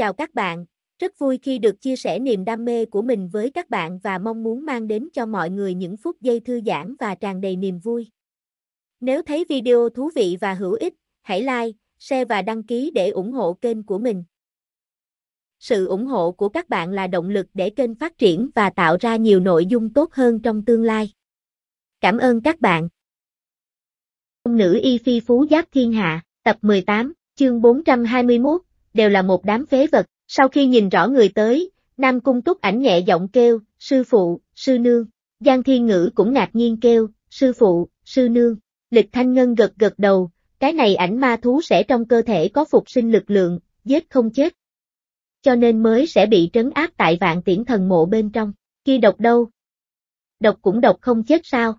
Chào các bạn, rất vui khi được chia sẻ niềm đam mê của mình với các bạn và mong muốn mang đến cho mọi người những phút giây thư giãn và tràn đầy niềm vui. Nếu thấy video thú vị và hữu ích, hãy like, share và đăng ký để ủng hộ kênh của mình. Sự ủng hộ của các bạn là động lực để kênh phát triển và tạo ra nhiều nội dung tốt hơn trong tương lai. Cảm ơn các bạn. Ông nữ Y Phi Phú Giáp Thiên Hạ, tập 18, chương 421 đều là một đám phế vật, sau khi nhìn rõ người tới, Nam Cung Túc ảnh nhẹ giọng kêu, sư phụ, sư nương, Giang Thiên Ngữ cũng ngạc nhiên kêu, sư phụ, sư nương, lịch thanh ngân gật gật đầu, cái này ảnh ma thú sẽ trong cơ thể có phục sinh lực lượng, giết không chết. Cho nên mới sẽ bị trấn áp tại vạn tiễn thần mộ bên trong, Khi độc đâu? Độc cũng độc không chết sao?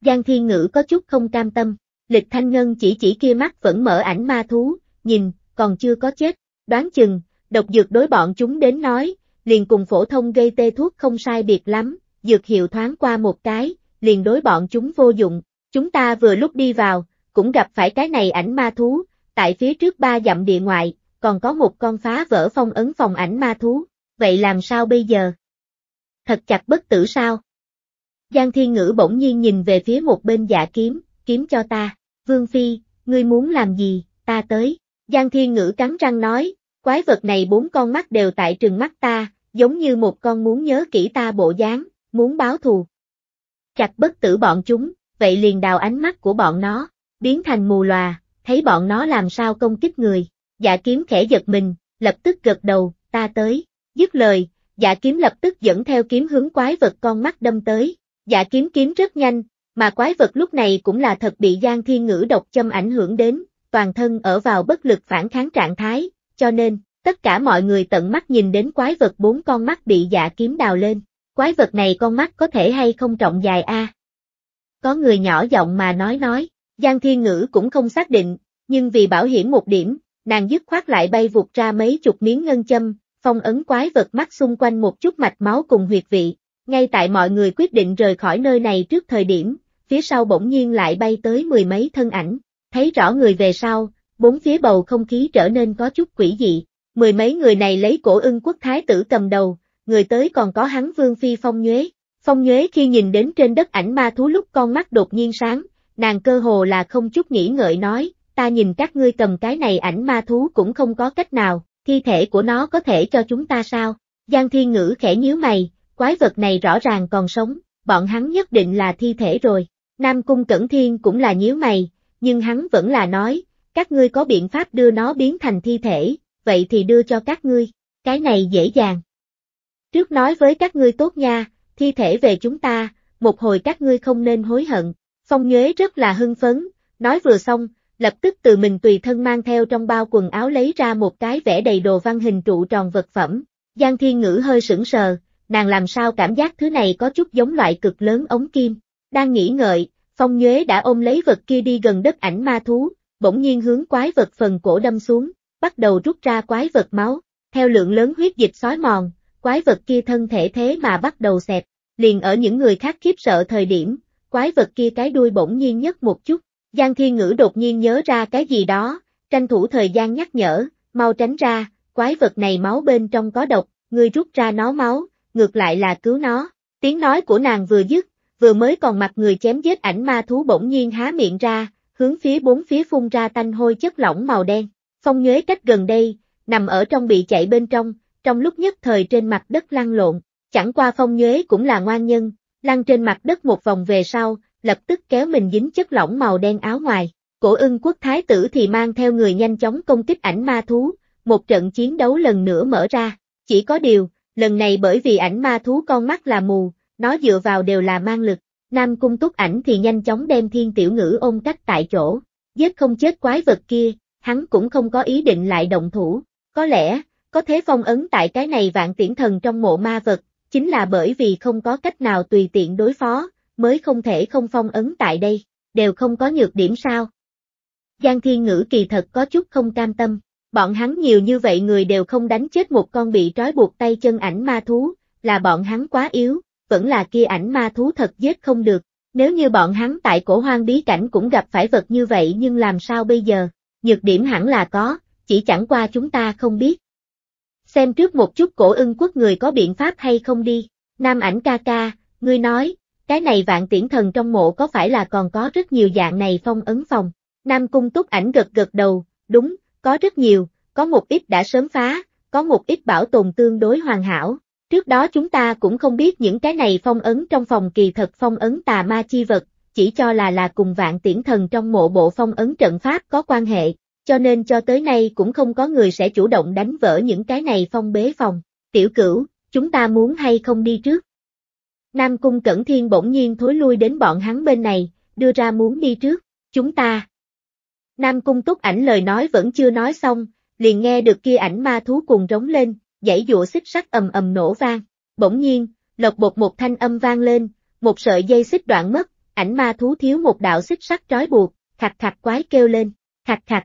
Giang Thiên Ngữ có chút không cam tâm, lịch thanh ngân chỉ chỉ kia mắt vẫn mở ảnh ma thú, nhìn, còn chưa có chết, đoán chừng, độc dược đối bọn chúng đến nói, liền cùng phổ thông gây tê thuốc không sai biệt lắm, dược hiệu thoáng qua một cái, liền đối bọn chúng vô dụng, chúng ta vừa lúc đi vào, cũng gặp phải cái này ảnh ma thú, tại phía trước ba dặm địa ngoại, còn có một con phá vỡ phong ấn phòng ảnh ma thú, vậy làm sao bây giờ? Thật chặt bất tử sao? Giang Thiên Ngữ bỗng nhiên nhìn về phía một bên giả kiếm, kiếm cho ta, Vương Phi, ngươi muốn làm gì, ta tới. Giang Thiên Ngữ cắn răng nói, quái vật này bốn con mắt đều tại trừng mắt ta, giống như một con muốn nhớ kỹ ta bộ dáng, muốn báo thù. Chặt bất tử bọn chúng, vậy liền đào ánh mắt của bọn nó, biến thành mù lòa, thấy bọn nó làm sao công kích người. Dạ kiếm khẽ giật mình, lập tức gật đầu, ta tới, dứt lời, dạ kiếm lập tức dẫn theo kiếm hướng quái vật con mắt đâm tới, dạ kiếm kiếm rất nhanh, mà quái vật lúc này cũng là thật bị Giang Thiên Ngữ độc châm ảnh hưởng đến, toàn thân ở vào bất lực phản kháng trạng thái, cho nên, tất cả mọi người tận mắt nhìn đến quái vật bốn con mắt bị dạ kiếm đào lên. Quái vật này con mắt có thể hay không trọng dài a? Có người nhỏ giọng mà nói nói, Giang Thiên Ngữ cũng không xác định, nhưng vì bảo hiểm một điểm, nàng dứt khoát lại bay vụt ra mấy chục miếng ngân châm, phong ấn quái vật mắt xung quanh một chút mạch máu cùng huyệt vị. Ngay tại mọi người quyết định rời khỏi nơi này trước thời điểm, phía sau bỗng nhiên lại bay tới mười mấy thân ảnh, thấy rõ người về sau, bốn phía bầu không khí trở nên có chút quỷ dị, mười mấy người này lấy cổ ưng quốc thái tử cầm đầu, người tới còn có hắn vương phi phong nhuế. Phong nhuế khi nhìn đến trên đất ảnh ma thú lúc con mắt đột nhiên sáng, nàng cơ hồ là không chút nghĩ ngợi nói, ta nhìn các ngươi cầm cái này ảnh ma thú cũng không có cách nào, thi thể của nó có thể cho chúng ta sao? Giang thiên ngữ khẽ nhíu mày, quái vật này rõ ràng còn sống, bọn hắn nhất định là thi thể rồi. Nam cung cẩn thiên cũng là nhíu mày, nhưng hắn vẫn là nói, các ngươi có biện pháp đưa nó biến thành thi thể, vậy thì đưa cho các ngươi, cái này dễ dàng. Trước nói với các ngươi tốt nha, thi thể về chúng ta, một hồi các ngươi không nên hối hận. Phong Nhuế rất là hưng phấn, nói vừa xong, lập tức từ mình tùy thân mang theo trong bao quần áo lấy ra một cái vẽ đầy đồ văn hình trụ tròn vật phẩm. Giang Thiên Ngữ hơi sững sờ, nàng làm sao cảm giác thứ này có chút giống loại cực lớn ống kim. Đang nghĩ ngợi, Phong Nhuế đã ôm lấy vật kia đi gần đất ảnh ma thú, bỗng nhiên hướng quái vật phần cổ đâm xuống, bắt đầu rút ra quái vật máu, theo lượng lớn huyết dịch sói mòn, quái vật kia thân thể thế mà bắt đầu xẹp, liền ở những người khác khiếp sợ thời điểm, quái vật kia cái đuôi bỗng nhiên nhấc một chút, Giang Thiên Ngữ đột nhiên nhớ ra cái gì đó, tranh thủ thời gian nhắc nhở, mau tránh ra, quái vật này máu bên trong có độc, người rút ra nó máu, ngược lại là cứu nó, tiếng nói của nàng vừa dứt, vừa mới còn mặt người chém giết ảnh ma thú bỗng nhiên há miệng ra, hướng phía bốn phía phun ra tanh hôi chất lỏng màu đen. Phong nhuế cách gần đây, nằm ở trong bị chạy bên trong, trong lúc nhất thời trên mặt đất lăn lộn, chẳng qua phong nhuế cũng là ngoan nhân, lăn trên mặt đất một vòng về sau, lập tức kéo mình dính chất lỏng màu đen áo ngoài. Cổ ưng quốc thái tử thì mang theo người nhanh chóng công kích ảnh ma thú, một trận chiến đấu lần nữa mở ra, chỉ có điều, lần này bởi vì ảnh ma thú con mắt là mù, nó dựa vào đều là mang lực, Nam Cung túc ảnh thì nhanh chóng đem thiên tiểu ngữ ôm cách tại chỗ, giết không chết quái vật kia, hắn cũng không có ý định lại động thủ, có lẽ, có thế phong ấn tại cái này vạn tiễn thần trong mộ ma vật, chính là bởi vì không có cách nào tùy tiện đối phó, mới không thể không phong ấn tại đây, đều không có nhược điểm sao. Giang thiên ngữ kỳ thật có chút không cam tâm, bọn hắn nhiều như vậy người đều không đánh chết một con bị trói buộc tay chân ảnh ma thú, là bọn hắn quá yếu, vẫn là kia ảnh ma thú thật giết không được. Nếu như bọn hắn tại cổ hoang bí cảnh cũng gặp phải vật như vậy nhưng làm sao bây giờ? Nhược điểm hẳn là có, chỉ chẳng qua chúng ta không biết. Xem trước một chút cổ ưng quốc người có biện pháp hay không đi. Nam ảnh ca ca, ngươi nói, cái này vạn tiễn thần trong mộ có phải là còn có rất nhiều dạng này phong ấn phòng. Nam cung túc ảnh gật gật đầu, đúng, có rất nhiều, có một ít đã sớm phá, có một ít bảo tồn tương đối hoàn hảo, Trước đó chúng ta cũng không biết những cái này phong ấn trong phòng kỳ thật phong ấn tà ma chi vật, chỉ cho là là cùng vạn tiễn thần trong mộ bộ phong ấn trận pháp có quan hệ, cho nên cho tới nay cũng không có người sẽ chủ động đánh vỡ những cái này phong bế phòng. Tiểu cửu, chúng ta muốn hay không đi trước? Nam Cung Cẩn Thiên bỗng nhiên thối lui đến bọn hắn bên này, đưa ra muốn đi trước, chúng ta. Nam Cung Túc ảnh lời nói vẫn chưa nói xong, liền nghe được kia ảnh ma thú cùng rống lên, dãy dụa xích sắt ầm ầm nổ vang. Bỗng nhiên, lột bột một thanh âm vang lên, một sợi dây xích đoạn mất, ảnh ma thú thiếu một đạo xích sắt trói buộc, khạch khạch quái kêu lên, khạch khạch.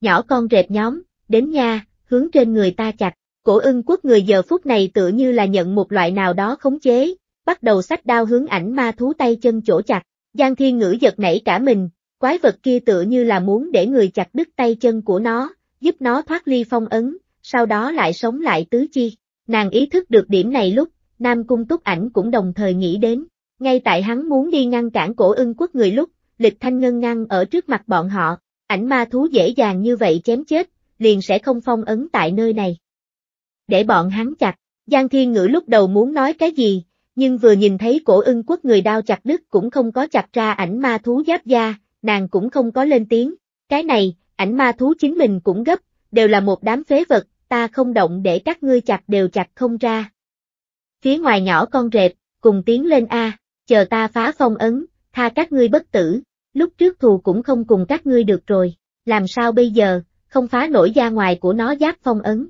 Nhỏ con rệp nhóm, đến nha, hướng trên người ta chặt, cổ ưng quốc người giờ phút này tựa như là nhận một loại nào đó khống chế, bắt đầu sách đao hướng ảnh ma thú tay chân chỗ chặt, Giang Thiên Ngữ giật nảy cả mình, quái vật kia tựa như là muốn để người chặt đứt tay chân của nó, giúp nó thoát ly phong ấn, sau đó lại sống lại tứ chi. Nàng ý thức được điểm này lúc, Nam Cung Túc Ảnh cũng đồng thời nghĩ đến, ngay tại hắn muốn đi ngăn cản cổ ưng quốc người lúc, lịch thanh ngân ngăn ở trước mặt bọn họ, ảnh ma thú dễ dàng như vậy chém chết, liền sẽ không phong ấn tại nơi này. Để bọn hắn chặt, Giang Thiên Ngữ lúc đầu muốn nói cái gì, nhưng vừa nhìn thấy cổ ưng quốc người đao chặt đứt cũng không có chặt ra ảnh ma thú giáp da, nàng cũng không có lên tiếng, cái này, ảnh ma thú chính mình cũng gấp, đều là một đám phế vật, ta không động để các ngươi chặt đều chặt không ra. Phía ngoài nhỏ con rệp, cùng tiến lên A, chờ ta phá phong ấn, tha các ngươi bất tử, lúc trước thù cũng không cùng các ngươi được rồi, làm sao bây giờ, không phá nổi da ngoài của nó giáp phong ấn.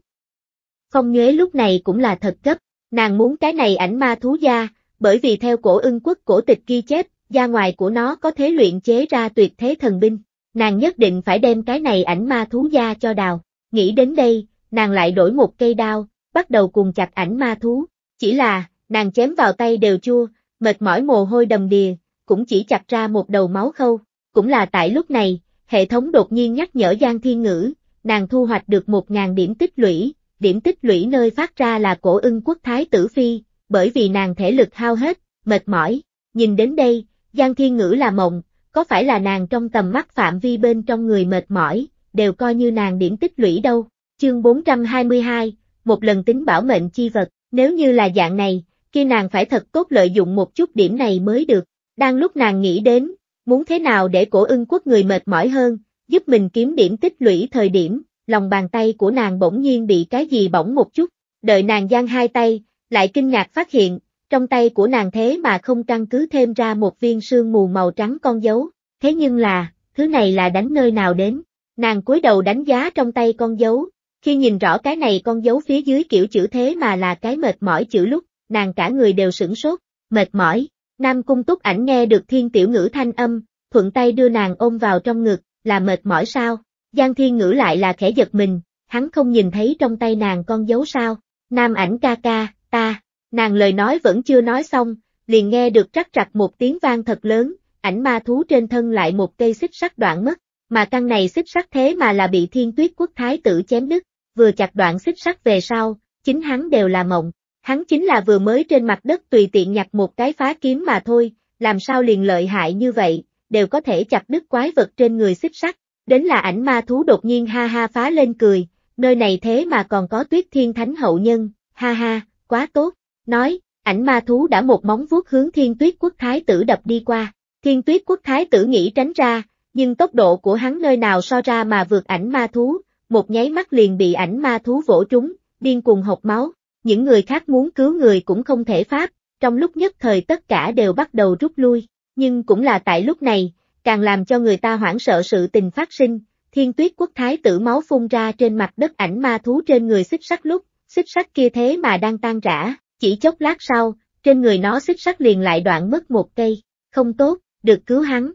Phong nhuế lúc này cũng là thật cấp, nàng muốn cái này ảnh ma thú da, bởi vì theo cổ ưng quốc cổ tịch ghi chép, da ngoài của nó có thế luyện chế ra tuyệt thế thần binh, nàng nhất định phải đem cái này ảnh ma thú da cho đào. Nghĩ đến đây, nàng lại đổi một cây đao, bắt đầu cùng chặt ảnh ma thú. Chỉ là, nàng chém vào tay đều chua, mệt mỏi mồ hôi đầm đìa, cũng chỉ chặt ra một đầu máu khâu. Cũng là tại lúc này, hệ thống đột nhiên nhắc nhở Giang Thiên Ngữ, nàng thu hoạch được 1.000 điểm tích lũy, điểm tích lũy nơi phát ra là cổ ưng quốc thái tử phi, bởi vì nàng thể lực hao hết, mệt mỏi. Nhìn đến đây, Giang Thiên Ngữ là mộng, có phải là nàng trong tầm mắt phạm vi bên trong người mệt mỏi, đều coi như nàng điểm tích lũy đâu. Chương 422, một lần tính bảo mệnh chi vật, nếu như là dạng này, kia nàng phải thật tốt lợi dụng một chút điểm này mới được. Đang lúc nàng nghĩ đến, muốn thế nào để cổ ưng quốc người mệt mỏi hơn, giúp mình kiếm điểm tích lũy thời điểm, lòng bàn tay của nàng bỗng nhiên bị cái gì bỗng một chút, đợi nàng giang hai tay, lại kinh ngạc phát hiện, trong tay của nàng thế mà không căn cứ thêm ra một viên sương mù màu trắng con dấu, thế nhưng là, thứ này là đánh nơi nào đến, Nàng cúi đầu đánh giá trong tay con dấu, khi nhìn rõ cái này con dấu phía dưới kiểu chữ thế mà là cái mệt mỏi chữ lúc, nàng cả người đều sửng sốt, mệt mỏi. Nam cung túc ảnh nghe được thiên tiểu ngữ thanh âm, thuận tay đưa nàng ôm vào trong ngực, là mệt mỏi sao? Giang thiên ngữ lại là khẽ giật mình, hắn không nhìn thấy trong tay nàng con dấu sao? Nam ảnh ca ca, ta, nàng lời nói vẫn chưa nói xong, liền nghe được rắc rặc một tiếng vang thật lớn, ảnh ma thú trên thân lại một cây xích sắt đoạn mất, mà căn này xích sắt thế mà là bị thiên tuyết quốc thái tử chém đứt, vừa chặt đoạn xích sắt về sau, chính hắn đều là mộng, hắn chính là vừa mới trên mặt đất tùy tiện nhặt một cái phá kiếm mà thôi, làm sao liền lợi hại như vậy, đều có thể chặt đứt quái vật trên người xích sắt, đến là ảnh ma thú đột nhiên ha ha phá lên cười, nơi này thế mà còn có tuyết thiên thánh hậu nhân, ha ha, quá tốt, nói, ảnh ma thú đã một móng vuốt hướng thiên tuyết quốc thái tử đập đi qua, thiên tuyết quốc thái tử nghĩ tránh ra, nhưng tốc độ của hắn nơi nào so ra mà vượt ảnh ma thú, một nháy mắt liền bị ảnh ma thú vỗ trúng, điên cuồng hộc máu, những người khác muốn cứu người cũng không thể pháp, trong lúc nhất thời tất cả đều bắt đầu rút lui, nhưng cũng là tại lúc này, càng làm cho người ta hoảng sợ sự tình phát sinh, thiên tuyết quốc thái tử máu phun ra trên mặt đất ảnh ma thú trên người xích sắc lúc, xích sắc kia thế mà đang tan rã, chỉ chốc lát sau, trên người nó xích sắc liền lại đoạn mất một cây, không tốt, được cứu hắn,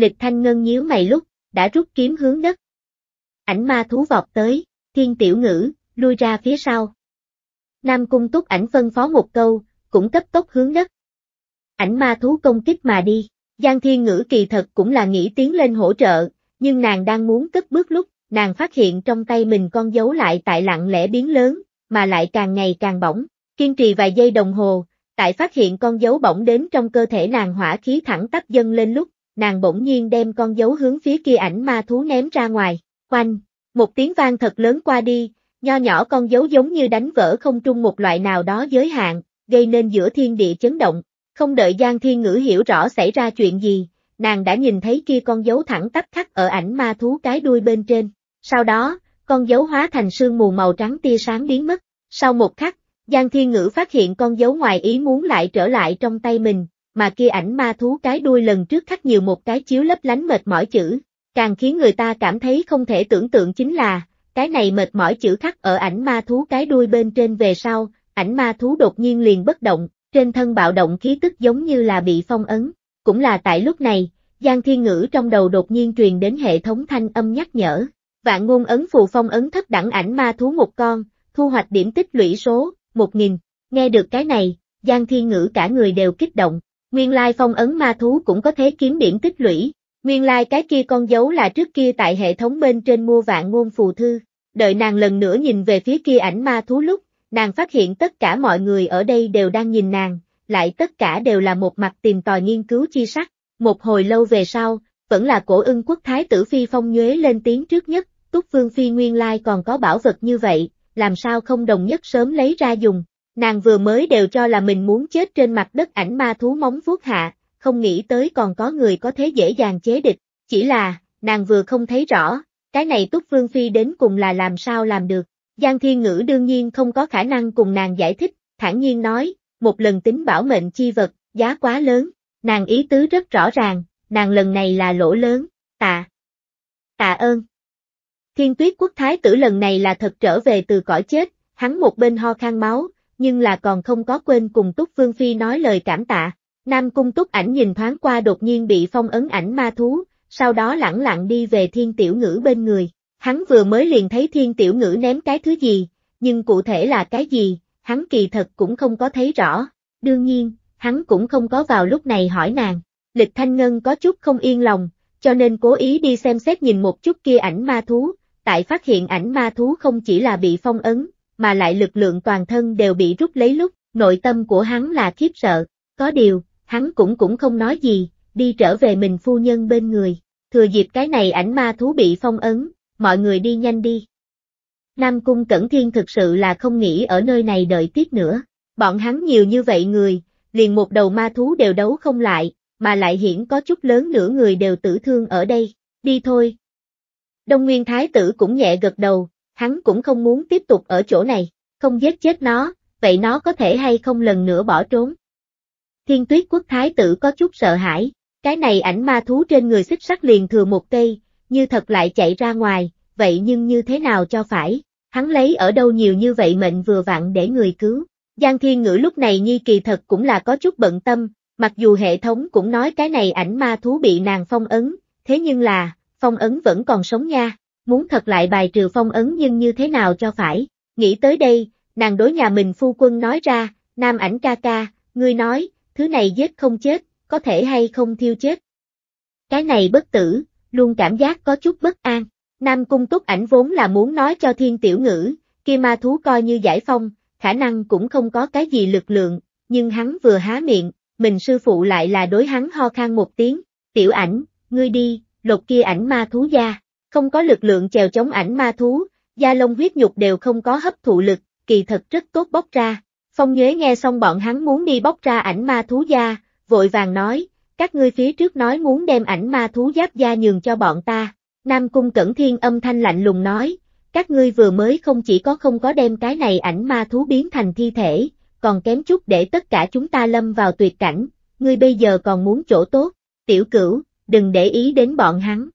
Lịch Thanh Ngân nhíu mày lúc, đã rút kiếm hướng đất. Ảnh ma thú vọt tới, thiên tiểu ngữ, lui ra phía sau. Nam cung túc ảnh phân phó một câu, cũng cấp tốc hướng đất. Ảnh ma thú công kích mà đi, Giang thiên ngữ kỳ thật cũng là nghĩ tiến lên hỗ trợ, nhưng nàng đang muốn cất bước lúc, nàng phát hiện trong tay mình con dấu lại tại lặng lẽ biến lớn, mà lại càng ngày càng bỏng, kiên trì vài giây đồng hồ, tại phát hiện con dấu bỏng đến trong cơ thể nàng hỏa khí thẳng tắp dâng lên lúc, nàng bỗng nhiên đem con dấu hướng phía kia ảnh ma thú ném ra ngoài, quanh, một tiếng vang thật lớn qua đi, nho nhỏ con dấu giống như đánh vỡ không trung một loại nào đó giới hạn, gây nên giữa thiên địa chấn động, không đợi Giang Thiên Ngữ hiểu rõ xảy ra chuyện gì, nàng đã nhìn thấy kia con dấu thẳng tắp khắc ở ảnh ma thú cái đuôi bên trên, sau đó, con dấu hóa thành sương mù màu trắng tia sáng biến mất, sau một khắc, Giang Thiên Ngữ phát hiện con dấu ngoài ý muốn lại trở lại trong tay mình, mà kia ảnh ma thú cái đuôi lần trước khắc nhiều một cái chiếu lấp lánh mệt mỏi chữ. Càng khiến người ta cảm thấy không thể tưởng tượng chính là, cái này mệt mỏi chữ khắc ở ảnh ma thú cái đuôi bên trên về sau, ảnh ma thú đột nhiên liền bất động, trên thân bạo động khí tức giống như là bị phong ấn. Cũng là tại lúc này, Giang Thiên Ngữ trong đầu đột nhiên truyền đến hệ thống thanh âm nhắc nhở. Vạn ngôn ấn phù phong ấn thất đẳng ảnh ma thú một con, thu hoạch điểm tích lũy số, 1.000. Nghe được cái này, Giang Thiên Ngữ cả người đều kích động, Nguyên lai phong ấn ma thú cũng có thể kiếm điểm tích lũy. Nguyên lai cái kia con dấu là trước kia tại hệ thống bên trên mua vạn ngôn phù thư. Đợi nàng lần nữa nhìn về phía kia ảnh ma thú lúc, nàng phát hiện tất cả mọi người ở đây đều đang nhìn nàng, lại tất cả đều là một mặt tìm tòi nghiên cứu chi sắc. Một hồi lâu về sau, vẫn là cổ ưng quốc thái tử Phi Phong Nhuế lên tiếng trước nhất, Túc Vương Phi Nguyên Lai còn có bảo vật như vậy, làm sao không đồng nhất sớm lấy ra dùng. Nàng vừa mới đều cho là mình muốn chết trên mặt đất ảnh ma thú móng vuốt hạ, không nghĩ tới còn có người có thế dễ dàng chế địch, chỉ là, nàng vừa không thấy rõ, cái này Túc Vương Phi đến cùng là làm sao làm được. Giang Thiên Ngữ đương nhiên không có khả năng cùng nàng giải thích, thản nhiên nói, một lần tính bảo mệnh chi vật, giá quá lớn, nàng ý tứ rất rõ ràng, nàng lần này là lỗ lớn, tạ. Tạ ơn. Thiên tuyết quốc thái tử lần này là thật trở về từ cõi chết, hắn một bên ho khan máu, nhưng là còn không có quên cùng Túc Vương Phi nói lời cảm tạ. Nam cung Túc ảnh nhìn thoáng qua đột nhiên bị phong ấn ảnh ma thú, sau đó lẳng lặng đi về thiên tiểu ngữ bên người. Hắn vừa mới liền thấy thiên tiểu ngữ ném cái thứ gì, nhưng cụ thể là cái gì, hắn kỳ thật cũng không có thấy rõ. Đương nhiên, hắn cũng không có vào lúc này hỏi nàng. Lịch Thanh Ngân có chút không yên lòng, cho nên cố ý đi xem xét nhìn một chút kia ảnh ma thú, tại phát hiện ảnh ma thú không chỉ là bị phong ấn, mà lại lực lượng toàn thân đều bị rút lấy lúc, nội tâm của hắn là khiếp sợ, có điều, hắn cũng cũng không nói gì, đi trở về mình phu nhân bên người, thừa dịp cái này ảnh ma thú bị phong ấn, mọi người đi nhanh đi. Nam Cung Cẩn Thiên thực sự là không nghĩ ở nơi này đợi tiếp nữa, bọn hắn nhiều như vậy người, liền một đầu ma thú đều đấu không lại, mà lại hiển có chút lớn nửa người đều tử thương ở đây, đi thôi. Đông Nguyên Thái tử cũng nhẹ gật đầu, hắn cũng không muốn tiếp tục ở chỗ này, không giết chết nó, vậy nó có thể hay không lần nữa bỏ trốn. Thiên tuyết quốc thái tử có chút sợ hãi, cái này ảnh ma thú trên người xích sắt liền thừa một cây, như thật lại chạy ra ngoài, vậy nhưng như thế nào cho phải, hắn lấy ở đâu nhiều như vậy mệnh vừa vặn để người cứu. Giang Thiên Ngữ lúc này nhi kỳ thật cũng là có chút bận tâm, mặc dù hệ thống cũng nói cái này ảnh ma thú bị nàng phong ấn, thế nhưng là, phong ấn vẫn còn sống nha muốn thật lại bài trừ phong ấn nhưng như thế nào cho phải, nghĩ tới đây, nàng đối nhà mình phu quân nói ra, nam ảnh ca ca, ngươi nói, thứ này giết không chết, có thể hay không thiêu chết. Cái này bất tử, luôn cảm giác có chút bất an, nam cung túc ảnh vốn là muốn nói cho thiên tiểu ngữ, kia ma thú coi như giải phong, khả năng cũng không có cái gì lực lượng, nhưng hắn vừa há miệng, mình sư phụ lại là đối hắn ho khan một tiếng, tiểu ảnh, ngươi đi, lột kia ảnh ma thú gia. Không có lực lượng chèo chống ảnh ma thú, da lông huyết nhục đều không có hấp thụ lực, kỳ thật rất tốt bóc ra. Phong Nhuế nghe xong bọn hắn muốn đi bóc ra ảnh ma thú da, vội vàng nói, các ngươi phía trước nói muốn đem ảnh ma thú giáp da nhường cho bọn ta. Nam Cung Cẩn Thiên âm thanh lạnh lùng nói, các ngươi vừa mới không chỉ có không có đem cái này ảnh ma thú biến thành thi thể, còn kém chút để tất cả chúng ta lâm vào tuyệt cảnh, ngươi bây giờ còn muốn chỗ tốt, tiểu cửu, đừng để ý đến bọn hắn.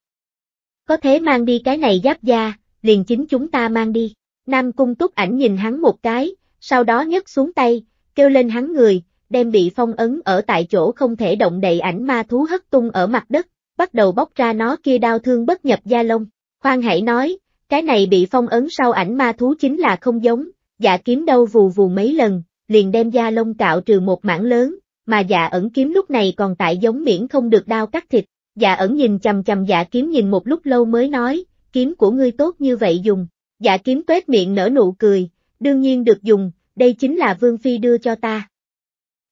Có thế mang đi cái này giáp da, liền chính chúng ta mang đi. Nam cung túc ảnh nhìn hắn một cái, sau đó nhấc xuống tay, kêu lên hắn người, đem bị phong ấn ở tại chỗ không thể động đậy ảnh ma thú hất tung ở mặt đất, bắt đầu bóc ra nó kia đau thương bất nhập da lông. Khoan hãy nói, cái này bị phong ấn sau ảnh ma thú chính là không giống, dạ kiếm đâu vù vù mấy lần, liền đem da lông cạo trừ một mảng lớn, mà dạ ẩn kiếm lúc này còn tại giống miễn không được đau cắt thịt, Dạ ẩn nhìn chầm chầm dạ kiếm nhìn một lúc lâu mới nói, kiếm của ngươi tốt như vậy dùng. Dạ kiếm tuét miệng nở nụ cười, đương nhiên được dùng, đây chính là Vương Phi đưa cho ta.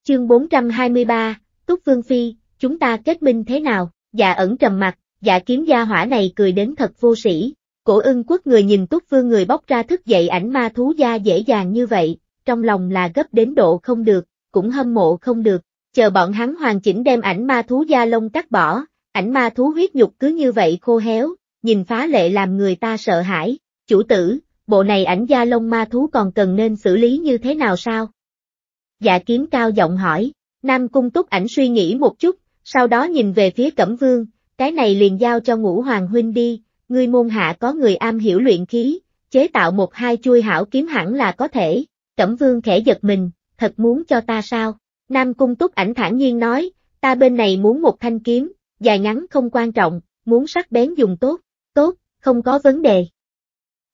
Chương 423, Túc Vương Phi, chúng ta kết minh thế nào? Dạ ẩn trầm mặt, dạ kiếm gia hỏa này cười đến thật vô sĩ. Cổ ưng quốc người nhìn Túc Vương người bóc ra thức dậy ảnh ma thú gia dễ dàng như vậy, trong lòng là gấp đến độ không được, cũng hâm mộ không được. Chờ bọn hắn hoàn chỉnh đem ảnh ma thú gia lông cắt bỏ, Ảnh ma thú huyết nhục cứ như vậy khô héo, nhìn phá lệ làm người ta sợ hãi, chủ tử, bộ này ảnh gia lông ma thú còn cần nên xử lý như thế nào sao? Dạ kiếm cao giọng hỏi, Nam Cung Túc ảnh suy nghĩ một chút, sau đó nhìn về phía Cẩm Vương, cái này liền giao cho ngũ hoàng huynh đi, ngươi môn hạ có người am hiểu luyện khí, chế tạo một hai chui hảo kiếm hẳn là có thể, Cẩm Vương khẽ giật mình, thật muốn cho ta sao? Nam Cung Túc ảnh thản nhiên nói, ta bên này muốn một thanh kiếm, dài ngắn không quan trọng, muốn sắc bén dùng tốt, tốt, không có vấn đề.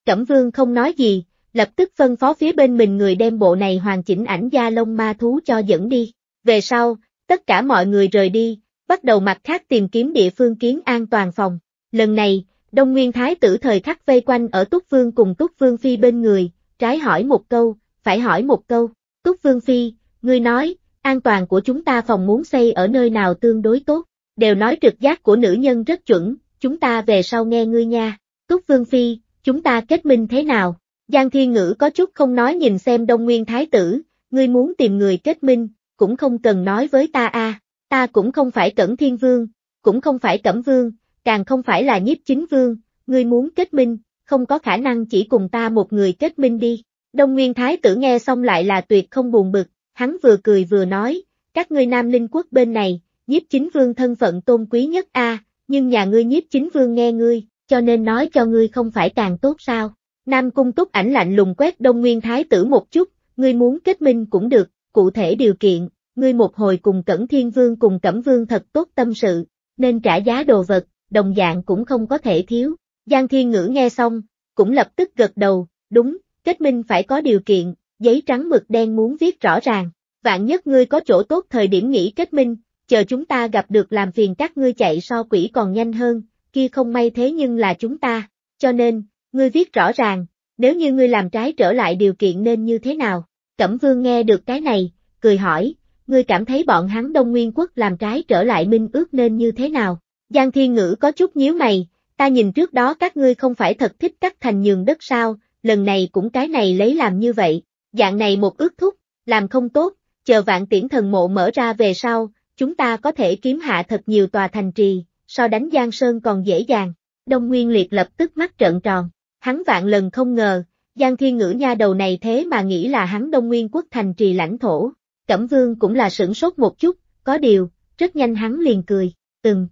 Cẩm vương không nói gì, lập tức phân phó phía bên mình người đem bộ này hoàn chỉnh ảnh da lông ma thú cho dẫn đi. Về sau, tất cả mọi người rời đi, bắt đầu mặt khác tìm kiếm địa phương kiến an toàn phòng. Lần này, Đông Nguyên Thái tử thời khắc vây quanh ở Túc Vương cùng Túc Vương Phi bên người, trái hỏi một câu, phải hỏi một câu. Túc Vương Phi, ngươi nói, an toàn của chúng ta phòng muốn xây ở nơi nào tương đối tốt đều nói trực giác của nữ nhân rất chuẩn, chúng ta về sau nghe ngươi nha. Túc Vương Phi, chúng ta kết minh thế nào? Giang Thiên Ngữ có chút không nói nhìn xem Đông Nguyên Thái Tử, ngươi muốn tìm người kết minh, cũng không cần nói với ta a, ta cũng không phải Cẩn Thiên Vương, cũng không phải Cẩm Vương, càng không phải là nhiếp chính Vương, ngươi muốn kết minh, không có khả năng chỉ cùng ta một người kết minh đi. Đông Nguyên Thái Tử nghe xong lại là tuyệt không buồn bực, hắn vừa cười vừa nói, các ngươi Nam Linh Quốc bên này, nhiếp chính vương thân phận tôn quý nhất a, nhưng nhà ngươi nhiếp chính vương nghe ngươi, cho nên nói cho ngươi không phải càng tốt sao. Nam cung túc ảnh lạnh lùng quét đông nguyên thái tử một chút, ngươi muốn kết minh cũng được, cụ thể điều kiện, ngươi một hồi cùng cẩn thiên vương cùng cẩm vương thật tốt tâm sự, nên trả giá đồ vật, đồng dạng cũng không có thể thiếu. Giang thiên ngữ nghe xong, cũng lập tức gật đầu, đúng, kết minh phải có điều kiện, giấy trắng mực đen muốn viết rõ ràng, vạn nhất ngươi có chỗ tốt thời điểm nghỉ kết minh, chờ chúng ta gặp được làm phiền các ngươi chạy so quỷ còn nhanh hơn, kia không may thế nhưng là chúng ta, cho nên, ngươi viết rõ ràng, nếu như ngươi làm trái trở lại điều kiện nên như thế nào, Cẩm Vương nghe được cái này, cười hỏi, ngươi cảm thấy bọn hắn Đông Nguyên Quốc làm trái trở lại minh ước nên như thế nào, Giang Thiên Ngữ có chút nhíu mày, ta nhìn trước đó các ngươi không phải thật thích cắt thành nhường đất sao, lần này cũng cái này lấy làm như vậy, dạng này một ước thúc, làm không tốt, chờ vạn tiễn thần mộ mở ra về sau, chúng ta có thể kiếm hạ thật nhiều tòa thành trì, so đánh Giang Sơn còn dễ dàng. Đông Nguyên Liệt lập tức mắt trợn tròn, hắn vạn lần không ngờ, Giang Thiên Ngữ nha đầu này thế mà nghĩ là hắn Đông Nguyên quốc thành trì lãnh thổ. Cẩm Vương cũng là sửng sốt một chút, có điều, rất nhanh hắn liền cười, từng.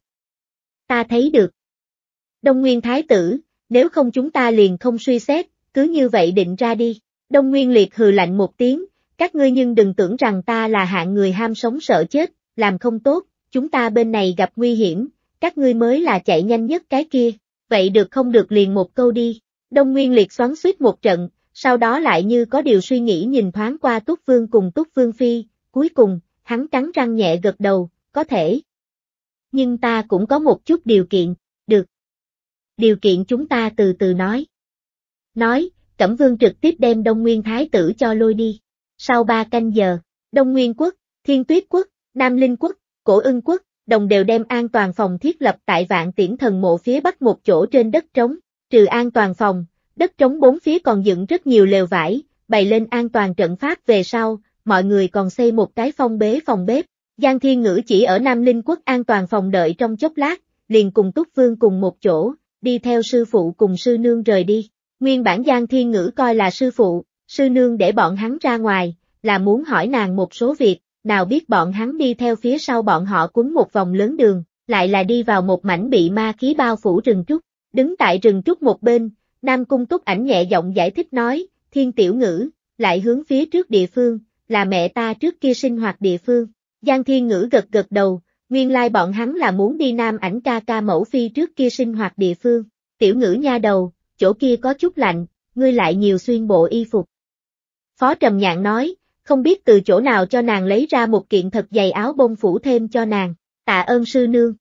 Ta thấy được. Đông Nguyên Thái Tử, nếu không chúng ta liền không suy xét, cứ như vậy định ra đi. Đông Nguyên Liệt hừ lạnh một tiếng, các ngươi nhưng đừng tưởng rằng ta là hạng người ham sống sợ chết, làm không tốt, chúng ta bên này gặp nguy hiểm, các ngươi mới là chạy nhanh nhất cái kia, vậy được không được liền một câu đi. Đông Nguyên Liệt xoắn suýt một trận, sau đó lại như có điều suy nghĩ nhìn thoáng qua Túc Vương cùng Túc Vương Phi, cuối cùng, hắn cắn răng nhẹ gật đầu, có thể. Nhưng ta cũng có một chút điều kiện, được. Điều kiện chúng ta từ từ nói. Nói, Cẩm Vương trực tiếp đem Đông Nguyên Thái tử cho lôi đi. Sau ba canh giờ, Đông Nguyên Quốc, Thiên Tuyết Quốc, Nam Linh Quốc, Cổ ưng Quốc, đồng đều đem an toàn phòng thiết lập tại vạn tiễn thần mộ phía bắc một chỗ trên đất trống, trừ an toàn phòng, đất trống bốn phía còn dựng rất nhiều lều vải, bày lên an toàn trận pháp về sau, mọi người còn xây một cái phong bế phòng bếp. Giang Thiên Ngữ chỉ ở Nam Linh Quốc an toàn phòng đợi trong chốc lát, liền cùng Túc Vương cùng một chỗ, đi theo sư phụ cùng sư nương rời đi. Nguyên bản Giang Thiên Ngữ coi là sư phụ, sư nương để bọn hắn ra ngoài, là muốn hỏi nàng một số việc, nào biết bọn hắn đi theo phía sau bọn họ cuốn một vòng lớn đường, lại là đi vào một mảnh bị ma khí bao phủ rừng trúc, đứng tại rừng trúc một bên, Nam Cung Túc ảnh nhẹ giọng giải thích nói, thiên tiểu ngữ, lại hướng phía trước địa phương, là mẹ ta trước kia sinh hoạt địa phương, Giang Thiên Ngữ gật gật đầu, nguyên lai bọn hắn là muốn đi Nam ảnh ca ca mẫu phi trước kia sinh hoạt địa phương, tiểu ngữ nha đầu, chỗ kia có chút lạnh, ngươi lại nhiều xuyên bộ y phục. Phó Trầm Nhạn nói, không biết từ chỗ nào cho nàng lấy ra một kiện thật dày áo bông phủ thêm cho nàng, tạ ơn sư nương.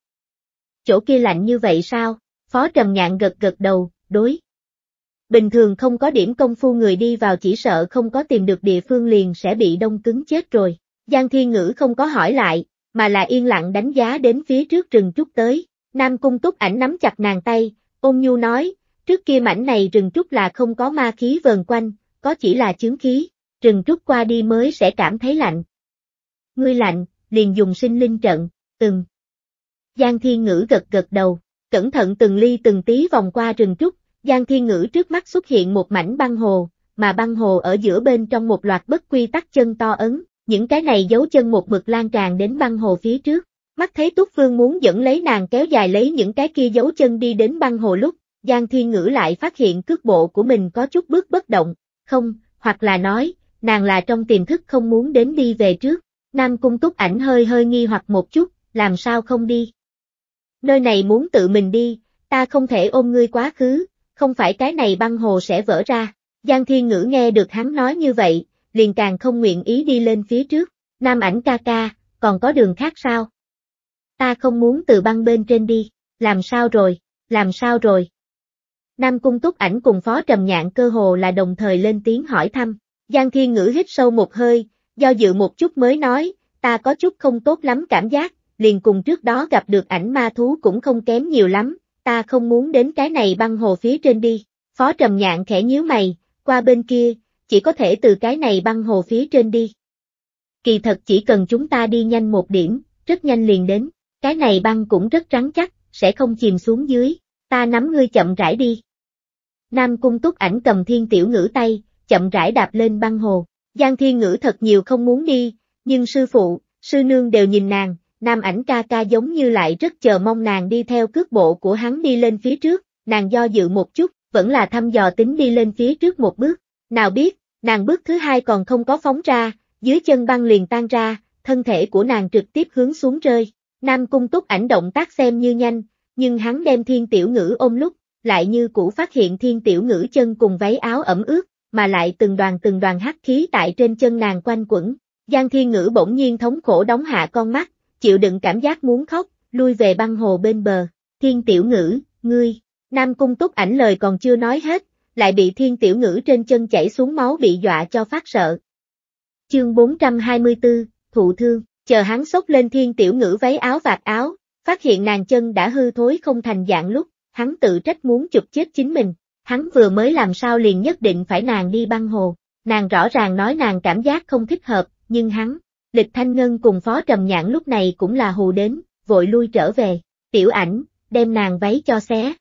Chỗ kia lạnh như vậy sao? Phó Trầm Nhạn gật gật đầu, đối. Bình thường không có điểm công phu người đi vào chỉ sợ không có tìm được địa phương liền sẽ bị đông cứng chết rồi. Giang Thiên Ngữ không có hỏi lại, mà là yên lặng đánh giá đến phía trước rừng trúc tới. Nam Cung Túc ảnh nắm chặt nàng tay, ôn nhu nói, trước kia mảnh này rừng trúc là không có ma khí vờn quanh, có chỉ là chứng khí trừng trút qua đi mới sẽ cảm thấy lạnh. Ngươi lạnh, liền dùng sinh linh trận, từng. Giang Thiên Ngữ gật gật đầu, cẩn thận từng ly từng tí vòng qua rừng trúc, Giang Thiên Ngữ trước mắt xuất hiện một mảnh băng hồ, mà băng hồ ở giữa bên trong một loạt bất quy tắc chân to ấn, những cái này giấu chân một mực lan tràn đến băng hồ phía trước. Mắt thấy Túc Phương muốn dẫn lấy nàng kéo dài lấy những cái kia giấu chân đi đến băng hồ lúc, Giang Thiên Ngữ lại phát hiện cước bộ của mình có chút bước bất động, không, hoặc là nói, nàng là trong tiềm thức không muốn đến đi về trước, Nam Cung Túc ảnh hơi hơi nghi hoặc một chút, làm sao không đi. Nơi này muốn tự mình đi, ta không thể ôm ngươi quá khứ, không phải cái này băng hồ sẽ vỡ ra. Giang Thiên Ngữ nghe được hắn nói như vậy, liền càng không nguyện ý đi lên phía trước. Nam ảnh ca ca, còn có đường khác sao? Ta không muốn từ băng bên trên đi, làm sao rồi, làm sao rồi? Nam cung túc ảnh cùng phó trầm nhạn cơ hồ là đồng thời lên tiếng hỏi thăm. Giang Thiên Ngữ hít sâu một hơi, do dự một chút mới nói, ta có chút không tốt lắm cảm giác, liền cùng trước đó gặp được ảnh ma thú cũng không kém nhiều lắm, ta không muốn đến cái này băng hồ phía trên đi. Phó Trầm Nhạn khẽ nhíu mày, qua bên kia, chỉ có thể từ cái này băng hồ phía trên đi. Kỳ thật chỉ cần chúng ta đi nhanh một điểm, rất nhanh liền đến, cái này băng cũng rất rắn chắc, sẽ không chìm xuống dưới, ta nắm ngươi chậm rãi đi. Nam cung túc ảnh cầm thiên tiểu ngữ tay, chậm rãi đạp lên băng hồ. Giang Thiên Ngữ thật nhiều không muốn đi, nhưng sư phụ, sư nương đều nhìn nàng, nam ảnh ca ca giống như lại rất chờ mong nàng đi theo cước bộ của hắn đi lên phía trước, nàng do dự một chút, vẫn là thăm dò tính đi lên phía trước một bước, nào biết, nàng bước thứ hai còn không có phóng ra, dưới chân băng liền tan ra, thân thể của nàng trực tiếp hướng xuống rơi, nam cung túc ảnh động tác xem như nhanh, nhưng hắn đem thiên tiểu ngữ ôm lúc, lại như cũ phát hiện thiên tiểu ngữ chân cùng váy áo ẩm ướt, mà lại từng đoàn từng đoàn hắc khí tại trên chân nàng quanh quẩn. Giang Thiên Ngữ bỗng nhiên thống khổ đóng hạ con mắt, chịu đựng cảm giác muốn khóc, lui về băng hồ bên bờ. Thiên Tiểu Ngữ, ngươi, Nam Cung Túc ảnh lời còn chưa nói hết, lại bị Thiên Tiểu Ngữ trên chân chảy xuống máu bị dọa cho phát sợ. Chương 424, Thụ Thương, chờ hắn sốc lên Thiên Tiểu Ngữ váy áo vạt áo, phát hiện nàng chân đã hư thối không thành dạng lúc, hắn tự trách muốn chụp chết chính mình, hắn vừa mới làm sao liền nhất định phải nàng đi băng hồ, nàng rõ ràng nói nàng cảm giác không thích hợp, nhưng hắn, lịch thanh ngân cùng phó trầm nhãn lúc này cũng là hù đến, vội lui trở về, tiểu ảnh, đem nàng váy cho xé.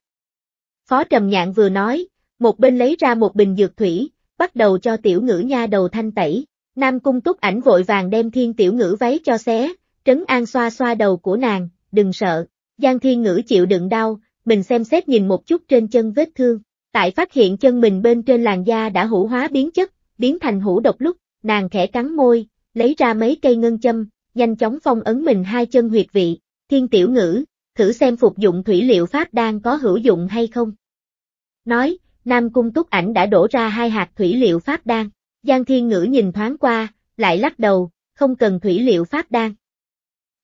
Phó trầm nhạn vừa nói, một bên lấy ra một bình dược thủy, bắt đầu cho tiểu ngữ nha đầu thanh tẩy, nam cung túc ảnh vội vàng đem thiên tiểu ngữ váy cho xé, trấn an xoa xoa đầu của nàng, đừng sợ, giang thiên ngữ chịu đựng đau, mình xem xét nhìn một chút trên chân vết thương, Tại phát hiện chân mình bên trên làn da đã hữu hóa biến chất, biến thành hữu độc lúc, nàng khẽ cắn môi, lấy ra mấy cây ngân châm, nhanh chóng phong ấn mình hai chân huyệt vị, thiên tiểu ngữ, thử xem phục dụng thủy liệu pháp đang có hữu dụng hay không. Nói, Nam Cung Túc Ảnh đã đổ ra hai hạt thủy liệu pháp đan, Giang Thiên Ngữ nhìn thoáng qua, lại lắc đầu, không cần thủy liệu pháp đan.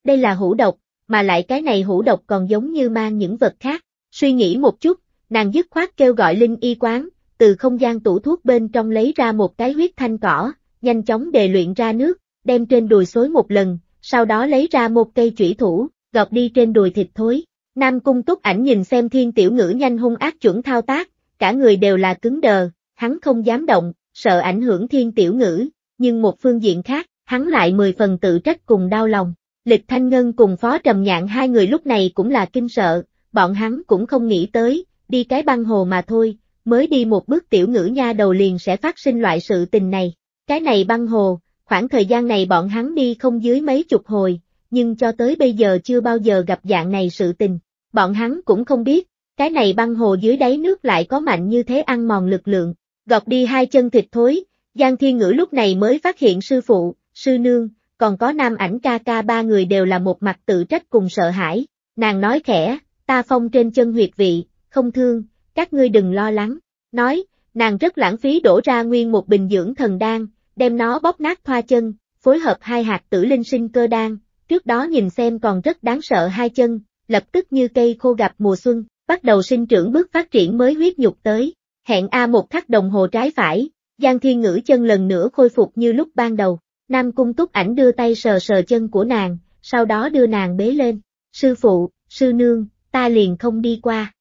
Đây là hữu độc, mà lại cái này hữu độc còn giống như mang những vật khác, suy nghĩ một chút, Nàng dứt khoát kêu gọi Linh y quán, từ không gian tủ thuốc bên trong lấy ra một cái huyết thanh cỏ, nhanh chóng đề luyện ra nước, đem trên đùi xối một lần, sau đó lấy ra một cây chủy thủ, gọt đi trên đùi thịt thối. Nam cung túc ảnh nhìn xem thiên tiểu ngữ nhanh hung ác chuẩn thao tác, cả người đều là cứng đờ, hắn không dám động, sợ ảnh hưởng thiên tiểu ngữ, nhưng một phương diện khác, hắn lại mười phần tự trách cùng đau lòng. Lịch Thanh Ngân cùng Phó Trầm Nhạn hai người lúc này cũng là kinh sợ, bọn hắn cũng không nghĩ tới, đi cái băng hồ mà thôi, mới đi một bước tiểu ngữ nha đầu liền sẽ phát sinh loại sự tình này. Cái này băng hồ, khoảng thời gian này bọn hắn đi không dưới mấy chục hồi, nhưng cho tới bây giờ chưa bao giờ gặp dạng này sự tình. Bọn hắn cũng không biết, cái này băng hồ dưới đáy nước lại có mạnh như thế ăn mòn lực lượng, gọt đi hai chân thịt thối, Giang Thiên Ngữ lúc này mới phát hiện sư phụ, sư nương, còn có nam ảnh ca ca ba người đều là một mặt tự trách cùng sợ hãi, nàng nói khẽ, ta phong trên chân huyệt vị, không thương, các ngươi đừng lo lắng. Nói, nàng rất lãng phí đổ ra nguyên một bình dưỡng thần đan, đem nó bóp nát thoa chân, phối hợp hai hạt tử linh sinh cơ đan, trước đó nhìn xem còn rất đáng sợ hai chân, lập tức như cây khô gặp mùa xuân, bắt đầu sinh trưởng bước phát triển mới huyết nhục tới, hẹn A một khắc đồng hồ trái phải, Giang Thiên Ngữ chân lần nữa khôi phục như lúc ban đầu, Nam Cung Túc Ảnh đưa tay sờ sờ chân của nàng, sau đó đưa nàng bế lên, sư phụ, sư nương, ta liền không đi qua.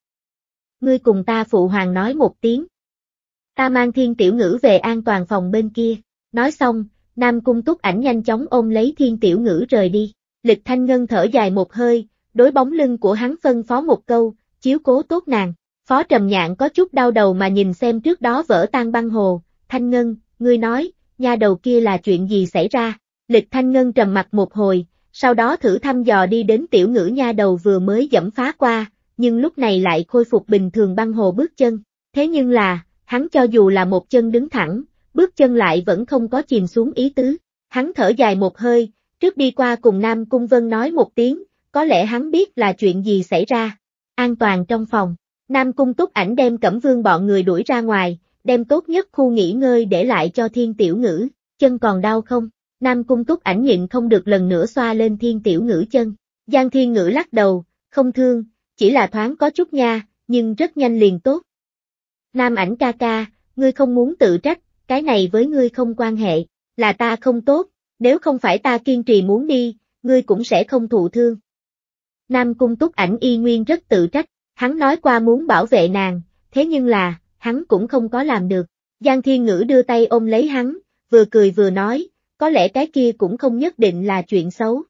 Ngươi cùng ta phụ hoàng nói một tiếng. Ta mang thiên tiểu ngữ về an toàn phòng bên kia. Nói xong, Nam Cung túc ảnh nhanh chóng ôm lấy thiên tiểu ngữ rời đi. Lịch Thanh Ngân thở dài một hơi, đối bóng lưng của hắn phân phó một câu, chiếu cố tốt nàng. Phó Trầm Nhạn có chút đau đầu mà nhìn xem trước đó vỡ tan băng hồ. Thanh Ngân, ngươi nói, nha đầu kia là chuyện gì xảy ra? Lịch Thanh Ngân trầm mặt một hồi, sau đó thử thăm dò đi đến tiểu ngữ nha đầu vừa mới dẫm phá qua, nhưng lúc này lại khôi phục bình thường băng hồ bước chân. Thế nhưng là, hắn cho dù là một chân đứng thẳng, bước chân lại vẫn không có chìm xuống ý tứ. Hắn thở dài một hơi, trước đi qua cùng Nam Cung Vân nói một tiếng, có lẽ hắn biết là chuyện gì xảy ra. An toàn trong phòng, Nam Cung túc ảnh đem Cẩm Vương bọn người đuổi ra ngoài, đem tốt nhất khu nghỉ ngơi để lại cho thiên tiểu ngữ, chân còn đau không? Nam Cung túc ảnh nhịn không được lần nữa xoa lên thiên tiểu ngữ chân. Giang thiên ngữ lắc đầu, không thương, chỉ là thoáng có chút nha, nhưng rất nhanh liền tốt. Nam ảnh ca ca, ngươi không muốn tự trách, cái này với ngươi không quan hệ, là ta không tốt, nếu không phải ta kiên trì muốn đi, ngươi cũng sẽ không thụ thương. Nam cung túc ảnh y nguyên rất tự trách, hắn nói qua muốn bảo vệ nàng, thế nhưng là, hắn cũng không có làm được. Giang Thiên Ngữ đưa tay ôm lấy hắn, vừa cười vừa nói, có lẽ cái kia cũng không nhất định là chuyện xấu.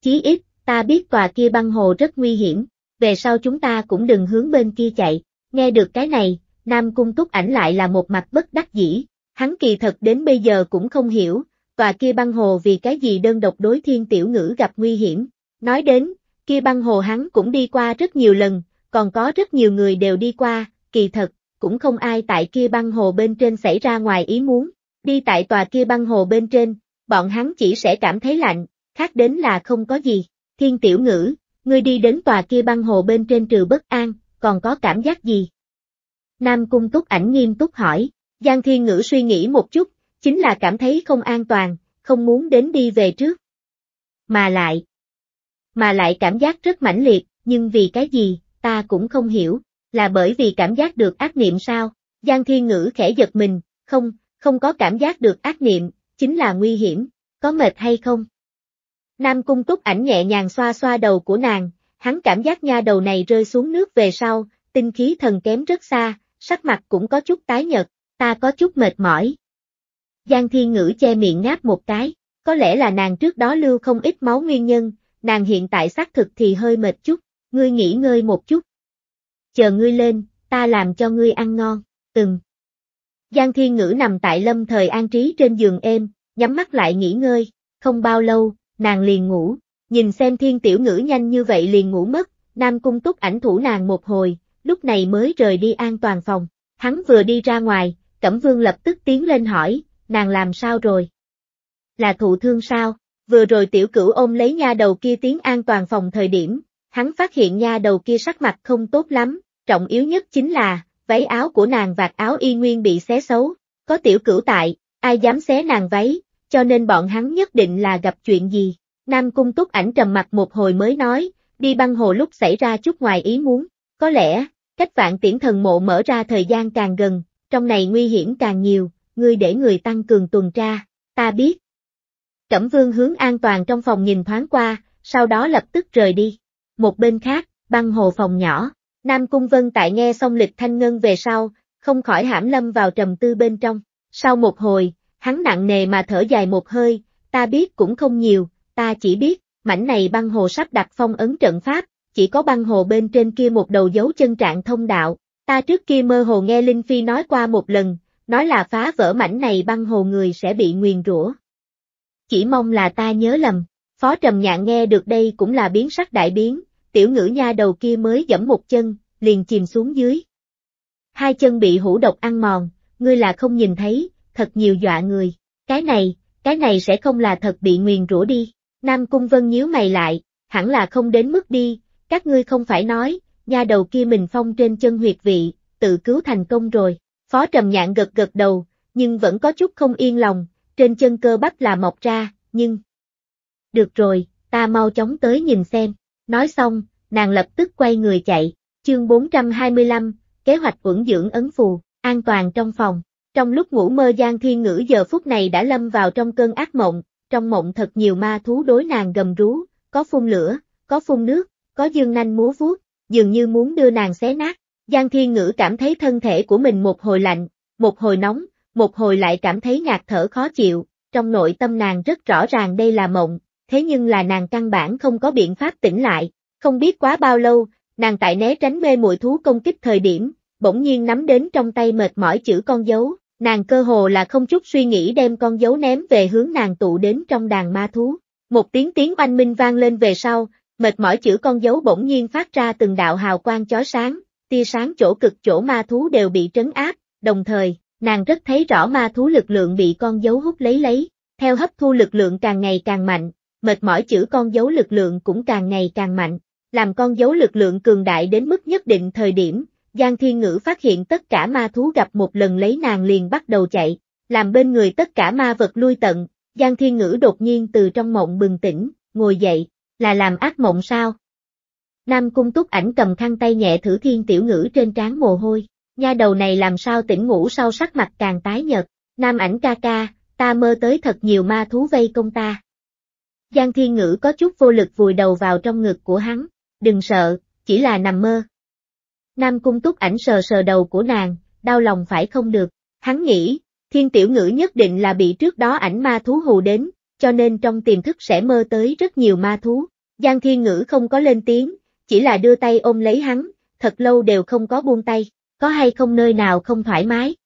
Chí ít, ta biết tòa kia băng hồ rất nguy hiểm, về sau chúng ta cũng đừng hướng bên kia chạy, nghe được cái này, Nam Cung Túc ảnh lại là một mặt bất đắc dĩ, hắn kỳ thật đến bây giờ cũng không hiểu, tòa kia băng hồ vì cái gì đơn độc đối thiên tiểu ngữ gặp nguy hiểm, nói đến, kia băng hồ hắn cũng đi qua rất nhiều lần, còn có rất nhiều người đều đi qua, kỳ thật, cũng không ai tại kia băng hồ bên trên xảy ra ngoài ý muốn, đi tại tòa kia băng hồ bên trên, bọn hắn chỉ sẽ cảm thấy lạnh, khác đến là không có gì, thiên tiểu ngữ, Ngươi đi đến tòa kia băng hồ bên trên trừ bất an, còn có cảm giác gì? Nam Cung Túc ảnh nghiêm túc hỏi, Giang Thiên Ngữ suy nghĩ một chút, chính là cảm thấy không an toàn, không muốn đến đi về trước. Mà lại, mà lại cảm giác rất mãnh liệt, nhưng vì cái gì, ta cũng không hiểu, là bởi vì cảm giác được ác niệm sao? Giang Thiên Ngữ khẽ giật mình, không, không có cảm giác được ác niệm, chính là nguy hiểm, có mệt hay không? Nam cung túc ảnh nhẹ nhàng xoa xoa đầu của nàng, hắn cảm giác nha đầu này rơi xuống nước về sau, tinh khí thần kém rất xa, sắc mặt cũng có chút tái nhợt, ta có chút mệt mỏi. Giang thiên ngữ che miệng ngáp một cái, có lẽ là nàng trước đó lưu không ít máu nguyên nhân, nàng hiện tại xác thực thì hơi mệt chút, ngươi nghỉ ngơi một chút. Chờ ngươi lên, ta làm cho ngươi ăn ngon, từng. Giang thiên ngữ nằm tại lâm thời an trí trên giường êm, nhắm mắt lại nghỉ ngơi, không bao lâu, nàng liền ngủ, nhìn xem thiên tiểu ngữ nhanh như vậy liền ngủ mất, nam cung túc ảnh thủ nàng một hồi, lúc này mới rời đi an toàn phòng, hắn vừa đi ra ngoài, Cẩm Vương lập tức tiến lên hỏi, nàng làm sao rồi? Là thụ thương sao? Vừa rồi tiểu cửu ôm lấy nha đầu kia tiến an toàn phòng thời điểm, hắn phát hiện nha đầu kia sắc mặt không tốt lắm, trọng yếu nhất chính là, váy áo của nàng vạt áo y nguyên bị xé xấu, có tiểu cửu tại, ai dám xé nàng váy, cho nên bọn hắn nhất định là gặp chuyện gì. Nam Cung Túc ảnh trầm mặt một hồi mới nói, đi băng hồ lúc xảy ra chút ngoài ý muốn, có lẽ, cách vạn tiễn thần mộ mở ra thời gian càng gần, trong này nguy hiểm càng nhiều, ngươi để người tăng cường tuần tra, ta biết. Cẩm vương hướng an toàn trong phòng nhìn thoáng qua, sau đó lập tức rời đi. Một bên khác, băng hồ phòng nhỏ, Nam Cung Vân tại nghe xong lịch thanh ngân về sau, không khỏi hãm lâm vào trầm tư bên trong. Sau một hồi, Hắn nặng nề mà thở dài một hơi, ta biết cũng không nhiều, ta chỉ biết, mảnh này băng hồ sắp đặt phong ấn trận pháp, chỉ có băng hồ bên trên kia một đầu dấu chân trạng thông đạo, ta trước kia mơ hồ nghe Linh Phi nói qua một lần, nói là phá vỡ mảnh này băng hồ người sẽ bị nguyền rủa. Chỉ mong là ta nhớ lầm, Phó Trầm Nhạn nghe được đây cũng là biến sắc đại biến, tiểu ngữ nha đầu kia mới dẫm một chân, liền chìm xuống dưới. Hai chân bị hũ độc ăn mòn, ngươi là không nhìn thấy, thật nhiều dọa người. Cái này, cái này sẽ không là thật bị nguyền rủa đi. Nam Cung Vân nhíu mày lại, hẳn là không đến mức đi, các ngươi không phải nói, nha đầu kia mình phong trên chân huyệt vị, tự cứu thành công rồi. Phó Trầm Nhạn gật gật đầu, nhưng vẫn có chút không yên lòng, trên chân cơ bắp là mọc ra, nhưng... Được rồi, ta mau chóng tới nhìn xem. Nói xong, nàng lập tức quay người chạy, chương 425, kế hoạch vững dưỡng ấn phù, an toàn trong phòng, trong lúc ngủ mơ Giang Thiên Ngữ giờ phút này đã lâm vào trong cơn ác mộng, trong mộng thật nhiều ma thú đối nàng gầm rú, có phun lửa, có phun nước, có dương nanh múa vuốt, dường như muốn đưa nàng xé nát. Giang Thiên Ngữ cảm thấy thân thể của mình một hồi lạnh, một hồi nóng, một hồi lại cảm thấy ngạt thở khó chịu, trong nội tâm nàng rất rõ ràng đây là mộng, thế nhưng là nàng căn bản không có biện pháp tỉnh lại, không biết quá bao lâu, nàng tại né tránh mê muội thú công kích thời điểm, bỗng nhiên nắm đến trong tay mệt mỏi chữ con dấu, Nàng cơ hồ là không chút suy nghĩ đem con dấu ném về hướng nàng tụ đến trong đàn ma thú. Một tiếng tiếng oanh minh vang lên về sau, mệt mỏi chữ con dấu bỗng nhiên phát ra từng đạo hào quang chói sáng, tia sáng chỗ cực chỗ ma thú đều bị trấn áp, đồng thời, nàng rất thấy rõ ma thú lực lượng bị con dấu hút lấy lấy, theo hấp thu lực lượng càng ngày càng mạnh, mệt mỏi chữ con dấu lực lượng cũng càng ngày càng mạnh, làm con dấu lực lượng cường đại đến mức nhất định thời điểm, Giang Thiên Ngữ phát hiện tất cả ma thú gặp một lần lấy nàng liền bắt đầu chạy, làm bên người tất cả ma vật lui tận, Giang Thiên Ngữ đột nhiên từ trong mộng bừng tỉnh, ngồi dậy, là làm ác mộng sao? Nam cung túc ảnh cầm khăn tay nhẹ thử thiên tiểu ngữ trên trán mồ hôi, nha đầu này làm sao tỉnh ngủ sau sắc mặt càng tái nhật, nam ảnh ca ca, ta mơ tới thật nhiều ma thú vây công ta. Giang thiên ngữ có chút vô lực vùi đầu vào trong ngực của hắn, đừng sợ, chỉ là nằm mơ. Nam cung túc ảnh sờ sờ đầu của nàng, đau lòng phải không được. Hắn nghĩ, thiên tiểu ngữ nhất định là bị trước đó ảnh ma thú hù đến, cho nên trong tiềm thức sẽ mơ tới rất nhiều ma thú. Giang thiên ngữ không có lên tiếng, chỉ là đưa tay ôm lấy hắn, thật lâu đều không có buông tay, có hay không nơi nào không thoải mái.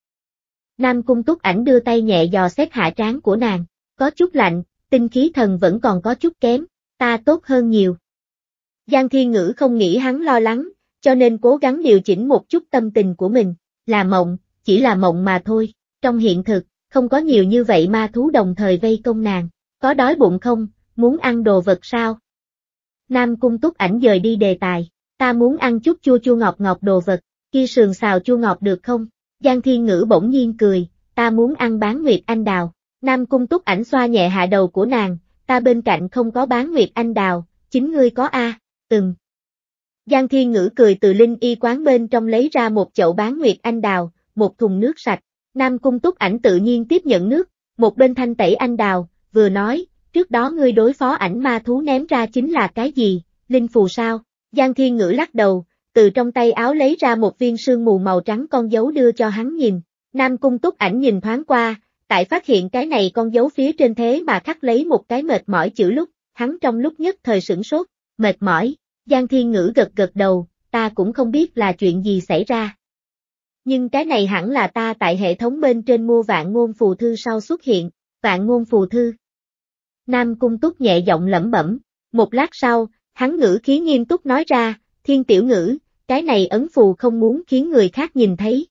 Nam cung túc ảnh đưa tay nhẹ dò xét hạ trán của nàng, có chút lạnh, tinh khí thần vẫn còn có chút kém, ta tốt hơn nhiều. Giang thiên ngữ không nghĩ hắn lo lắng, cho nên cố gắng điều chỉnh một chút tâm tình của mình, là mộng, chỉ là mộng mà thôi, trong hiện thực, không có nhiều như vậy ma thú đồng thời vây công nàng, có đói bụng không, muốn ăn đồ vật sao? Nam cung túc ảnh dời đi đề tài, ta muốn ăn chút chua chua ngọt ngọt đồ vật, kia sườn xào chua ngọt được không? Giang thiên ngữ bỗng nhiên cười, ta muốn ăn bán nguyệt anh đào, Nam cung túc ảnh xoa nhẹ hạ đầu của nàng, ta bên cạnh không có bán nguyệt anh đào, chính ngươi có a à? từng, Giang Thiên Ngữ cười từ linh y quán bên trong lấy ra một chậu bán nguyệt anh đào, một thùng nước sạch. Nam cung túc ảnh tự nhiên tiếp nhận nước, một bên thanh tẩy anh đào, vừa nói, trước đó ngươi đối phó ảnh ma thú ném ra chính là cái gì, linh phù sao? Giang Thiên Ngữ lắc đầu, từ trong tay áo lấy ra một viên sương mù màu trắng con dấu đưa cho hắn nhìn. Nam cung túc ảnh nhìn thoáng qua, tại phát hiện cái này con dấu phía trên thế mà khắc lấy một cái mệt mỏi chữ lúc, hắn trong lúc nhất thời sửng sốt, mệt mỏi, Giang Thiên Ngữ gật gật đầu, ta cũng không biết là chuyện gì xảy ra. Nhưng cái này hẳn là ta tại hệ thống bên trên mua vạn ngôn phù thư sau xuất hiện, vạn ngôn phù thư. Nam Cung Túc nhẹ giọng lẩm bẩm, một lát sau, hắn ngữ khí nghiêm túc nói ra, thiên tiểu ngữ, cái này ấn phù không muốn khiến người khác nhìn thấy.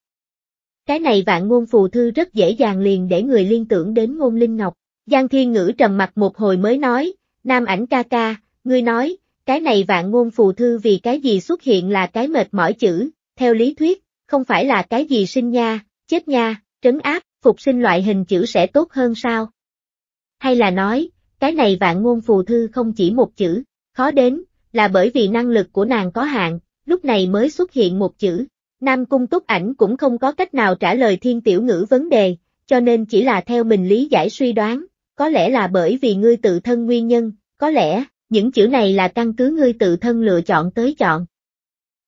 Cái này vạn ngôn phù thư rất dễ dàng liền để người liên tưởng đến ngôn linh ngọc, Giang Thiên Ngữ trầm mặt một hồi mới nói, Nam ảnh ca ca, ngươi nói, cái này vạn ngôn phù thư vì cái gì xuất hiện là cái mệt mỏi chữ, theo lý thuyết, không phải là cái gì sinh nha, chết nha, trấn áp, phục sinh loại hình chữ sẽ tốt hơn sao? Hay là nói, cái này vạn ngôn phù thư không chỉ một chữ, khó đến, là bởi vì năng lực của nàng có hạn, lúc này mới xuất hiện một chữ. Nam cung túc ảnh cũng không có cách nào trả lời thiên tiểu ngữ vấn đề, cho nên chỉ là theo mình lý giải suy đoán, có lẽ là bởi vì ngươi tự thân nguyên nhân, có lẽ, những chữ này là căn cứ ngươi tự thân lựa chọn tới chọn.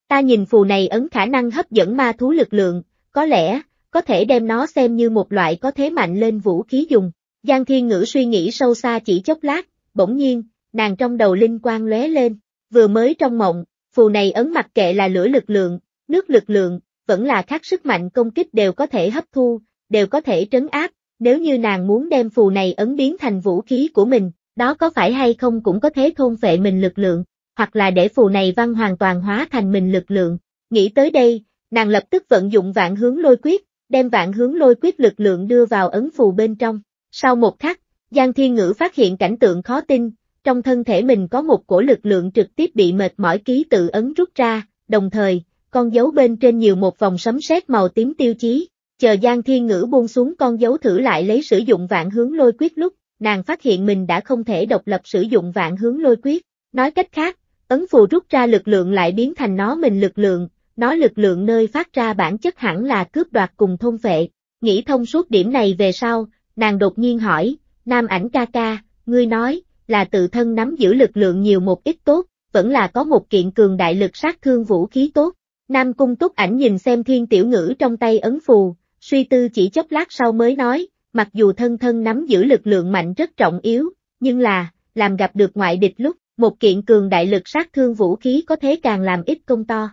Ta nhìn phù này ấn khả năng hấp dẫn ma thú lực lượng, có lẽ, có thể đem nó xem như một loại có thế mạnh lên vũ khí dùng. Giang Thiên Ngữ suy nghĩ sâu xa chỉ chốc lát, bỗng nhiên, nàng trong đầu linh quang lóe lên, vừa mới trong mộng, phù này ấn mặc kệ là lửa lực lượng, nước lực lượng, vẫn là các sức mạnh công kích đều có thể hấp thu, đều có thể trấn áp, nếu như nàng muốn đem phù này ấn biến thành vũ khí của mình, đó có phải hay không cũng có thế thôn phệ mình lực lượng, hoặc là để phù này văn hoàn toàn hóa thành mình lực lượng. Nghĩ tới đây, nàng lập tức vận dụng vạn hướng lôi quyết, đem vạn hướng lôi quyết lực lượng đưa vào ấn phù bên trong. Sau một khắc, Giang Thiên Ngữ phát hiện cảnh tượng khó tin, trong thân thể mình có một cổ lực lượng trực tiếp bị mệt mỏi ký tự ấn rút ra, đồng thời, con dấu bên trên nhiều một vòng sấm sét màu tím tiêu chí, chờ Giang Thiên Ngữ buông xuống con dấu thử lại lấy sử dụng vạn hướng lôi quyết lúc, nàng phát hiện mình đã không thể độc lập sử dụng vạn hướng lôi quyết. Nói cách khác, ấn phù rút ra lực lượng lại biến thành nó mình lực lượng, nó lực lượng nơi phát ra bản chất hẳn là cướp đoạt cùng thôn vệ. Nghĩ thông suốt điểm này về sau, nàng đột nhiên hỏi, nam ảnh ca ca, ngươi nói, là tự thân nắm giữ lực lượng nhiều một ít tốt, vẫn là có một kiện cường đại lực sát thương vũ khí tốt. Nam cung túc ảnh nhìn xem thiên tiểu ngữ trong tay ấn phù, suy tư chỉ chốc lát sau mới nói, mặc dù thân thân nắm giữ lực lượng mạnh rất trọng yếu, nhưng là, làm gặp được ngoại địch lúc, một kiện cường đại lực sát thương vũ khí có thế càng làm ít công to.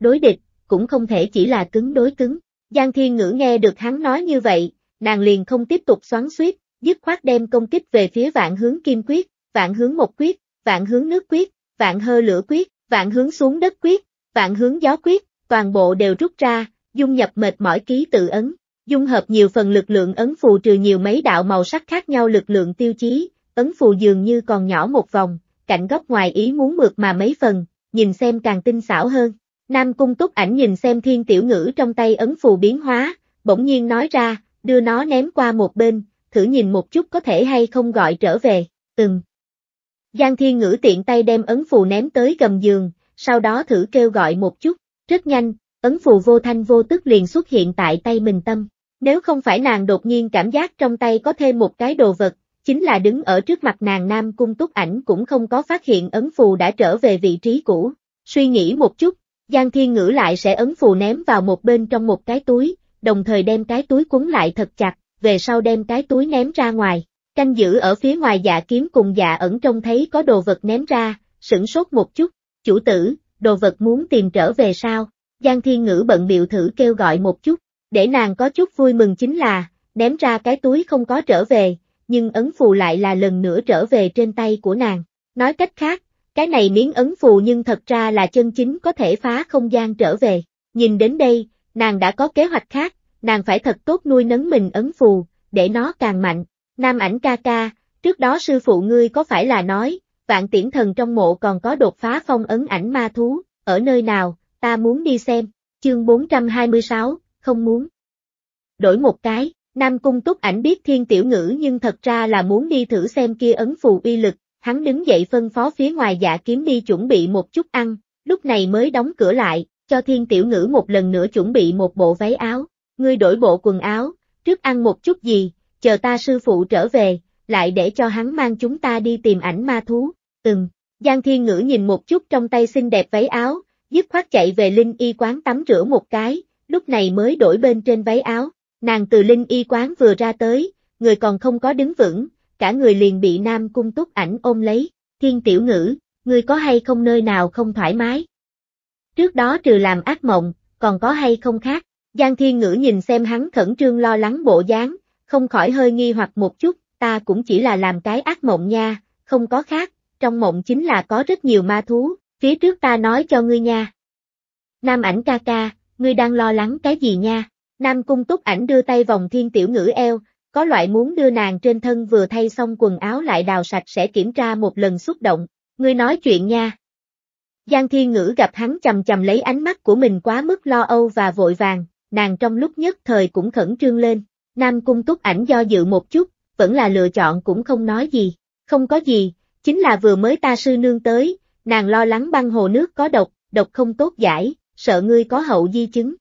Đối địch, cũng không thể chỉ là cứng đối cứng. Giang Thiên Ngữ nghe được hắn nói như vậy, nàng liền không tiếp tục xoắn suýt, dứt khoát đem công kích về phía vạn hướng kim quyết, vạn hướng một quyết, vạn hướng nước quyết, vạn hơ lửa quyết, vạn hướng xuống đất quyết, vạn hướng gió quyết, toàn bộ đều rút ra, dung nhập mệt mỏi ký tự ấn, dung hợp nhiều phần lực lượng ấn phù trừ nhiều mấy đạo màu sắc khác nhau lực lượng tiêu chí, ấn phù dường như còn nhỏ một vòng, cạnh góc ngoài ý muốn mượt mà mấy phần, nhìn xem càng tinh xảo hơn. Nam cung túc ảnh nhìn xem thiên tiểu ngữ trong tay ấn phù biến hóa, bỗng nhiên nói ra, đưa nó ném qua một bên, thử nhìn một chút có thể hay không gọi trở về, từng. Giang thiên ngữ tiện tay đem ấn phù ném tới gầm giường, sau đó thử kêu gọi một chút, rất nhanh, ấn phù vô thanh vô tức liền xuất hiện tại tay mình tâm. Nếu không phải nàng đột nhiên cảm giác trong tay có thêm một cái đồ vật, chính là đứng ở trước mặt nàng nam cung túc ảnh cũng không có phát hiện ấn phù đã trở về vị trí cũ. Suy nghĩ một chút, Giang Thiên Ngữ lại sẽ ấn phù ném vào một bên trong một cái túi, đồng thời đem cái túi cuốn lại thật chặt, về sau đem cái túi ném ra ngoài. Canh giữ ở phía ngoài dạ kiếm cùng dạ ẩn trông thấy có đồ vật ném ra, sửng sốt một chút, chủ tử, đồ vật muốn tìm trở về sao? Giang Thiên Ngữ bận biểu thử kêu gọi một chút, để nàng có chút vui mừng chính là, ném ra cái túi không có trở về, nhưng ấn phù lại là lần nữa trở về trên tay của nàng. Nói cách khác, cái này miếng ấn phù nhưng thật ra là chân chính có thể phá không gian trở về. Nhìn đến đây, nàng đã có kế hoạch khác, nàng phải thật tốt nuôi nấng mình ấn phù, để nó càng mạnh. Nam ảnh ca ca, trước đó sư phụ ngươi có phải là nói, vạn tiễn thần trong mộ còn có đột phá phong ấn ảnh ma thú, ở nơi nào, ta muốn đi xem. Chương 426, không muốn. Đổi một cái, Nam Cung Túc Ảnh biết thiên tiểu ngữ nhưng thật ra là muốn đi thử xem kia ấn phù uy lực, hắn đứng dậy phân phó phía ngoài giả dạ kiếm đi chuẩn bị một chút ăn, lúc này mới đóng cửa lại, cho thiên tiểu ngữ một lần nữa chuẩn bị một bộ váy áo, ngươi đổi bộ quần áo, trước ăn một chút gì, chờ ta sư phụ trở về, lại để cho hắn mang chúng ta đi tìm ảnh ma thú, ừm, Giang Thiên Ngữ nhìn một chút trong tay xinh đẹp váy áo, dứt khoát chạy về Linh Y quán tắm rửa một cái, lúc này mới đổi bên trên váy áo, nàng từ linh y quán vừa ra tới, người còn không có đứng vững, cả người liền bị nam cung túc ảnh ôm lấy, thiên tiểu ngữ, người có hay không nơi nào không thoải mái. Trước đó trừ làm ác mộng, còn có hay không khác, Giang thiên ngữ nhìn xem hắn khẩn trương lo lắng bộ dáng, không khỏi hơi nghi hoặc một chút, ta cũng chỉ là làm cái ác mộng nha, không có khác, trong mộng chính là có rất nhiều ma thú, phía trước ta nói cho ngươi nha. Nam ảnh ca ca, ngươi đang lo lắng cái gì nha? Nam cung túc ảnh đưa tay vòng thiên tiểu ngữ eo, có loại muốn đưa nàng trên thân vừa thay xong quần áo lại đào sạch sẽ kiểm tra một lần xúc động, ngươi nói chuyện nha. Giang thiên ngữ gặp hắn chầm chầm lấy ánh mắt của mình quá mức lo âu và vội vàng, nàng trong lúc nhất thời cũng khẩn trương lên, nam cung túc ảnh do dự một chút, vẫn là lựa chọn cũng không nói gì, không có gì, chính là vừa mới ta sư nương tới, nàng lo lắng băng hồ nước có độc, độc không tốt giải, sợ ngươi có hậu di chứng.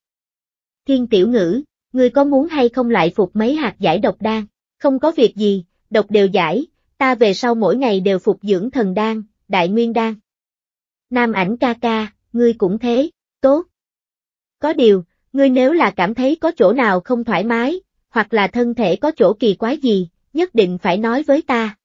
Thiên tiểu ngữ, ngươi có muốn hay không lại phục mấy hạt giải độc đan, không có việc gì, độc đều giải, ta về sau mỗi ngày đều phục dưỡng thần đan, đại nguyên đan. Nam ảnh ca ca, ngươi cũng thế, tốt. Có điều, ngươi nếu là cảm thấy có chỗ nào không thoải mái, hoặc là thân thể có chỗ kỳ quái gì, nhất định phải nói với ta.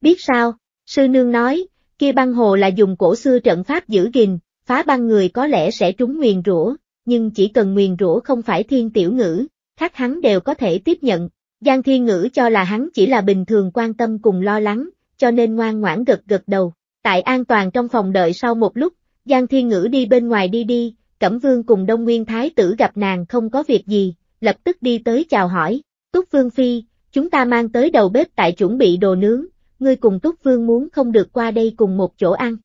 Biết sao, sư nương nói, kia băng hồ là dùng cổ xưa trận pháp giữ gìn, phá băng người có lẽ sẽ trúng nguyền rủa, nhưng chỉ cần nguyền rủa không phải thiên tiểu ngữ, khác hắn đều có thể tiếp nhận. Giang thiên ngữ cho là hắn chỉ là bình thường quan tâm cùng lo lắng, cho nên ngoan ngoãn gật gật đầu. Tại an toàn trong phòng đợi sau một lúc, Giang thiên ngữ đi bên ngoài đi đi, Cẩm Vương cùng Đông Nguyên Thái tử gặp nàng không có việc gì, lập tức đi tới chào hỏi, Túc Vương Phi, chúng ta mang tới đầu bếp tại chuẩn bị đồ nướng, ngươi cùng Túc Vương muốn không được qua đây cùng một chỗ ăn,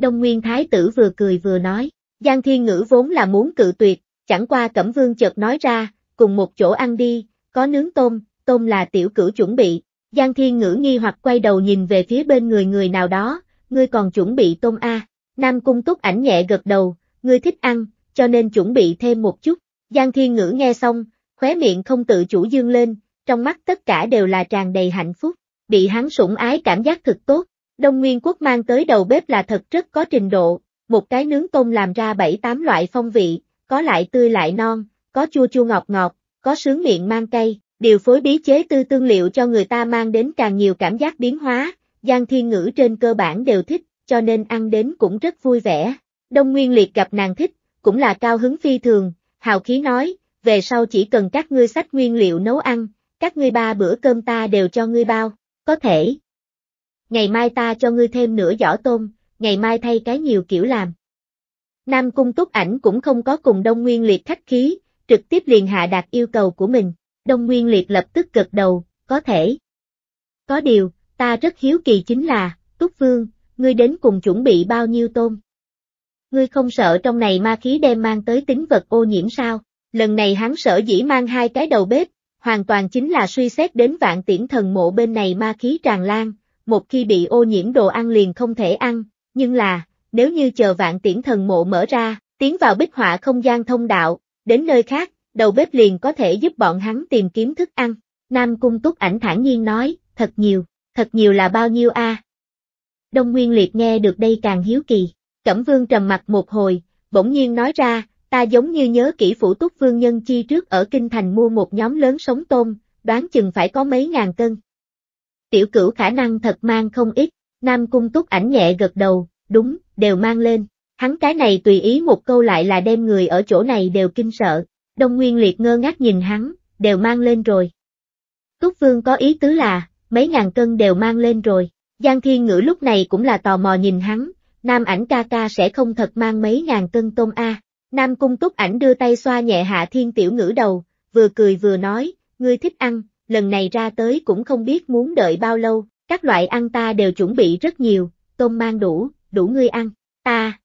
Đông Nguyên Thái tử vừa cười vừa nói, Giang Thiên Ngữ vốn là muốn cự tuyệt, chẳng qua Cẩm Vương chợt nói ra, cùng một chỗ ăn đi, có nướng tôm, tôm là tiểu cửu chuẩn bị. Giang Thiên Ngữ nghi hoặc quay đầu nhìn về phía bên người người nào đó, ngươi còn chuẩn bị tôm a? Nam Cung Túc ảnh nhẹ gật đầu, ngươi thích ăn, cho nên chuẩn bị thêm một chút. Giang Thiên Ngữ nghe xong, khóe miệng không tự chủ dương lên, trong mắt tất cả đều là tràn đầy hạnh phúc, bị hắn sủng ái cảm giác thực tốt, Đông Nguyên Quốc mang tới đầu bếp là thật rất có trình độ, một cái nướng tôm làm ra bảy tám loại phong vị, có lại tươi lại non, có chua chua ngọt ngọt, có sướng miệng mang cây, điều phối bí chế tư tương liệu cho người ta mang đến càng nhiều cảm giác biến hóa, Giang Thiên Ngữ trên cơ bản đều thích, cho nên ăn đến cũng rất vui vẻ. Đông Nguyên Liệt gặp nàng thích, cũng là cao hứng phi thường, hào khí nói, về sau chỉ cần các ngươi sách nguyên liệu nấu ăn, các ngươi ba bữa cơm ta đều cho ngươi bao, có thể, ngày mai ta cho ngươi thêm nửa giỏ tôm, ngày mai thay cái nhiều kiểu làm. Nam Cung Túc Ảnh cũng không có cùng Đông Nguyên Liệt khách khí, trực tiếp liền hạ đạt yêu cầu của mình. Đông Nguyên Liệt lập tức gật đầu, có thể. Có điều, ta rất hiếu kỳ chính là, Túc Vương, ngươi đến cùng chuẩn bị bao nhiêu tôm? Ngươi không sợ trong này ma khí đem mang tới tính vật ô nhiễm sao? Lần này hắn sở dĩ mang hai cái đầu bếp, hoàn toàn chính là suy xét đến vạn tiễn thần mộ bên này ma khí tràn lan, một khi bị ô nhiễm đồ ăn liền không thể ăn, nhưng là, nếu như chờ vạn tiễn thần mộ mở ra, tiến vào bích họa không gian thông đạo, đến nơi khác, đầu bếp liền có thể giúp bọn hắn tìm kiếm thức ăn. Nam Cung Túc Ảnh thản nhiên nói, thật nhiều, thật nhiều là bao nhiêu a? Đông Nguyên Liệt nghe được đây càng hiếu kỳ, Cẩm Vương trầm mặt một hồi, bỗng nhiên nói ra, ta giống như nhớ kỹ phủ túc vương nhân chi trước ở Kinh Thành mua một nhóm lớn sống tôm, đoán chừng phải có mấy ngàn cân, tiểu cửu khả năng thật mang không ít, Nam Cung Túc ảnh nhẹ gật đầu, đúng, đều mang lên, hắn cái này tùy ý một câu lại là đem người ở chỗ này đều kinh sợ, Đông Nguyên Liệt ngơ ngác nhìn hắn, đều mang lên rồi. Túc Vương có ý tứ là, mấy ngàn cân đều mang lên rồi, Giang Thiên Ngữ lúc này cũng là tò mò nhìn hắn, Nam ảnh ca ca sẽ không thật mang mấy ngàn cân tôm A. À. Nam Cung Túc ảnh đưa tay xoa nhẹ hạ thiên tiểu ngữ đầu, vừa cười vừa nói, ngươi thích ăn, lần này ra tới cũng không biết muốn đợi bao lâu, các loại ăn ta đều chuẩn bị rất nhiều, tôm mang đủ, đủ ngươi ăn, ta.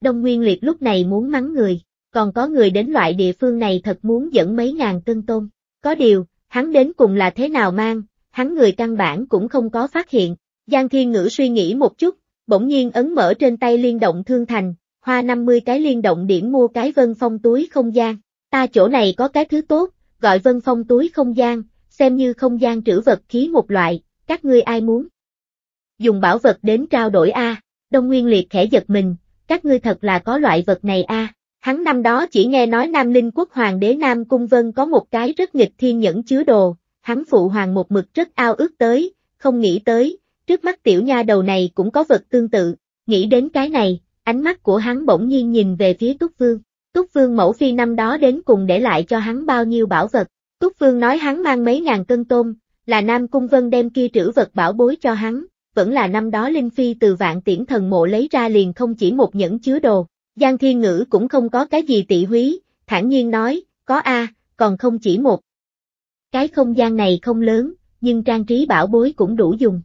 Đông Nguyên Liệt lúc này muốn mắng người, còn có người đến loại địa phương này thật muốn dẫn mấy ngàn cân tôm, có điều, hắn đến cùng là thế nào mang, hắn người căn bản cũng không có phát hiện, Giang Thiên Ngữ suy nghĩ một chút, bỗng nhiên ấn mở trên tay liên động thương thành, hoa 50 cái liên động điểm mua cái vân phong túi không gian, ta chỗ này có cái thứ tốt, gọi vân phong túi không gian, xem như không gian trữ vật khí một loại, các ngươi ai muốn? Dùng bảo vật đến trao đổi a Đông Nguyên Liệt khẽ giật mình, các ngươi thật là có loại vật này a Hắn năm đó chỉ nghe nói Nam Linh Quốc Hoàng đế Nam Cung Vân có một cái rất nghịch thiên nhẫn chứa đồ, hắn phụ hoàng một mực rất ao ước tới, không nghĩ tới, trước mắt tiểu nha đầu này cũng có vật tương tự, nghĩ đến cái này, ánh mắt của hắn bỗng nhiên nhìn về phía Túc Vương. Túc Vương mẫu phi năm đó đến cùng để lại cho hắn bao nhiêu bảo vật, Túc Vương nói hắn mang mấy ngàn cân tôm, là Nam Cung Vân đem kia trữ vật bảo bối cho hắn, vẫn là năm đó Linh Phi từ vạn tiễn thần mộ lấy ra liền không chỉ một nhẫn chứa đồ, Giang Thiên Ngữ cũng không có cái gì tỷ húy, thản nhiên nói, có a, còn không chỉ một. Cái không gian này không lớn, nhưng trang trí bảo bối cũng đủ dùng.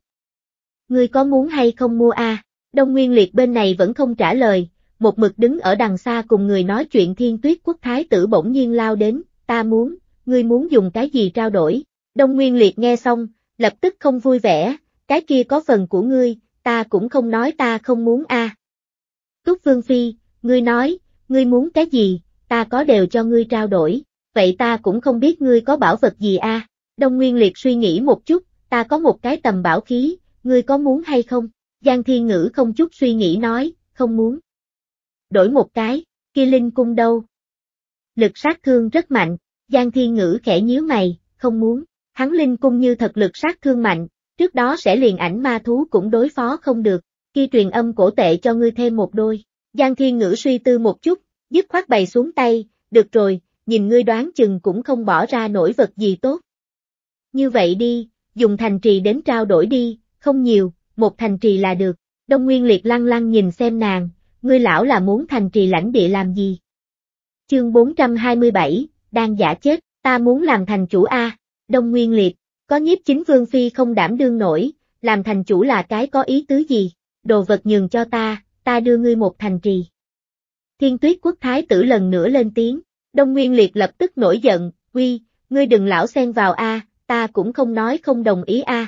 Ngươi có muốn hay không mua a? Đông Nguyên Liệt bên này vẫn không trả lời, một mực đứng ở đằng xa cùng người nói chuyện thiên tuyết quốc thái tử bỗng nhiên lao đến, ta muốn, ngươi muốn dùng cái gì trao đổi? Đông Nguyên Liệt nghe xong, lập tức không vui vẻ, cái kia có phần của ngươi, ta cũng không nói ta không muốn a. À. Túc Vương Phi, ngươi nói, ngươi muốn cái gì, ta có đều cho ngươi trao đổi, vậy ta cũng không biết ngươi có bảo vật gì a. Đông Nguyên Liệt suy nghĩ một chút, ta có một cái tầm bảo khí, ngươi có muốn hay không? Giang Thiên Ngữ không chút suy nghĩ nói, không muốn. Đổi một cái, kia linh cung đâu? Lực sát thương rất mạnh, Giang Thiên Ngữ khẽ nhíu mày, không muốn, hắn linh cung như thật lực sát thương mạnh, trước đó sẽ liền ảnh ma thú cũng đối phó không được, khi truyền âm cổ tệ cho ngươi thêm một đôi. Giang Thiên Ngữ suy tư một chút, dứt khoát bày xuống tay, được rồi, nhìn ngươi đoán chừng cũng không bỏ ra nổi vật gì tốt. Như vậy đi, dùng thành trì đến trao đổi đi, không nhiều, một thành trì là được. Đông Nguyên Liệt lăng lăng nhìn xem nàng, ngươi lão là muốn thành trì lãnh địa làm gì? Chương 427, đang giả chết, ta muốn làm thành chủ A, Đông Nguyên Liệt, có nhiếp chính vương phi không đảm đương nổi, làm thành chủ là cái có ý tứ gì, đồ vật nhường cho ta, ta đưa ngươi một thành trì. Thiên tuyết quốc thái tử lần nữa lên tiếng, Đông Nguyên Liệt lập tức nổi giận, uy, ngươi đừng lão xen vào A, ta cũng không nói không đồng ý A.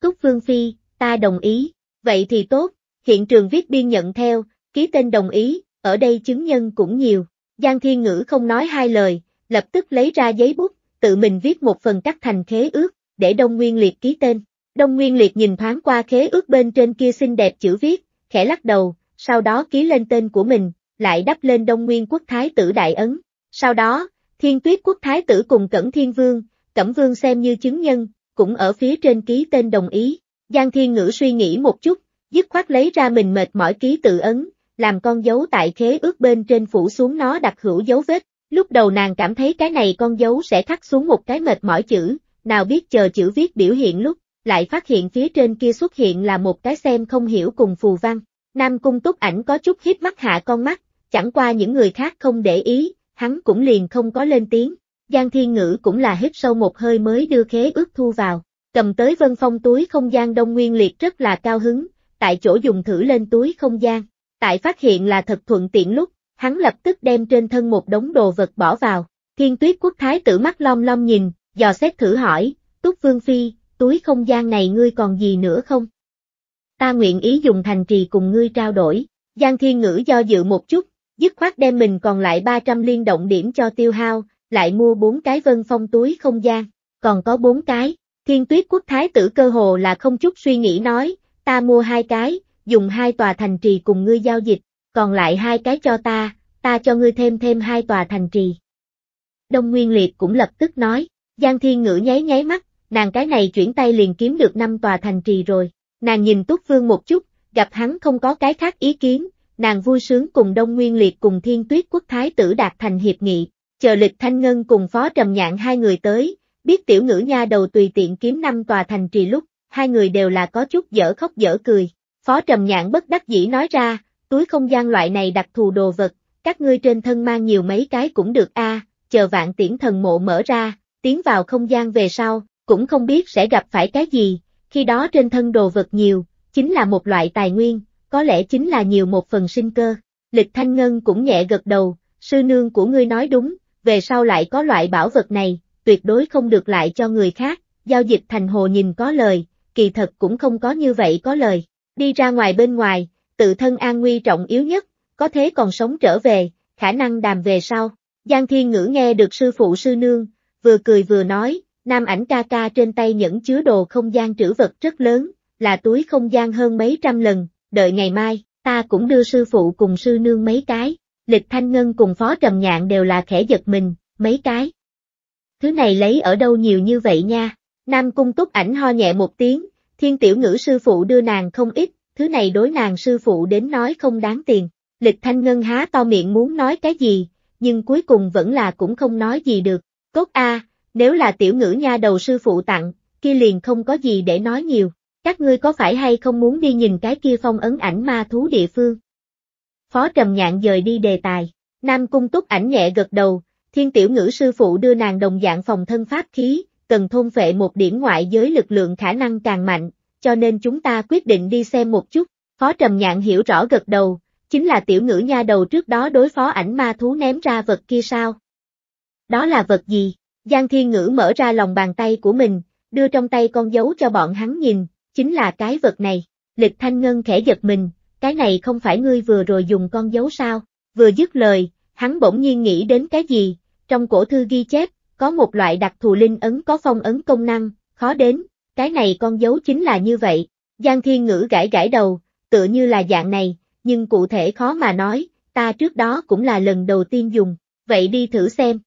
Cúc Vương Phi, ta đồng ý, vậy thì tốt, hiện trường viết biên nhận theo, ký tên đồng ý, ở đây chứng nhân cũng nhiều. Giang Thiên Ngữ không nói hai lời, lập tức lấy ra giấy bút, tự mình viết một phần cắt thành khế ước, để Đông Nguyên Liệt ký tên. Đông Nguyên Liệt nhìn thoáng qua khế ước bên trên kia xinh đẹp chữ viết, khẽ lắc đầu, sau đó ký lên tên của mình, lại đắp lên Đông Nguyên Quốc Thái tử Đại Ấn. Sau đó, Thiên Tuyết Quốc Thái tử cùng Cẩn Thiên Vương, Cẩm Vương xem như chứng nhân, cũng ở phía trên ký tên đồng ý. Giang Thiên Ngữ suy nghĩ một chút, dứt khoát lấy ra mình mệt mỏi ký tự ấn, làm con dấu tại khế ước bên trên phủ xuống nó đặt hữu dấu vết. Lúc đầu nàng cảm thấy cái này con dấu sẽ khắc xuống một cái mệt mỏi chữ, nào biết chờ chữ viết biểu hiện lúc, lại phát hiện phía trên kia xuất hiện là một cái xem không hiểu cùng phù văn. Nam cung túc ảnh có chút hiếp mắt hạ con mắt, chẳng qua những người khác không để ý, hắn cũng liền không có lên tiếng. Giang Thiên Ngữ cũng là hít sâu một hơi mới đưa khế ước thu vào, cầm tới vân phong túi không gian đông nguyên liệt rất là cao hứng, tại chỗ dùng thử lên túi không gian, tại phát hiện là thật thuận tiện lúc, hắn lập tức đem trên thân một đống đồ vật bỏ vào, thiên tuyết quốc thái tử mắt long long nhìn, dò xét thử hỏi, túc vương phi, túi không gian này ngươi còn gì nữa không? Ta nguyện ý dùng thành trì cùng ngươi trao đổi, Giang Thiên Ngữ do dự một chút, dứt khoát đem mình còn lại 300 liên động điểm cho tiêu hao, lại mua bốn cái vân phong túi không gian, còn có bốn cái, thiên tuyết quốc thái tử cơ hồ là không chút suy nghĩ nói, ta mua hai cái, dùng hai tòa thành trì cùng ngươi giao dịch, còn lại hai cái cho ta, ta cho ngươi thêm thêm hai tòa thành trì. Đông Nguyên Liệt cũng lập tức nói, Giang Thiên Ngữ nháy nháy mắt, nàng cái này chuyển tay liền kiếm được năm tòa thành trì rồi, nàng nhìn Túc Vương một chút, gặp hắn không có cái khác ý kiến, nàng vui sướng cùng Đông Nguyên Liệt cùng Thiên Tuyết Quốc Thái tử đạt thành hiệp nghị, chờ Lịch Thanh Ngân cùng Phó Trầm Nhạn hai người tới, biết tiểu ngữ nha đầu tùy tiện kiếm năm tòa thành trì lúc, hai người đều là có chút dở khóc dở cười. Phó Trầm Nhạn bất đắc dĩ nói ra, túi không gian loại này đặc thù đồ vật, các ngươi trên thân mang nhiều mấy cái cũng được a, chờ vạn tiễn thần mộ mở ra, tiến vào không gian về sau, cũng không biết sẽ gặp phải cái gì, khi đó trên thân đồ vật nhiều, chính là một loại tài nguyên, có lẽ chính là nhiều một phần sinh cơ. Lịch Thanh Ngân cũng nhẹ gật đầu, sư nương của ngươi nói đúng, về sau lại có loại bảo vật này, tuyệt đối không được lại cho người khác, giao dịch thành hồ nhìn có lời, kỳ thật cũng không có như vậy có lời. Đi ra ngoài bên ngoài, tự thân an nguy trọng yếu nhất, có thế còn sống trở về, khả năng đàm về sau. Giang Thiên Ngữ nghe được sư phụ sư nương, vừa cười vừa nói, nam ảnh ca ca trên tay nhẫn chứa đồ không gian trữ vật rất lớn, là túi không gian hơn mấy trăm lần, đợi ngày mai, ta cũng đưa sư phụ cùng sư nương mấy cái. Lịch Thanh Ngân cùng Phó Trầm Nhạn đều là khẽ giật mình, mấy cái. Thứ này lấy ở đâu nhiều như vậy nha? Nam Cung Túc ảnh ho nhẹ một tiếng, Thiên tiểu ngữ sư phụ đưa nàng không ít, thứ này đối nàng sư phụ đến nói không đáng tiền. Lịch Thanh Ngân há to miệng muốn nói cái gì, nhưng cuối cùng vẫn là cũng không nói gì được. Cốt A, nếu là tiểu ngữ nha đầu sư phụ tặng, kia liền không có gì để nói nhiều. Các ngươi có phải hay không muốn đi nhìn cái kia phong ấn ảnh ma thú địa phương? Phó Trầm Nhạn dời đi đề tài. Nam Cung Túc ảnh nhẹ gật đầu, thiên tiểu ngữ sư phụ đưa nàng đồng dạng phòng thân pháp khí, cần thôn vệ một điểm ngoại giới lực lượng khả năng càng mạnh, cho nên chúng ta quyết định đi xem một chút. Phó Trầm Nhạn hiểu rõ gật đầu, chính là tiểu ngữ nha đầu trước đó đối phó ảnh ma thú ném ra vật kia sao? Đó là vật gì? Giang Thiên Ngữ mở ra lòng bàn tay của mình, đưa trong tay con dấu cho bọn hắn nhìn, chính là cái vật này. Lịch Thanh Ngân khẽ giật mình, cái này không phải ngươi vừa rồi dùng con dấu sao? Vừa dứt lời, hắn bỗng nhiên nghĩ đến cái gì, trong cổ thư ghi chép, có một loại đặc thù linh ấn có phong ấn công năng, khó đến, cái này con dấu chính là như vậy. Giang Thiên Ngữ gãi gãi đầu, tựa như là dạng này, nhưng cụ thể khó mà nói, ta trước đó cũng là lần đầu tiên dùng, vậy đi thử xem.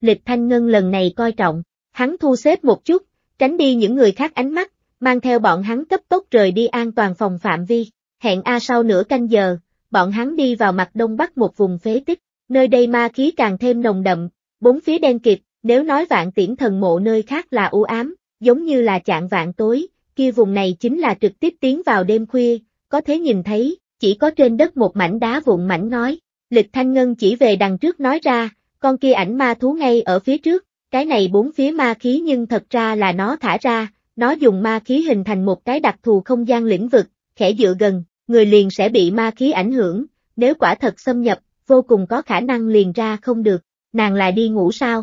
Lịch Thanh Ngân lần này coi trọng, hắn thu xếp một chút, tránh đi những người khác ánh mắt, mang theo bọn hắn cấp tốc rời đi an toàn phòng phạm vi, hẹn A sau nửa canh giờ, bọn hắn đi vào mặt đông bắc một vùng phế tích, nơi đây ma khí càng thêm nồng đậm, Bốn phía đen kịt, nếu nói vạn tiễn thần mộ nơi khác là u ám, giống như là trạng vạn tối, kia vùng này chính là trực tiếp tiến vào đêm khuya, có thể nhìn thấy, chỉ có trên đất một mảnh đá vụn mảnh nói. Lịch Thanh Ngân chỉ về đằng trước nói ra, con kia ảnh ma thú ngay ở phía trước, cái này bốn phía ma khí nhưng thật ra là nó thả ra, nó dùng ma khí hình thành một cái đặc thù không gian lĩnh vực, khẽ dựa gần, người liền sẽ bị ma khí ảnh hưởng, nếu quả thật xâm nhập, vô cùng có khả năng liền ra không được nàng là đi ngủ sao?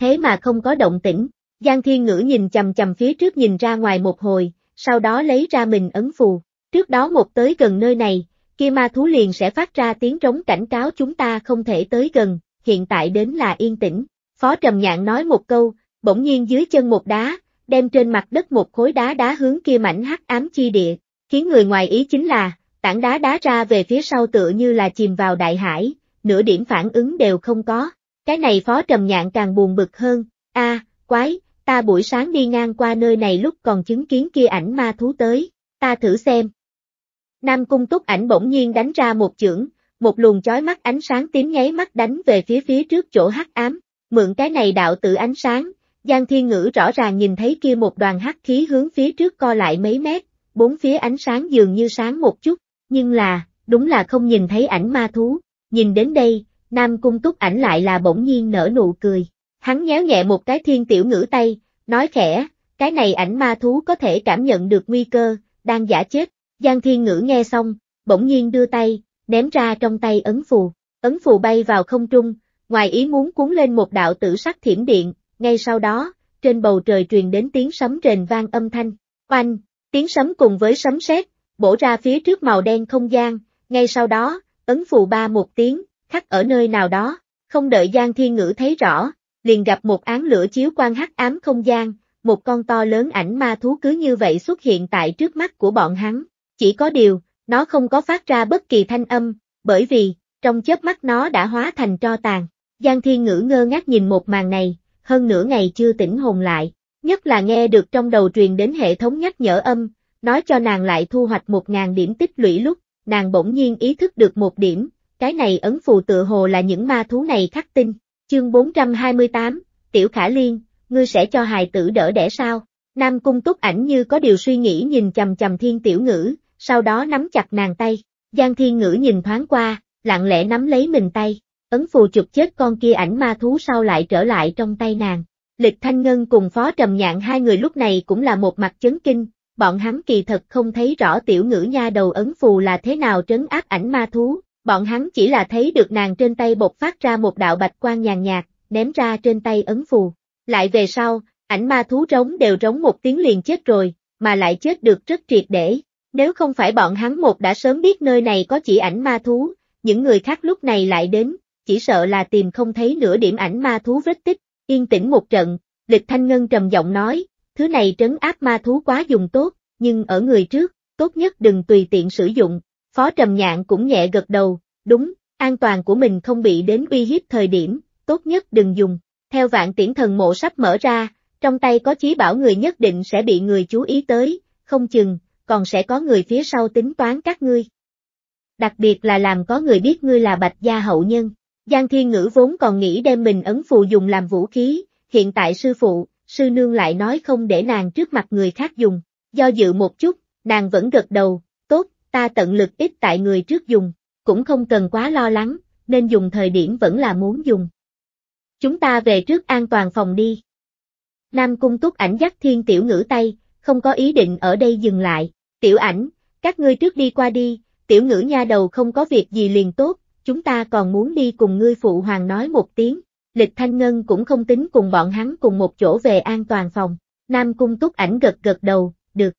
Thế mà không có động tĩnh, Giang Thiên Ngữ nhìn chầm chầm phía trước nhìn ra ngoài một hồi, sau đó lấy ra mình ấn phù, trước đó một tới gần nơi này, kia ma thú liền sẽ phát ra tiếng trống cảnh cáo chúng ta không thể tới gần, hiện tại đến là yên tĩnh. Phó Trầm Nhạn nói một câu, bỗng nhiên dưới chân một đá, đem trên mặt đất một khối đá đá hướng kia mảnh hắc ám chi địa, khiến người ngoài ý chính là, tảng đá đá ra về phía sau tựa như là chìm vào đại hải, nửa điểm phản ứng đều không có. Cái này phó trầm nhạn càng buồn bực hơn, a quái, ta buổi sáng đi ngang qua nơi này lúc còn chứng kiến kia ảnh ma thú tới, ta thử xem. Nam cung túc ảnh bỗng nhiên đánh ra một chưởng, một luồng chói mắt ánh sáng tím nháy mắt đánh về phía phía trước chỗ hắc ám, mượn cái này đạo tự ánh sáng, Giang Thiên Ngữ rõ ràng nhìn thấy kia một đoàn hắc khí hướng phía trước co lại mấy mét, bốn phía ánh sáng dường như sáng một chút, nhưng là, đúng là không nhìn thấy ảnh ma thú. Nhìn đến đây, Nam Cung Túc ảnh lại là bỗng nhiên nở nụ cười. Hắn nhéo nhẹ một cái thiên tiểu ngữ tay, nói khẽ, cái này ảnh ma thú có thể cảm nhận được nguy cơ, đang giả chết. Giang thiên ngữ nghe xong, bỗng nhiên đưa tay, ném ra trong tay ấn phù. Ấn phù bay vào không trung, ngoài ý muốn cuốn lên một đạo tử sắc thiểm điện, ngay sau đó, trên bầu trời truyền đến tiếng sấm rền vang âm thanh. Oanh, tiếng sấm cùng với sấm sét, bổ ra phía trước màu đen không gian, ngay sau đó, ấn phù ba một tiếng, khắc ở nơi nào đó, không đợi Giang Thiên Ngữ thấy rõ, liền gặp một án lửa chiếu quan hắc ám không gian, một con to lớn ảnh ma thú cứ như vậy xuất hiện tại trước mắt của bọn hắn, chỉ có điều, nó không có phát ra bất kỳ thanh âm, bởi vì, trong chớp mắt nó đã hóa thành tro tàn. Giang Thiên Ngữ ngơ ngác nhìn một màn này, hơn nửa ngày chưa tỉnh hồn lại, nhất là nghe được trong đầu truyền đến hệ thống nhắc nhở âm, nói cho nàng lại thu hoạch 1.000 điểm tích lũy lúc, nàng bỗng nhiên ý thức được một điểm, cái này ấn phù tựa hồ là những ma thú này khắc tinh. Chương 428, Tiểu Khả Liên, ngươi sẽ cho hài tử đỡ đẻ sao? Nam cung túc ảnh như có điều suy nghĩ nhìn chầm chầm thiên tiểu ngữ, sau đó nắm chặt nàng tay. Giang thiên ngữ nhìn thoáng qua, lặng lẽ nắm lấy mình tay, ấn phù chụp chết con kia ảnh ma thú sau lại trở lại trong tay nàng. Lịch Thanh Ngân cùng Phó Trầm Nhạn hai người lúc này cũng là một mặt chấn kinh, bọn hắn kỳ thật không thấy rõ tiểu ngữ nha đầu ấn phù là thế nào trấn áp ảnh ma thú, bọn hắn chỉ là thấy được nàng trên tay bột phát ra một đạo bạch quan nhàn nhạt, ném ra trên tay ấn phù. Lại về sau, ảnh ma thú rống đều rống một tiếng liền chết rồi, mà lại chết được rất triệt để. Nếu không phải bọn hắn một đã sớm biết nơi này có chỉ ảnh ma thú, những người khác lúc này lại đến, chỉ sợ là tìm không thấy nửa điểm ảnh ma thú vết tích. Yên tĩnh một trận, Lịch Thanh Ngân trầm giọng nói, Thứ này trấn áp ma thú quá dùng tốt, nhưng ở người trước, tốt nhất đừng tùy tiện sử dụng. Phó Trầm Nhạn cũng nhẹ gật đầu, đúng, an toàn của mình không bị đến uy hiếp thời điểm, tốt nhất đừng dùng. Theo vạn tiễn thần mộ sắp mở ra, trong tay có chí bảo người nhất định sẽ bị người chú ý tới, không chừng, còn sẽ có người phía sau tính toán các ngươi. Đặc biệt là làm có người biết ngươi là bạch gia hậu nhân. Giang Thiên Ngữ vốn còn nghĩ đem mình ấn phù dùng làm vũ khí, hiện tại sư phụ, sư nương lại nói không để nàng trước mặt người khác dùng, do dự một chút, nàng vẫn gật đầu, tốt, ta tận lực ít tại người trước dùng, cũng không cần quá lo lắng, nên dùng thời điểm vẫn là muốn dùng. Chúng ta về trước an toàn phòng đi. Nam cung túc ảnh dắt thiên tiểu ngữ tay, không có ý định ở đây dừng lại, tiểu ảnh, các ngươi trước đi qua đi, tiểu ngữ nha đầu không có việc gì liền tốt, chúng ta còn muốn đi cùng ngươi phụ hoàng nói một tiếng. Lịch Thanh Ngân cũng không tính cùng bọn hắn cùng một chỗ về an toàn phòng. Nam Cung Túc ảnh gật gật đầu, được.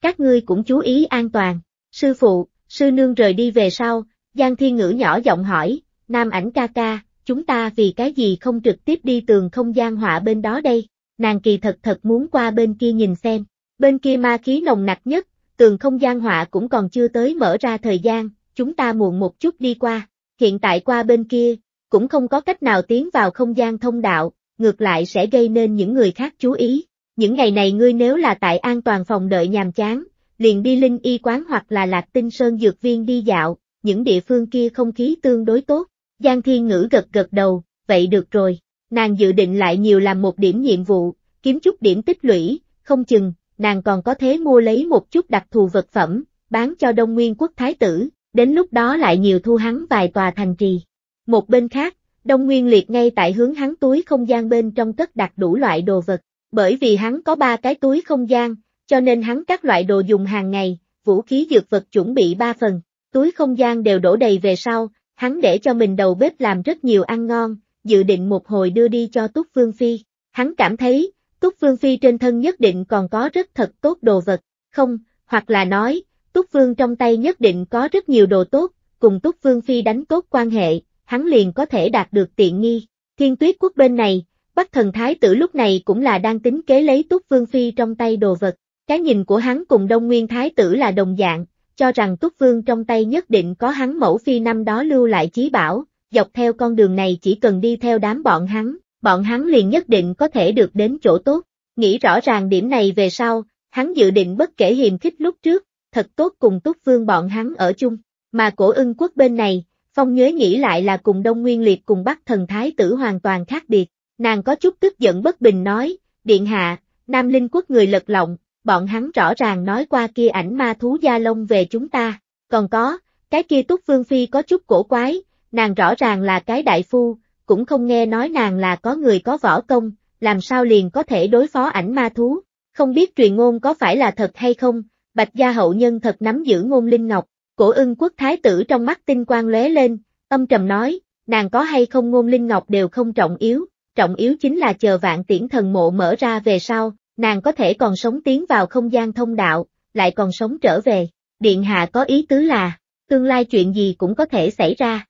Các ngươi cũng chú ý an toàn. Sư phụ, sư nương rời đi về sau, Giang Thiên Ngữ nhỏ giọng hỏi, Nam ảnh ca ca, chúng ta vì cái gì không trực tiếp đi tường không gian họa bên đó đây? Nàng kỳ thật thật muốn qua bên kia nhìn xem. Bên kia ma khí nồng nặc nhất, tường không gian họa cũng còn chưa tới mở ra thời gian, chúng ta muộn một chút đi qua. Hiện tại qua bên kia, cũng không có cách nào tiến vào không gian thông đạo, ngược lại sẽ gây nên những người khác chú ý. Những ngày này ngươi nếu là tại an toàn phòng đợi nhàm chán, liền đi linh y quán hoặc là lạc tinh sơn dược viên đi dạo, những địa phương kia không khí tương đối tốt. Giang Thiên Ngữ gật gật đầu, vậy được rồi, nàng dự định lại nhiều làm một điểm nhiệm vụ, kiếm chút điểm tích lũy, không chừng, nàng còn có thế mua lấy một chút đặc thù vật phẩm, bán cho Đông Nguyên quốc thái tử, đến lúc đó lại nhiều thu hắn vài tòa thành trì. Một bên khác, Đông Nguyên Liệt ngay tại hướng hắn túi không gian bên trong tất đặt đủ loại đồ vật. Bởi vì hắn có ba cái túi không gian, cho nên hắn các loại đồ dùng hàng ngày, vũ khí dược vật chuẩn bị ba phần, túi không gian đều đổ đầy về sau, hắn để cho mình đầu bếp làm rất nhiều ăn ngon, dự định một hồi đưa đi cho Túc Vương Phi. Hắn cảm thấy, Túc Vương Phi trên thân nhất định còn có rất thật tốt đồ vật, không, hoặc là nói, Túc Vương trong tay nhất định có rất nhiều đồ tốt, cùng Túc Vương Phi đánh tốt quan hệ, hắn liền có thể đạt được tiện nghi. Thiên tuyết quốc bên này, Bắc thần thái tử lúc này cũng là đang tính kế lấy Túc Vương Phi trong tay đồ vật. Cái nhìn của hắn cùng Đông Nguyên thái tử là đồng dạng, cho rằng Túc Vương trong tay nhất định có hắn mẫu phi năm đó lưu lại chí bảo, dọc theo con đường này chỉ cần đi theo đám bọn hắn, bọn hắn liền nhất định có thể được đến chỗ tốt. Nghĩ rõ ràng điểm này về sau, hắn dự định bất kể hiềm khích lúc trước, thật tốt cùng Túc Vương bọn hắn ở chung. Mà cổ ưng quốc bên này, Phong Nhuế nghĩ lại là cùng Đông Nguyên Liệt cùng Bắc thần thái tử hoàn toàn khác biệt, nàng có chút tức giận bất bình nói, Điện Hạ, Nam Linh Quốc người lật lọng, bọn hắn rõ ràng nói qua kia ảnh ma thú Gia Long về chúng ta, còn có, cái kia Túc Vương Phi có chút cổ quái, nàng rõ ràng là cái đại phu, cũng không nghe nói nàng là có người có võ công, làm sao liền có thể đối phó ảnh ma thú, không biết truyền ngôn có phải là thật hay không, Bạch Gia Hậu Nhân thật nắm giữ ngôn Linh Ngọc, Cổ ưng quốc thái tử trong mắt tinh quang lóe lên, âm trầm nói, nàng có hay không ngôn linh ngọc đều không trọng yếu, trọng yếu chính là chờ vạn tiễn thần mộ mở ra về sau, nàng có thể còn sống tiến vào không gian thông đạo, lại còn sống trở về. Điện hạ có ý tứ là, tương lai chuyện gì cũng có thể xảy ra.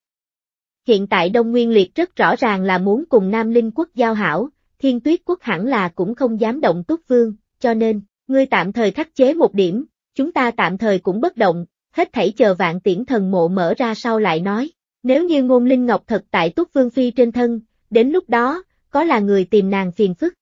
Hiện tại Đông Nguyên Liệt rất rõ ràng là muốn cùng Nam Linh quốc giao hảo, Thiên Tuyết quốc hẳn là cũng không dám động Túc Vương, cho nên, ngươi tạm thời khắc chế một điểm, chúng ta tạm thời cũng bất động, hết thảy chờ vạn tiễn thần mộ mở ra sau lại nói, nếu như ngôn linh ngọc thật tại túc vương phi trên thân, đến lúc đó, có là người tìm nàng phiền phức.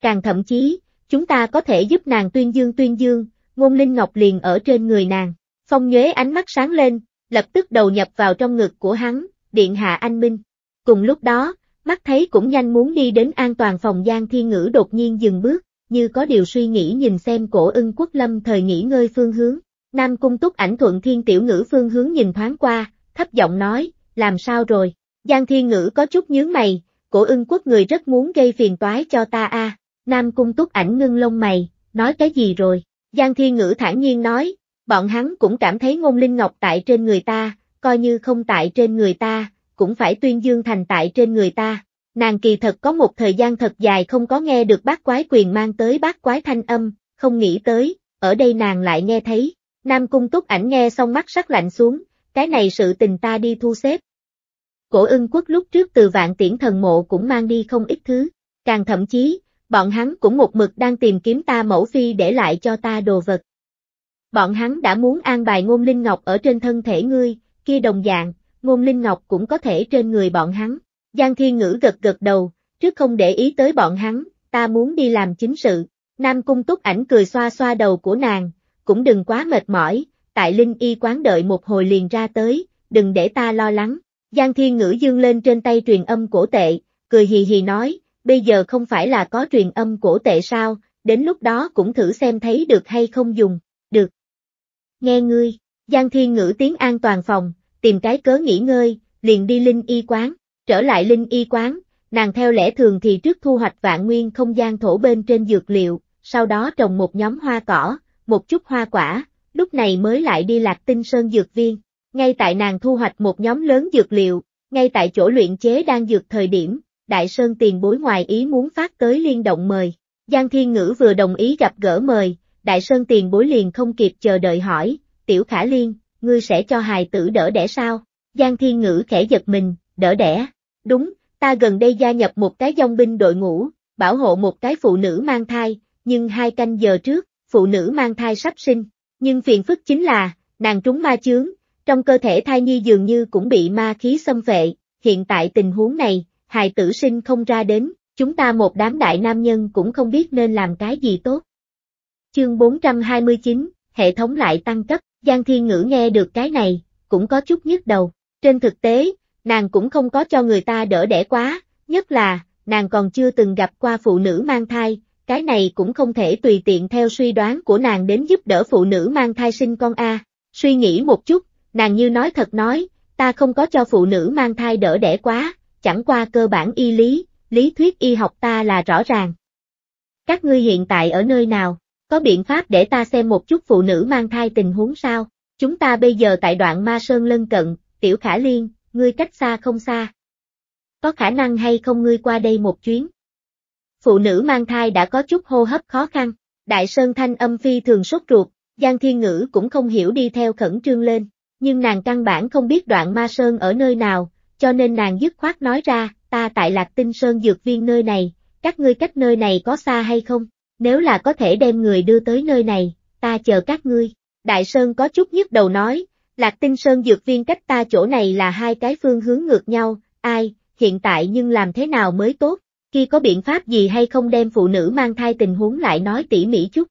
Càng thậm chí, chúng ta có thể giúp nàng tuyên dương tuyên dương, ngôn linh ngọc liền ở trên người nàng, phong nhuế ánh mắt sáng lên, lập tức đầu nhập vào trong ngực của hắn, điện hạ anh minh. Cùng lúc đó, mắt thấy cũng nhanh muốn đi đến an toàn phòng gian thi Ngữ đột nhiên dừng bước, như có điều suy nghĩ nhìn xem cổ ưng quốc lâm thời nghỉ ngơi phương hướng. Nam cung túc ảnh thuận thiên tiểu ngữ phương hướng nhìn thoáng qua, thấp giọng nói, làm sao rồi? Giang thiên ngữ có chút nhướng mày, cổ ưng quốc người rất muốn gây phiền toái cho ta a. Nam cung túc ảnh ngưng lông mày, nói cái gì rồi? Giang thiên ngữ thản nhiên nói, bọn hắn cũng cảm thấy ngôn linh ngọc tại trên người ta, coi như không tại trên người ta, cũng phải tuyên dương thành tại trên người ta. Nàng kỳ thật có một thời gian thật dài không có nghe được bác quái quyền mang tới bác quái thanh âm, không nghĩ tới, ở đây nàng lại nghe thấy. Nam Cung Túc ảnh nghe xong mắt sắc lạnh xuống, cái này sự tình ta đi thu xếp. Cổ ưng quốc lúc trước từ vạn tiễn thần mộ cũng mang đi không ít thứ, càng thậm chí, bọn hắn cũng một mực đang tìm kiếm ta mẫu phi để lại cho ta đồ vật. Bọn hắn đã muốn an bài ngôn linh ngọc ở trên thân thể ngươi, kia đồng dạng, ngôn linh ngọc cũng có thể trên người bọn hắn. Giang Thiên Ngữ gật gật đầu, trước không để ý tới bọn hắn, ta muốn đi làm chính sự. Nam Cung Túc ảnh cười xoa xoa đầu của nàng, cũng đừng quá mệt mỏi, tại Linh Y quán đợi một hồi liền ra tới, đừng để ta lo lắng. Giang Thiên Ngữ dương lên trên tay truyền âm cổ tệ, cười hì hì nói, bây giờ không phải là có truyền âm cổ tệ sao, đến lúc đó cũng thử xem thấy được hay không dùng, được. Nghe ngươi, Giang Thiên Ngữ tiếng an toàn phòng, tìm cái cớ nghỉ ngơi, liền đi Linh Y quán, trở lại Linh Y quán, nàng theo lẽ thường thì trước thu hoạch vạn nguyên không gian thổ bên trên dược liệu, sau đó trồng một nhóm hoa cỏ, một chút hoa quả, lúc này mới lại đi lạc tinh sơn dược viên. Ngay tại nàng thu hoạch một nhóm lớn dược liệu, ngay tại chỗ luyện chế đang dược thời điểm, Đại Sơn tiền bối ngoài ý muốn phát tới liên động mời. Giang Thiên Ngữ vừa đồng ý gặp gỡ mời, Đại Sơn tiền bối liền không kịp chờ đợi hỏi, Tiểu Khả Liên, ngươi sẽ cho hài tử đỡ đẻ sao? Giang Thiên Ngữ khẽ giật mình, đỡ đẻ. Đúng, ta gần đây gia nhập một cái dòng binh đội ngũ, bảo hộ một cái phụ nữ mang thai, nhưng hai canh giờ trước, phụ nữ mang thai sắp sinh, nhưng phiền phức chính là, nàng trúng ma chướng, trong cơ thể thai nhi dường như cũng bị ma khí xâm vệ, hiện tại tình huống này, hài tử sinh không ra đến, chúng ta một đám đại nam nhân cũng không biết nên làm cái gì tốt. Chương 429, hệ thống lại tăng cấp, Giang Thiên Ngữ nghe được cái này, cũng có chút nhức đầu, trên thực tế, nàng cũng không có cho người ta đỡ đẻ quá, nhất là, nàng còn chưa từng gặp qua phụ nữ mang thai, cái này cũng không thể tùy tiện theo suy đoán của nàng đến giúp đỡ phụ nữ mang thai sinh con A. Suy nghĩ một chút, nàng như nói thật nói, ta không có cho phụ nữ mang thai đỡ đẻ quá, chẳng qua cơ bản y lý, lý thuyết y học ta là rõ ràng. Các ngươi hiện tại ở nơi nào, có biện pháp để ta xem một chút phụ nữ mang thai tình huống sao? Chúng ta bây giờ tại đoạn Ma Sơn lân cận, Tiểu Khả Liên, ngươi cách xa không xa. Có khả năng hay không ngươi qua đây một chuyến? phụ nữ mang thai đã có chút hô hấp khó khăn, Đại Sơn Thanh âm phi thường sốt ruột, Giang Thiên Ngữ cũng không hiểu đi theo khẩn trương lên, nhưng nàng căn bản không biết đoạn ma Sơn ở nơi nào, cho nên nàng dứt khoát nói ra, ta tại Lạc Tinh Sơn dược viên nơi này, các ngươi cách nơi này có xa hay không, nếu là có thể đem người đưa tới nơi này, ta chờ các ngươi. Đại Sơn có chút nhức đầu nói, Lạc Tinh Sơn dược viên cách ta chỗ này là hai cái phương hướng ngược nhau, ai, hiện tại nhưng làm thế nào mới tốt, khi có biện pháp gì hay không đem phụ nữ mang thai tình huống lại nói tỉ mỉ chút.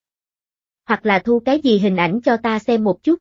Hoặc là thu cái gì hình ảnh cho ta xem một chút.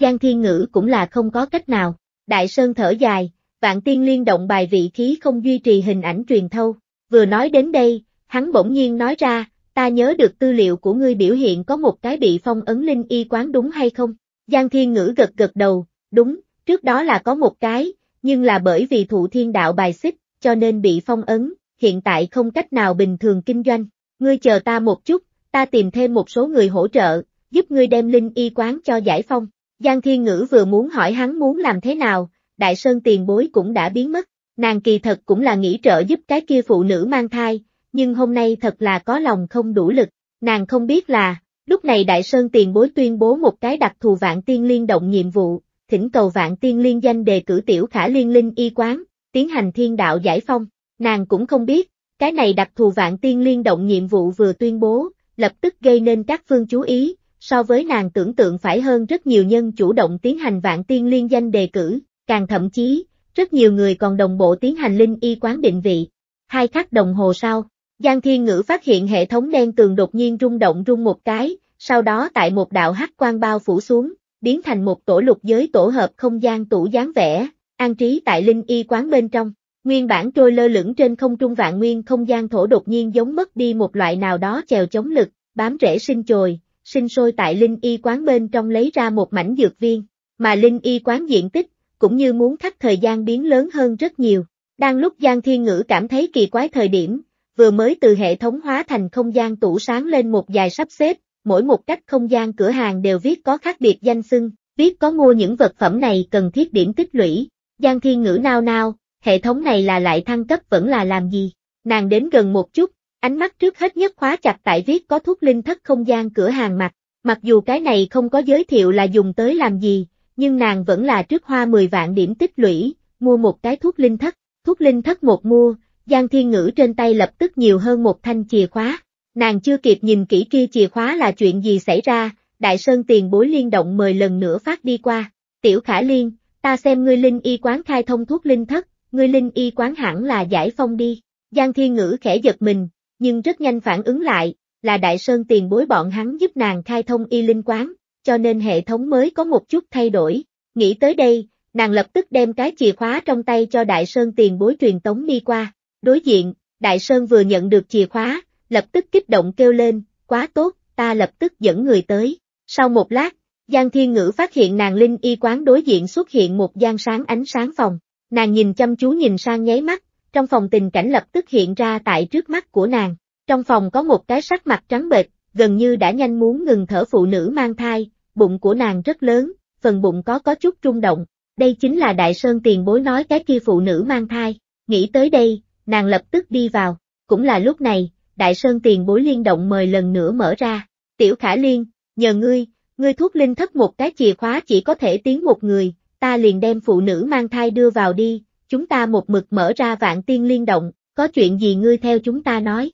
Giang Thiên Ngữ cũng là không có cách nào. Đại Sơn thở dài, vạn tiên liên động bài vị khí không duy trì hình ảnh truyền thâu. Vừa nói đến đây, hắn bỗng nhiên nói ra, ta nhớ được tư liệu của ngươi biểu hiện có một cái bị phong ấn linh y quán đúng hay không? Giang Thiên Ngữ gật gật đầu, đúng, trước đó là có một cái, nhưng là bởi vì thụ thiên đạo bài xích, cho nên bị phong ấn, hiện tại không cách nào bình thường kinh doanh. Ngươi chờ ta một chút, ta tìm thêm một số người hỗ trợ, giúp ngươi đem linh y quán cho giải phong. Giang Thiên Ngữ vừa muốn hỏi hắn muốn làm thế nào, Đại Sơn tiền bối cũng đã biến mất. Nàng kỳ thật cũng là nghĩ trợ giúp cái kia phụ nữ mang thai, nhưng hôm nay thật là có lòng không đủ lực. Nàng không biết là, lúc này Đại Sơn tiền bối tuyên bố một cái đặc thù vạn tiên liên động nhiệm vụ, thỉnh cầu vạn tiên liên danh đề cử tiểu khả liên linh y quán, tiến hành thiên đạo giải phong. Nàng cũng không biết, cái này đặc thù vạn tiên liên động nhiệm vụ vừa tuyên bố, lập tức gây nên các phương chú ý, so với nàng tưởng tượng phải hơn rất nhiều nhân chủ động tiến hành vạn tiên liên danh đề cử, càng thậm chí, rất nhiều người còn đồng bộ tiến hành linh y quán định vị. Hai khắc đồng hồ sau, Giang Thiên Ngữ phát hiện hệ thống đen tường đột nhiên rung động rung một cái, sau đó tại một đạo hắc quang bao phủ xuống, biến thành một tổ lục giới tổ hợp không gian tủ dáng vẻ an trí tại linh y quán bên trong. Nguyên bản trôi lơ lửng trên không trung vạn nguyên không gian thổ đột nhiên giống mất đi một loại nào đó chèo chống lực, bám rễ sinh chồi, sinh sôi tại linh y quán bên trong lấy ra một mảnh dược viên, mà linh y quán diện tích, cũng như muốn khắc thời gian biến lớn hơn rất nhiều. Đang lúc Giang Thiên Ngữ cảm thấy kỳ quái thời điểm, vừa mới từ hệ thống hóa thành không gian tủ sáng lên một dài sắp xếp, mỗi một cách không gian cửa hàng đều viết có khác biệt danh xưng, viết có mua những vật phẩm này cần thiết điểm tích lũy. Giang Thiên Ngữ nao nao, hệ thống này là lại thăng cấp vẫn là làm gì? Nàng đến gần một chút, ánh mắt trước hết nhất khóa chặt tại viết có thuốc linh thất không gian cửa hàng mặt, mặc dù cái này không có giới thiệu là dùng tới làm gì, nhưng nàng vẫn là trước hoa 10 vạn điểm tích lũy, mua một cái thuốc linh thất, thuốc linh thất một mua, Giang Thiên Ngữ trên tay lập tức nhiều hơn một thanh chìa khóa. Nàng chưa kịp nhìn kỹ kia chìa khóa là chuyện gì xảy ra, Đại Sơn tiền bối liên động mời lần nữa phát đi qua. Tiểu Khả Liên, ta xem ngươi linh y quán khai thông thuốc linh thất, ngươi linh y quán hẳn là giải phong đi. Giang Thiên Ngữ khẽ giật mình, nhưng rất nhanh phản ứng lại, là Đại Sơn tiền bối bọn hắn giúp nàng khai thông y linh quán, cho nên hệ thống mới có một chút thay đổi. Nghĩ tới đây, nàng lập tức đem cái chìa khóa trong tay cho Đại Sơn tiền bối truyền tống đi qua. Đối diện, Đại Sơn vừa nhận được chìa khóa, lập tức kích động kêu lên, quá tốt, ta lập tức dẫn người tới. Sau một lát, Giang Thiên Ngữ phát hiện nàng Linh y quán đối diện xuất hiện một gian sáng ánh sáng phòng. Nàng nhìn chăm chú nhìn sang nháy mắt, trong phòng tình cảnh lập tức hiện ra tại trước mắt của nàng. Trong phòng có một cái sắc mặt trắng bệch, gần như đã nhanh muốn ngừng thở phụ nữ mang thai, bụng của nàng rất lớn, phần bụng có có chút rung động. Đây chính là Đại Sơn tiền bối nói cái kia phụ nữ mang thai, nghĩ tới đây, nàng lập tức đi vào, cũng là lúc này, Đại Sơn tiền bối liên động mời lần nữa mở ra, tiểu khả liên, nhờ ngươi, ngươi thuốc linh thất một cái chìa khóa chỉ có thể tiến một người, ta liền đem phụ nữ mang thai đưa vào đi, chúng ta một mực mở ra vạn tiên liên động, có chuyện gì ngươi theo chúng ta nói.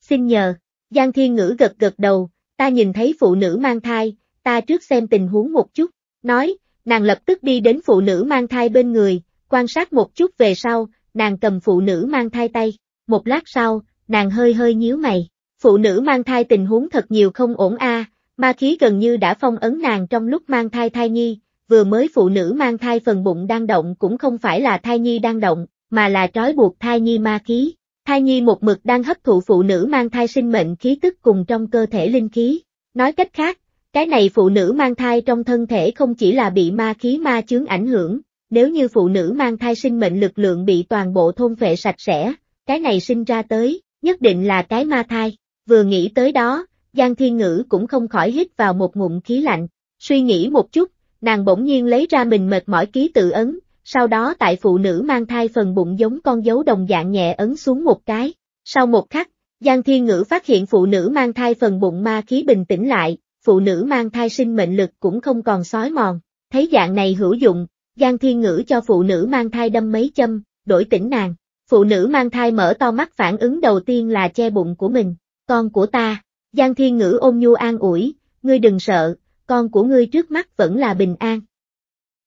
Xin nhờ, Giang Thiên Ngữ gật gật đầu, ta nhìn thấy phụ nữ mang thai, ta trước xem tình huống một chút, nói, nàng lập tức đi đến phụ nữ mang thai bên người, quan sát một chút về sau, nàng cầm phụ nữ mang thai tay, một lát sau, nàng hơi hơi nhíu mày, phụ nữ mang thai tình huống thật nhiều không ổn a, ma khí gần như đã phong ấn nàng trong lúc mang thai thai nhi, vừa mới phụ nữ mang thai phần bụng đang động cũng không phải là thai nhi đang động, mà là trói buộc thai nhi ma khí. Thai nhi một mực đang hấp thụ phụ nữ mang thai sinh mệnh khí tức cùng trong cơ thể linh khí. Nói cách khác, cái này phụ nữ mang thai trong thân thể không chỉ là bị ma khí ma chướng ảnh hưởng, nếu như phụ nữ mang thai sinh mệnh lực lượng bị toàn bộ thôn vệ sạch sẽ, cái này sinh ra tới, nhất định là cái ma thai. Vừa nghĩ tới đó, Giang Thiên Ngữ cũng không khỏi hít vào một ngụm khí lạnh, suy nghĩ một chút, nàng bỗng nhiên lấy ra mình mệt mỏi ký tự ấn, sau đó tại phụ nữ mang thai phần bụng giống con dấu đồng dạng nhẹ ấn xuống một cái. Sau một khắc, Giang Thiên Ngữ phát hiện phụ nữ mang thai phần bụng ma khí bình tĩnh lại, phụ nữ mang thai sinh mệnh lực cũng không còn sói mòn. Thấy dạng này hữu dụng, Giang Thiên Ngữ cho phụ nữ mang thai đâm mấy châm, đổi tỉnh nàng. Phụ nữ mang thai mở to mắt phản ứng đầu tiên là che bụng của mình. Con của ta, Giang Thiên Ngữ ôm nhu an ủi, ngươi đừng sợ, con của ngươi trước mắt vẫn là bình an.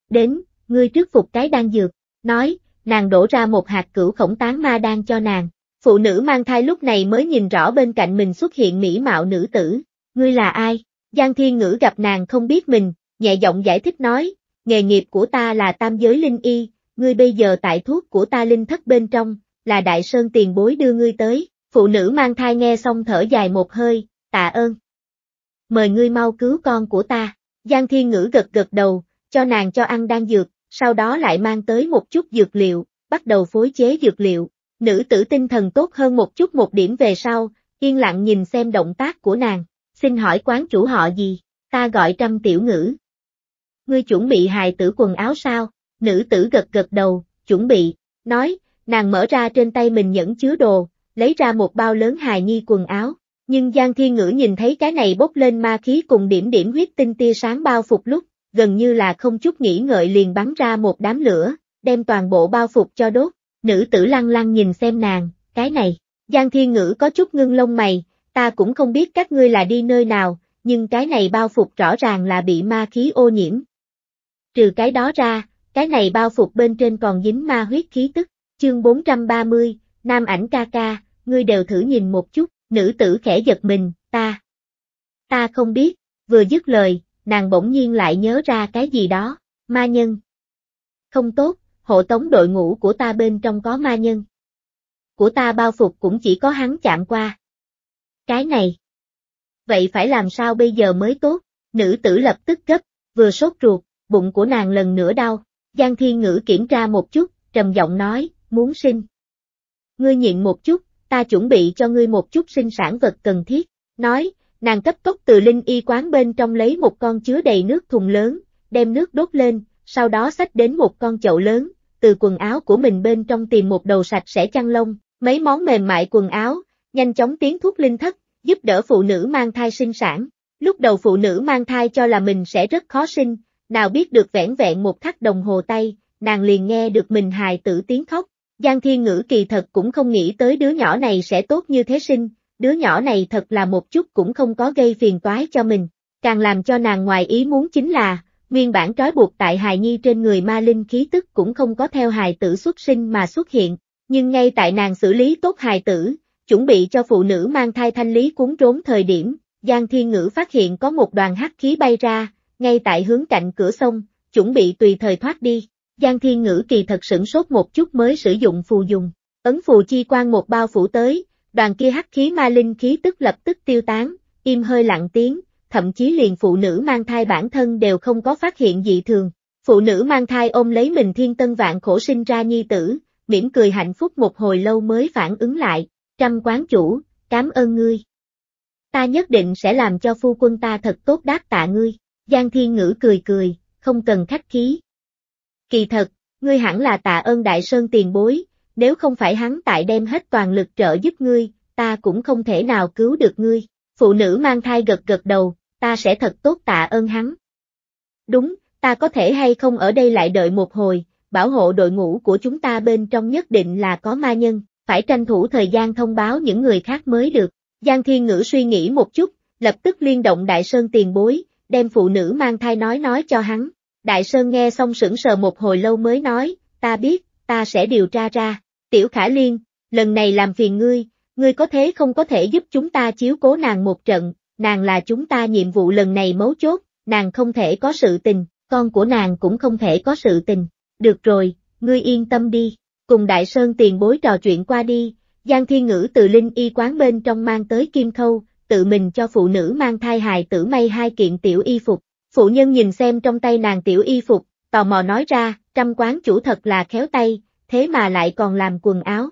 Đến, ngươi trước phục cái đan dược, nói, nàng đổ ra một hạt cửu khổng tán ma đan cho nàng. Phụ nữ mang thai lúc này mới nhìn rõ bên cạnh mình xuất hiện mỹ mạo nữ tử. Ngươi là ai? Giang Thiên Ngữ gặp nàng không biết mình, nhẹ giọng giải thích nói, nghề nghiệp của ta là tam giới linh y, ngươi bây giờ tại thuốc của ta linh thất bên trong, là đại sơn tiền bối đưa ngươi tới. Phụ nữ mang thai nghe xong thở dài một hơi, tạ ơn, mời ngươi mau cứu con của ta. Giang Thiên Ngữ gật gật đầu, cho nàng cho ăn đang dược, sau đó lại mang tới một chút dược liệu, bắt đầu phối chế dược liệu. Nữ tử tinh thần tốt hơn một chút một điểm về sau, yên lặng nhìn xem động tác của nàng, xin hỏi quán chủ họ gì, ta gọi trăm tiểu ngữ. Ngươi chuẩn bị hài tử quần áo sao? Nữ tử gật gật đầu, chuẩn bị, nói, nàng mở ra trên tay mình nhẫn chứa đồ, lấy ra một bao lớn hài nhi quần áo, nhưng Giang Thiên Ngữ nhìn thấy cái này bốc lên ma khí cùng điểm điểm huyết tinh tia sáng bao phục lúc, gần như là không chút nghĩ ngợi liền bắn ra một đám lửa, đem toàn bộ bao phục cho đốt, nữ tử lăng lăng nhìn xem nàng, cái này, Giang Thiên Ngữ có chút ngưng lông mày, ta cũng không biết các ngươi là đi nơi nào, nhưng cái này bao phục rõ ràng là bị ma khí ô nhiễm. Trừ cái đó ra, cái này bao phục bên trên còn dính ma huyết khí tức, chương 430, Nam ảnh ca ca, ngươi đều thử nhìn một chút, nữ tử khẽ giật mình, ta. Ta không biết, vừa dứt lời, nàng bỗng nhiên lại nhớ ra cái gì đó, ma nhân. Không tốt, hộ tống đội ngũ của ta bên trong có ma nhân. Của ta bao phục cũng chỉ có hắn chạm qua. Cái này. Vậy phải làm sao bây giờ mới tốt, nữ tử lập tức gấp, vừa sốt ruột, bụng của nàng lần nữa đau, Giang Thiên Ngữ kiểm tra một chút, trầm giọng nói, muốn sinh. Ngươi nhịn một chút, ta chuẩn bị cho ngươi một chút sinh sản vật cần thiết, nói, nàng cấp tốc từ linh y quán bên trong lấy một con chứa đầy nước thùng lớn, đem nước đốt lên, sau đó xách đến một con chậu lớn, từ quần áo của mình bên trong tìm một đầu sạch sẽ chăn lông, mấy món mềm mại quần áo, nhanh chóng tiến thuốc linh thất, giúp đỡ phụ nữ mang thai sinh sản. Lúc đầu phụ nữ mang thai cho là mình sẽ rất khó sinh, nào biết được vẻn vẹn một khắc đồng hồ tay, nàng liền nghe được mình hài tử tiếng khóc, Giang Thiên Ngữ kỳ thật cũng không nghĩ tới đứa nhỏ này sẽ tốt như thế sinh, đứa nhỏ này thật là một chút cũng không có gây phiền toái cho mình, càng làm cho nàng ngoài ý muốn chính là, nguyên bản trói buộc tại hài nhi trên người ma linh khí tức cũng không có theo hài tử xuất sinh mà xuất hiện, nhưng ngay tại nàng xử lý tốt hài tử, chuẩn bị cho phụ nữ mang thai thanh lý cuốn trốn thời điểm, Giang Thiên Ngữ phát hiện có một đoàn hắc khí bay ra, ngay tại hướng cạnh cửa sông, chuẩn bị tùy thời thoát đi, Giang Thiên Ngữ kỳ thật sửng sốt một chút mới sử dụng phù dùng, ấn phù chi quan một bao phủ tới, đoàn kia hắc khí ma linh khí tức lập tức tiêu tán, im hơi lặng tiếng, thậm chí liền phụ nữ mang thai bản thân đều không có phát hiện dị thường. Phụ nữ mang thai ôm lấy mình thiên tân vạn khổ sinh ra nhi tử, mỉm cười hạnh phúc một hồi lâu mới phản ứng lại, trăm quán chủ, cảm ơn ngươi. Ta nhất định sẽ làm cho phu quân ta thật tốt đáp tạ ngươi, Giang Thiên Ngữ cười cười, không cần khách khí. Kỳ thật, ngươi hẳn là tạ ơn Đại Sơn tiền bối, nếu không phải hắn tại đem hết toàn lực trợ giúp ngươi, ta cũng không thể nào cứu được ngươi. Phụ nữ mang thai gật gật đầu, ta sẽ thật tốt tạ ơn hắn. Đúng, ta có thể hay không ở đây lại đợi một hồi, bảo hộ đội ngũ của chúng ta bên trong nhất định là có ma nhân, phải tranh thủ thời gian thông báo những người khác mới được. Giang Thiên Ngữ suy nghĩ một chút, lập tức liên động Đại Sơn tiền bối, đem phụ nữ mang thai nói nói cho hắn. Đại Sơn nghe xong sững sờ một hồi lâu mới nói, ta biết, ta sẽ điều tra ra. Tiểu Khả Liên, lần này làm phiền ngươi, ngươi có thế không có thể giúp chúng ta chiếu cố nàng một trận, nàng là chúng ta nhiệm vụ lần này mấu chốt, nàng không thể có sự tình, con của nàng cũng không thể có sự tình. Được rồi, ngươi yên tâm đi, cùng Đại Sơn tiền bối trò chuyện qua đi, Giang Thiên Ngữ từ Linh Y quán bên trong mang tới Kim Khâu, tự mình cho phụ nữ mang thai hài tử may hai kiện tiểu y phục, Phụ nhân nhìn xem trong tay nàng tiểu y phục, tò mò nói ra, trăm quán chủ thật là khéo tay, thế mà lại còn làm quần áo.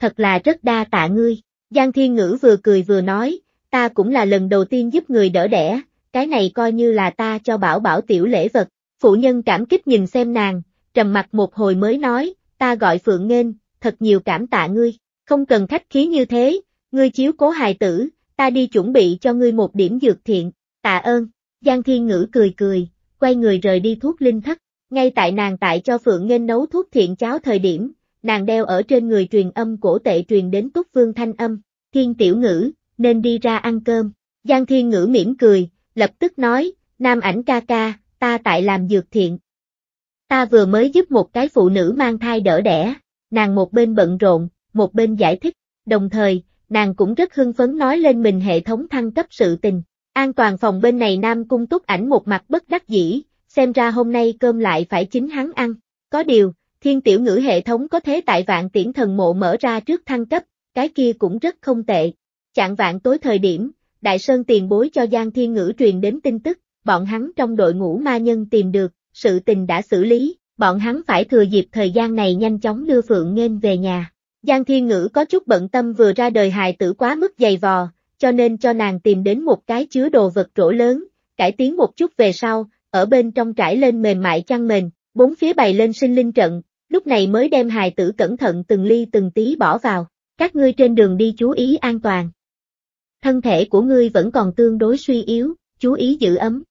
Thật là rất đa tạ ngươi. Giang Thiên Ngữ vừa cười vừa nói, ta cũng là lần đầu tiên giúp người đỡ đẻ, cái này coi như là ta cho bảo bảo tiểu lễ vật. Phụ nhân cảm kích nhìn xem nàng, trầm mặt một hồi mới nói, ta gọi Phượng Nghênh, thật nhiều cảm tạ ngươi, không cần khách khí như thế, ngươi chiếu cố hài tử, ta đi chuẩn bị cho ngươi một điểm dược thiện, tạ ơn. Giang Thiên Ngữ cười cười, quay người rời đi thuốc linh thất. Ngay tại nàng tại cho Phượng Nghênh nấu thuốc thiện cháo thời điểm, nàng đeo ở trên người truyền âm cổ tệ truyền đến Túc Vương Thanh Âm, Thiên Tiểu Ngữ, nên đi ra ăn cơm. Giang Thiên Ngữ mỉm cười, lập tức nói, Nam ảnh ca ca, ta tại làm dược thiện. Ta vừa mới giúp một cái phụ nữ mang thai đỡ đẻ, nàng một bên bận rộn, một bên giải thích, đồng thời, nàng cũng rất hưng phấn nói lên mình hệ thống thăng cấp sự tình. An toàn phòng bên này Nam Cung Túc ảnh một mặt bất đắc dĩ, xem ra hôm nay cơm lại phải chính hắn ăn. Có điều, thiên tiểu ngữ hệ thống có thế tại vạn tiễn thần mộ mở ra trước thăng cấp, cái kia cũng rất không tệ. Chạng vạn tối thời điểm, Đại Sơn tiền bối cho Giang Thiên Ngữ truyền đến tin tức, bọn hắn trong đội ngũ ma nhân tìm được, sự tình đã xử lý, bọn hắn phải thừa dịp thời gian này nhanh chóng đưa Phượng Nghênh về nhà. Giang Thiên Ngữ có chút bận tâm vừa ra đời hài tử quá mức dày vò, cho nên cho nàng tìm đến một cái chứa đồ vật rổ lớn, cải tiến một chút về sau, ở bên trong trải lên mềm mại chăn mền, bốn phía bày lên sinh linh trận, lúc này mới đem hài tử cẩn thận từng ly từng tí bỏ vào, các ngươi trên đường đi chú ý an toàn. Thân thể của ngươi vẫn còn tương đối suy yếu, chú ý giữ ấm.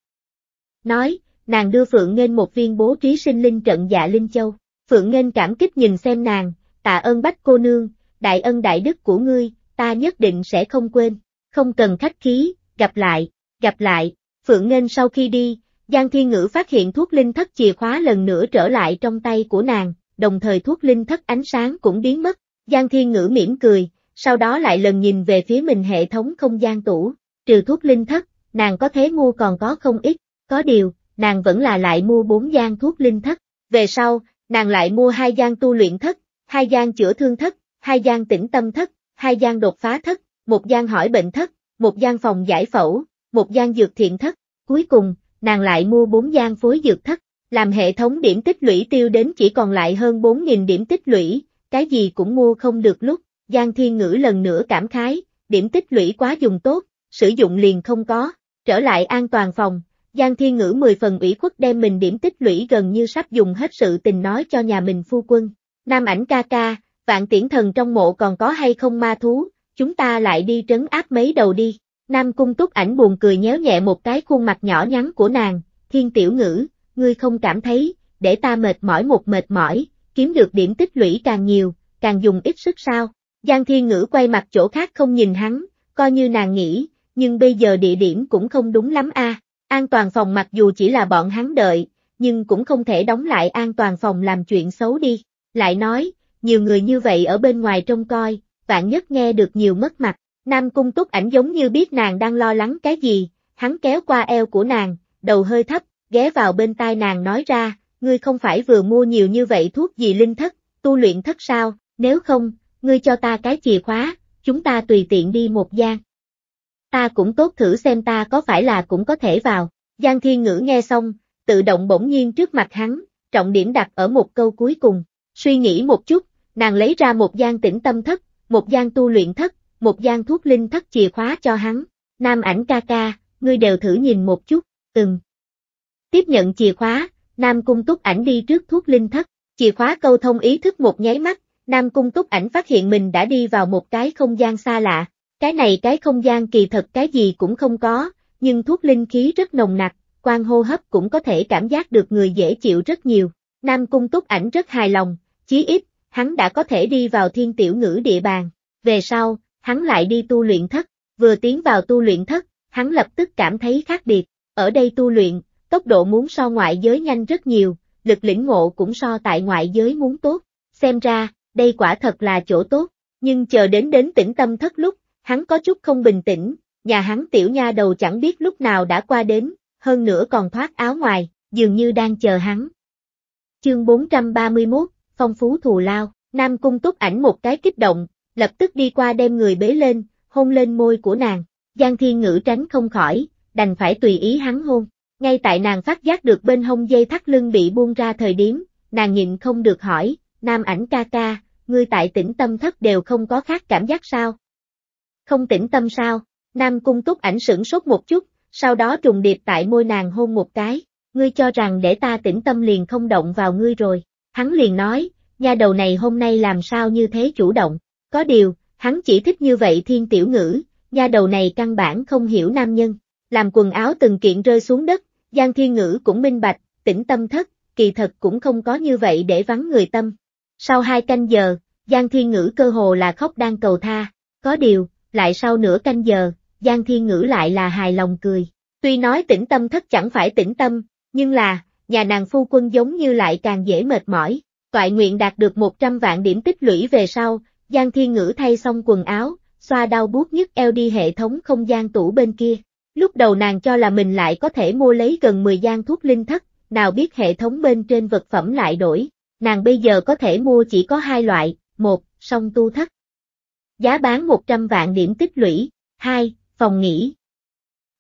Nói, nàng đưa Phượng Nghênh một viên bố trí sinh linh trận dạ Linh Châu, Phượng Nghênh cảm kích nhìn xem nàng, tạ ơn bách cô nương, đại ân đại đức của ngươi, ta nhất định sẽ không quên không cần khách khí, gặp lại, gặp lại, Phượng ngân sau khi đi, Giang Thiên Ngữ phát hiện thuốc linh thất chìa khóa lần nữa trở lại trong tay của nàng, đồng thời thuốc linh thất ánh sáng cũng biến mất, Giang Thiên Ngữ mỉm cười, sau đó lại lần nhìn về phía mình hệ thống không gian tủ, trừ thuốc linh thất, nàng có thế mua còn có không ít, có điều, nàng vẫn là lại mua bốn gian thuốc linh thất, về sau, nàng lại mua hai gian tu luyện thất, hai gian chữa thương thất, hai gian tĩnh tâm thất, hai gian đột phá thất, một gian hỏi bệnh thất, một gian phòng giải phẫu, một gian dược thiện thất, cuối cùng, nàng lại mua bốn gian phối dược thất, làm hệ thống điểm tích lũy tiêu đến chỉ còn lại hơn 4.000 điểm tích lũy, cái gì cũng mua không được lúc, Giang Thiên Ngữ lần nữa cảm khái, điểm tích lũy quá dùng tốt, sử dụng liền không có, trở lại an toàn phòng, Giang Thiên Ngữ 10 phần ủy khuất đem mình điểm tích lũy gần như sắp dùng hết sự tình nói cho nhà mình phu quân, nam ảnh ca ca, vạn tiễn thần trong mộ còn có hay không ma thú, chúng ta lại đi trấn áp mấy đầu đi. Nam cung túc ảnh buồn cười nhéo nhẹ một cái khuôn mặt nhỏ nhắn của nàng, thiên tiểu ngữ, ngươi không cảm thấy, để ta mệt mỏi một mệt mỏi, kiếm được điểm tích lũy càng nhiều, càng dùng ít sức sao. Giang thiên ngữ quay mặt chỗ khác không nhìn hắn, coi như nàng nghĩ, nhưng bây giờ địa điểm cũng không đúng lắm a. An toàn phòng mặc dù chỉ là bọn hắn đợi, nhưng cũng không thể đóng lại an toàn phòng làm chuyện xấu đi. Lại nói, nhiều người như vậy ở bên ngoài trông coi, vạn nhất nghe được nhiều mất mặt. Nam cung túc ảnh giống như biết nàng đang lo lắng cái gì, hắn kéo qua eo của nàng, đầu hơi thấp, ghé vào bên tai nàng nói ra, ngươi không phải vừa mua nhiều như vậy thuốc gì linh thất, tu luyện thất sao, nếu không, ngươi cho ta cái chìa khóa, chúng ta tùy tiện đi một gian. Ta cũng tốt thử xem ta có phải là cũng có thể vào, Giang Thiên Ngữ nghe xong, tự động bỗng nhiên trước mặt hắn, trọng điểm đặt ở một câu cuối cùng, suy nghĩ một chút, nàng lấy ra một gian tĩnh tâm thất, một gian tu luyện thất, một gian thuốc linh thất chìa khóa cho hắn. Nam ảnh ca ca, ngươi đều thử nhìn một chút, Từng. Tiếp nhận chìa khóa, Nam cung túc ảnh đi trước thuốc linh thất, chìa khóa câu thông ý thức một nháy mắt, Nam cung túc ảnh phát hiện mình đã đi vào một cái không gian xa lạ. Cái này cái không gian kỳ thật cái gì cũng không có, nhưng thuốc linh khí rất nồng nặc, quan hô hấp cũng có thể cảm giác được người dễ chịu rất nhiều. Nam cung túc ảnh rất hài lòng, chí ít hắn đã có thể đi vào thiên tiểu ngữ địa bàn. Về sau, hắn lại đi tu luyện thất, vừa tiến vào tu luyện thất, hắn lập tức cảm thấy khác biệt. Ở đây tu luyện, tốc độ muốn so ngoại giới nhanh rất nhiều, lực lĩnh ngộ cũng so tại ngoại giới muốn tốt. Xem ra, đây quả thật là chỗ tốt, nhưng chờ đến đến tỉnh tâm thất lúc, hắn có chút không bình tĩnh, nhà hắn tiểu nha đầu chẳng biết lúc nào đã qua đến, hơn nữa còn thoát áo ngoài, dường như đang chờ hắn. Chương 431, phong phú thù lao, Nam Cung túc ảnh một cái kích động, lập tức đi qua đem người bế lên, hôn lên môi của nàng, Giang Thiên Ngữ tránh không khỏi, đành phải tùy ý hắn hôn. Ngay tại nàng phát giác được bên hông dây thắt lưng bị buông ra thời điểm, nàng nhịn không được hỏi, Nam ảnh ca ca, ngươi tại tỉnh tâm thất đều không có khác cảm giác sao? Không tỉnh tâm sao? Nam cung túc ảnh sửng sốt một chút, sau đó trùng điệp tại môi nàng hôn một cái, ngươi cho rằng để ta tĩnh tâm liền không động vào ngươi rồi hắn liền nói, nha đầu này hôm nay làm sao như thế chủ động, có điều, hắn chỉ thích như vậy thiên tiểu ngữ, nha đầu này căn bản không hiểu nam nhân, làm quần áo từng kiện rơi xuống đất, Giang Thiên Ngữ cũng minh bạch, tĩnh tâm thất, kỳ thật cũng không có như vậy để vắng người tâm. Sau hai canh giờ, Giang Thiên Ngữ cơ hồ là khóc đang cầu tha, có điều, lại sau nửa canh giờ, Giang Thiên Ngữ lại là hài lòng cười. Tuy nói tĩnh tâm thất chẳng phải tĩnh tâm, nhưng là, nhà nàng phu quân giống như lại càng dễ mệt mỏi. Toại nguyện đạt được 100 vạn điểm tích lũy về sau, Giang Thiên Ngữ thay xong quần áo, xoa đau buốt nhất eo đi hệ thống không gian tủ bên kia. Lúc đầu nàng cho là mình lại có thể mua lấy gần 10 gian thuốc linh thất, nào biết hệ thống bên trên vật phẩm lại đổi. Nàng bây giờ có thể mua chỉ có hai loại, một, song tu thất. Giá bán 100 vạn điểm tích lũy, hai, phòng nghỉ.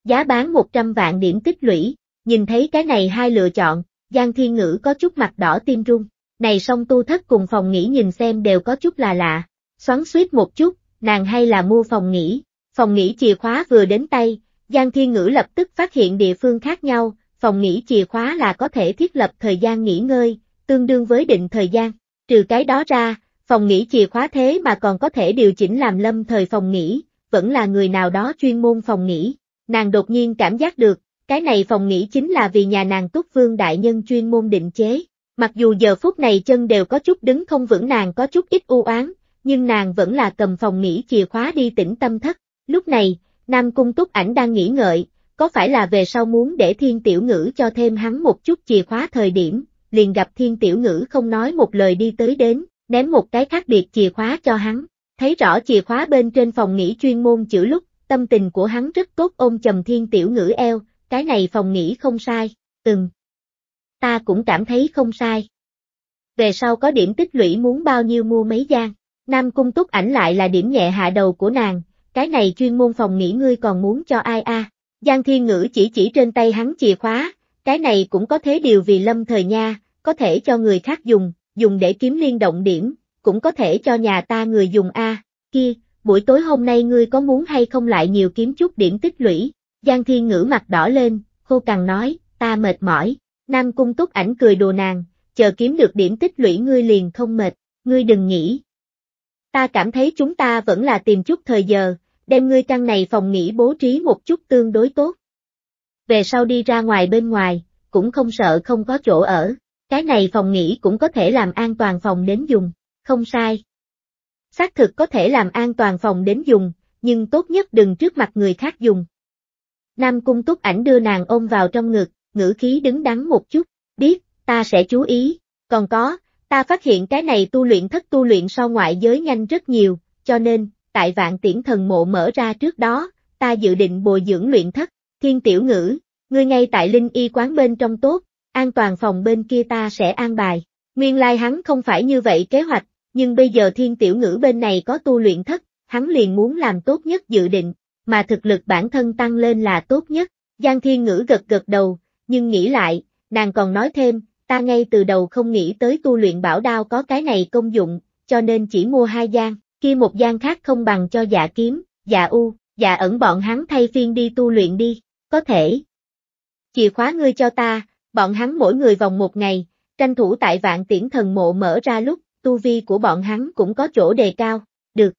Giá bán 100 vạn điểm tích lũy, Nhìn thấy cái này hai lựa chọn, Giang Thiên Ngữ có chút mặt đỏ tim rung. Này song tu thất cùng phòng nghỉ nhìn xem đều có chút là lạ. Xoắn suýt một chút, nàng hay là mua phòng nghỉ. Phòng nghỉ chìa khóa vừa đến tay, Giang Thiên Ngữ lập tức phát hiện địa phương khác nhau, phòng nghỉ chìa khóa là có thể thiết lập thời gian nghỉ ngơi, tương đương với định thời gian. Trừ cái đó ra, phòng nghỉ chìa khóa thế mà còn có thể điều chỉnh làm lâm thời phòng nghỉ, vẫn là người nào đó chuyên môn phòng nghỉ. Nàng đột nhiên cảm giác được, cái này phòng nghỉ chính là vì nhà nàng túc vương đại nhân chuyên môn định chế. Mặc dù giờ phút này chân đều có chút đứng không vững nàng có chút ít u oán, nhưng nàng vẫn là cầm phòng nghỉ chìa khóa đi tĩnh tâm thất. Lúc này, Nam Cung Túc Ảnh đang nghỉ ngợi, có phải là về sau muốn để Thiên Tiểu Ngữ cho thêm hắn một chút chìa khóa thời điểm, liền gặp Thiên Tiểu Ngữ không nói một lời đi tới đến, ném một cái khác biệt chìa khóa cho hắn. Thấy rõ chìa khóa bên trên phòng nghỉ chuyên môn chữ lúc, tâm tình của hắn rất tốt ôm chầm Thiên Tiểu Ngữ eo, cái này phòng nghỉ không sai, từng. Ta cũng cảm thấy không sai. Về sau có điểm tích lũy muốn bao nhiêu mua mấy gian, Nam Cung Túc ảnh lại là điểm nhẹ hạ đầu của nàng, cái này chuyên môn phòng nghỉ ngươi còn muốn cho ai a? Giang Thiên Ngữ chỉ chỉ trên tay hắn chìa khóa, cái này cũng có thế điều vì lâm thời nha, có thể cho người khác dùng, dùng để kiếm liên động điểm, cũng có thể cho nhà ta người dùng a. Kia, buổi tối hôm nay ngươi có muốn hay không lại nhiều kiếm chút điểm tích lũy? Giang Thiên Ngữ mặt đỏ lên, khô cằn nói, ta mệt mỏi. Nam Cung Túc ảnh cười đùa nàng, chờ kiếm được điểm tích lũy ngươi liền không mệt, ngươi đừng nghĩ. Ta cảm thấy chúng ta vẫn là tìm chút thời giờ, đem ngươi căn này phòng nghỉ bố trí một chút tương đối tốt. Về sau đi ra ngoài bên ngoài, cũng không sợ không có chỗ ở, cái này phòng nghỉ cũng có thể làm an toàn phòng đến dùng, không sai. Xác thực có thể làm an toàn phòng đến dùng, nhưng tốt nhất đừng trước mặt người khác dùng, Nam cung túc ảnh đưa nàng ôm vào trong ngực, ngữ khí đứng đắn một chút, biết, ta sẽ chú ý, còn có, ta phát hiện cái này tu luyện thất tu luyện so ngoại giới nhanh rất nhiều, cho nên, tại vạn tiễn thần mộ mở ra trước đó, ta dự định bồi dưỡng luyện thất, thiên tiểu ngữ, ngươi ngay tại linh y quán bên trong tốt, an toàn phòng bên kia ta sẽ an bài, nguyên lai hắn không phải như vậy kế hoạch, nhưng bây giờ thiên tiểu ngữ bên này có tu luyện thất, hắn liền muốn làm tốt nhất dự định, mà thực lực bản thân tăng lên là tốt nhất. Giang Thiên Ngữ gật gật đầu, nhưng nghĩ lại, nàng còn nói thêm, ta ngay từ đầu không nghĩ tới tu luyện bảo đao có cái này công dụng, cho nên chỉ mua hai gian, kia một gian khác không bằng cho giả dạ kiếm, giả dạ u, giả dạ ẩn bọn hắn thay phiên đi tu luyện đi, có thể. Chìa khóa ngươi cho ta, bọn hắn mỗi người vòng một ngày, tranh thủ tại vạn tiễn thần mộ mở ra lúc, tu vi của bọn hắn cũng có chỗ đề cao, được,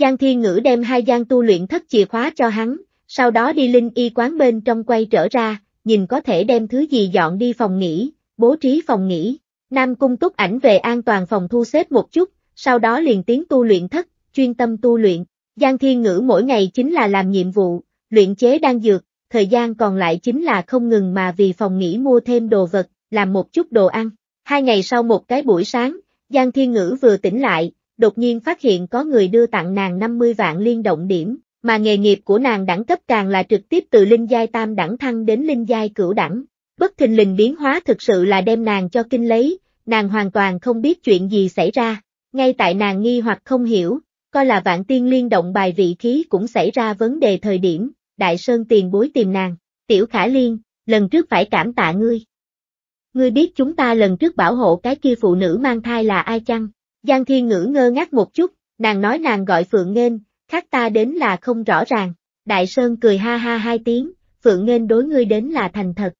Giang Thiên Ngữ đem hai gian tu luyện thất chìa khóa cho hắn, sau đó đi linh y quán bên trong quay trở ra, nhìn có thể đem thứ gì dọn đi phòng nghỉ, bố trí phòng nghỉ. Nam cung túc ảnh về an toàn phòng thu xếp một chút, sau đó liền tiến tu luyện thất, chuyên tâm tu luyện. Giang Thiên Ngữ mỗi ngày chính là làm nhiệm vụ, luyện chế đan dược, thời gian còn lại chính là không ngừng mà vì phòng nghỉ mua thêm đồ vật, làm một chút đồ ăn. Hai ngày sau một cái buổi sáng, Giang Thiên Ngữ vừa tỉnh lại, đột nhiên phát hiện có người đưa tặng nàng 50 vạn liên động điểm, mà nghề nghiệp của nàng đẳng cấp càng là trực tiếp từ linh giai tam đẳng thăng đến linh giai cửu đẳng. Bất thình lình biến hóa thực sự là đem nàng cho kinh lấy, nàng hoàn toàn không biết chuyện gì xảy ra, ngay tại nàng nghi hoặc không hiểu, coi là vạn tiên liên động bài vị khí cũng xảy ra vấn đề thời điểm, đại sơn tiền bối tìm nàng, tiểu khả liên, lần trước phải cảm tạ ngươi. Ngươi biết chúng ta lần trước bảo hộ cái kia phụ nữ mang thai là ai chăng? Giang Thiên Ngữ ngơ ngác một chút, nàng nói nàng gọi Phượng Nghênh, khác ta đến là không rõ ràng. Đại Sơn cười ha ha hai tiếng, Phượng Nghênh đối ngươi đến là thành thật.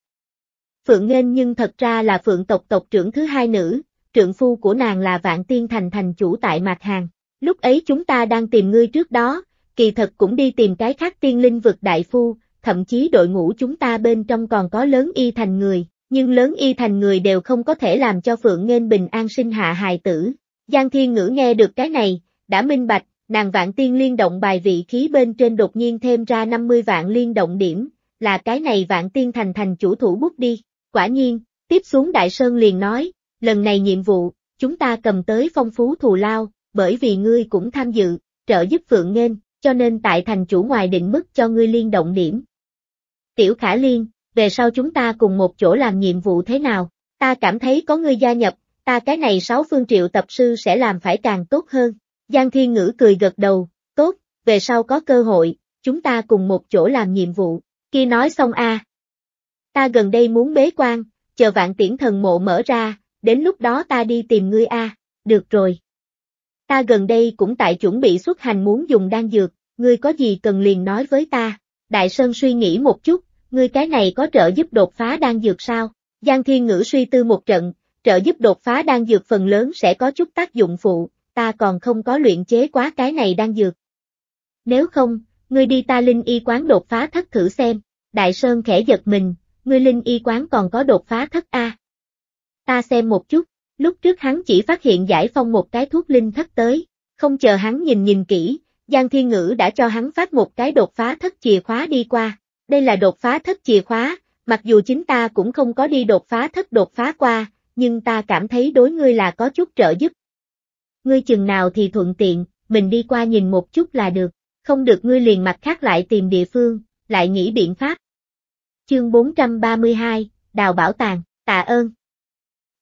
Phượng Nghênh nhưng thật ra là Phượng tộc tộc trưởng thứ hai nữ, trượng phu của nàng là Vạn Tiên Thành thành chủ tại Mạc Hàng. Lúc ấy chúng ta đang tìm ngươi trước đó, kỳ thật cũng đi tìm cái khác tiên linh vực đại phu, thậm chí đội ngũ chúng ta bên trong còn có lớn y thành người, nhưng lớn y thành người đều không có thể làm cho Phượng Nghênh bình an sinh hạ hài tử, Giang Thiên Ngữ nghe được cái này, đã minh bạch, nàng vạn tiên liên động bài vị khí bên trên đột nhiên thêm ra 50 vạn liên động điểm, là cái này vạn tiên thành thành chủ thủ bút đi. Quả nhiên, tiếp xuống Đại Sơn liền nói, lần này nhiệm vụ, chúng ta cầm tới phong phú thù lao, bởi vì ngươi cũng tham dự, trợ giúp Phượng nên, cho nên tại thành chủ ngoài định mức cho ngươi liên động điểm. Tiểu Khả Liên, về sau chúng ta cùng một chỗ làm nhiệm vụ thế nào, ta cảm thấy có ngươi gia nhập, ta cái này sáu phương triệu tập sư sẽ làm phải càng tốt hơn. Giang Thiên Ngữ cười gật đầu, tốt, về sau có cơ hội, chúng ta cùng một chỗ làm nhiệm vụ, kia nói xong a Ta gần đây muốn bế quan, chờ vạn tiễn thần mộ mở ra, đến lúc đó ta đi tìm ngươi a được rồi. Ta gần đây cũng tại chuẩn bị xuất hành muốn dùng đan dược, ngươi có gì cần liền nói với ta. Đại Sơn suy nghĩ một chút, ngươi cái này có trợ giúp đột phá đan dược sao? Giang Thiên Ngữ suy tư một trận, trợ giúp đột phá đang dược phần lớn sẽ có chút tác dụng phụ, ta còn không có luyện chế quá cái này đang dược. Nếu không, ngươi đi ta linh y quán đột phá thất thử xem, đại sơn khẽ giật mình, ngươi linh y quán còn có đột phá thất A. Ta xem một chút, lúc trước hắn chỉ phát hiện giải phong một cái thuốc linh thất tới, không chờ hắn nhìn nhìn kỹ, Giang Thiên Ngữ đã cho hắn phát một cái đột phá thất chìa khóa đi qua, đây là đột phá thất chìa khóa, mặc dù chính ta cũng không có đi đột phá thất đột phá qua, nhưng ta cảm thấy đối ngươi là có chút trợ giúp. Ngươi chừng nào thì thuận tiện, mình đi qua nhìn một chút là được, không được ngươi liền mặt khác lại tìm địa phương, lại nghĩ biện pháp. Chương 432, Đào Bảo Tàng, tạ ơn.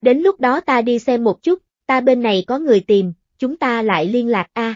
Đến lúc đó ta đi xem một chút, ta bên này có người tìm, chúng ta lại liên lạc a.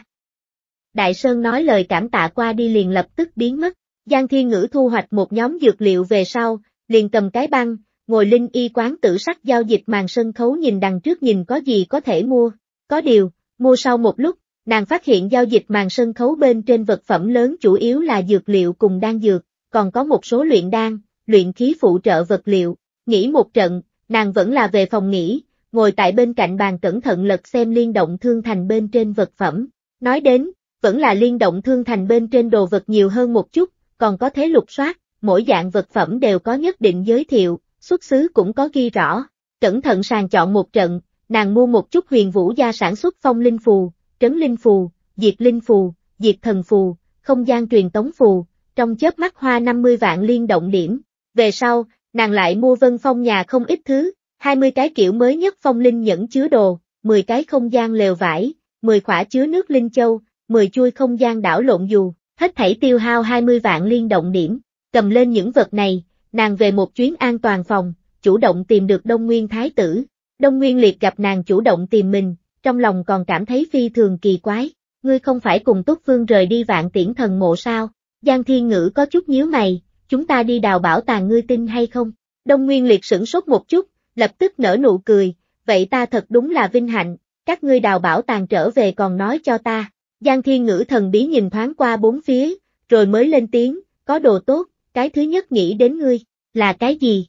Đại Sơn nói lời cảm tạ qua đi liền lập tức biến mất, Giang Thiên Ngữ thu hoạch một nhóm dược liệu về sau, liền cầm cái băng, ngồi linh y quán tử sắc giao dịch màn sân khấu nhìn đằng trước nhìn có gì có thể mua, có điều, mua sau một lúc, nàng phát hiện giao dịch màn sân khấu bên trên vật phẩm lớn chủ yếu là dược liệu cùng đan dược, còn có một số luyện đan, luyện khí phụ trợ vật liệu, nghỉ một trận, nàng vẫn là về phòng nghỉ, ngồi tại bên cạnh bàn cẩn thận lật xem liên động thương thành bên trên vật phẩm, nói đến, vẫn là liên động thương thành bên trên đồ vật nhiều hơn một chút, còn có thế lục soát, mỗi dạng vật phẩm đều có nhất định giới thiệu, xuất xứ cũng có ghi rõ, cẩn thận sàng chọn một trận, nàng mua một chút huyền vũ gia sản xuất phong linh phù, trấn linh phù, diệt linh phù, diệt thần phù, không gian truyền tống phù, trong chớp mắt hoa 50 vạn liên động điểm. Về sau, nàng lại mua vân phong nhà không ít thứ, 20 cái kiểu mới nhất phong linh nhẫn chứa đồ, 10 cái không gian lều vải, 10 khỏa chứa nước linh châu, 10 chui không gian đảo lộn dù, hết thảy tiêu hao 20 vạn liên động điểm. Cầm lên những vật này, nàng về một chuyến an toàn phòng, chủ động tìm được Đông Nguyên Thái tử. Đông Nguyên Liệt gặp nàng chủ động tìm mình, trong lòng còn cảm thấy phi thường kỳ quái. Ngươi không phải cùng Túc Vương rời đi vạn tiễn thần mộ sao? Giang Thiên Ngữ có chút nhíu mày, chúng ta đi đào bảo tàng ngươi tin hay không? Đông Nguyên Liệt sửng sốt một chút, lập tức nở nụ cười, vậy ta thật đúng là vinh hạnh, các ngươi đào bảo tàng trở về còn nói cho ta. Giang Thiên Ngữ thần bí nhìn thoáng qua bốn phía, rồi mới lên tiếng, có đồ tốt, cái thứ nhất nghĩ đến ngươi, là cái gì?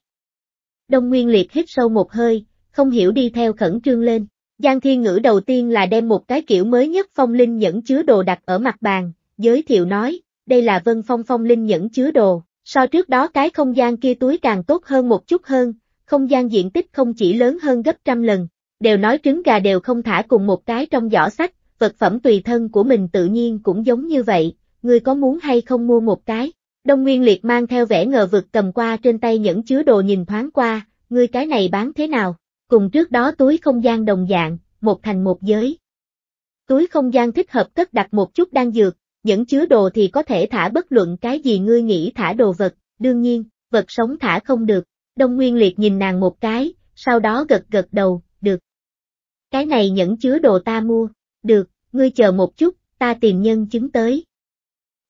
Đông Nguyên Liệt hít sâu một hơi, không hiểu đi theo khẩn trương lên. Giang Thiên Ngữ đầu tiên là đem một cái kiểu mới nhất phong linh nhẫn chứa đồ đặt ở mặt bàn, giới thiệu nói, đây là vân phong phong linh nhẫn chứa đồ, so trước đó cái không gian kia túi càng tốt hơn một chút hơn, không gian diện tích không chỉ lớn hơn gấp trăm lần, đều nói trứng gà đều không thả cùng một cái trong giỏ sách, vật phẩm tùy thân của mình tự nhiên cũng giống như vậy, ngươi có muốn hay không mua một cái? Đông Nguyên Liệt mang theo vẻ ngờ vực cầm qua trên tay những chứa đồ nhìn thoáng qua, ngươi cái này bán thế nào, cùng trước đó túi không gian đồng dạng, một thành một giới. Túi không gian thích hợp cất đặt một chút đan dược, những chứa đồ thì có thể thả bất luận cái gì ngươi nghĩ thả đồ vật, đương nhiên, vật sống thả không được. Đông Nguyên Liệt nhìn nàng một cái, sau đó gật gật đầu, được. Cái này những chứa đồ ta mua, được, ngươi chờ một chút, ta tìm nhân chứng tới.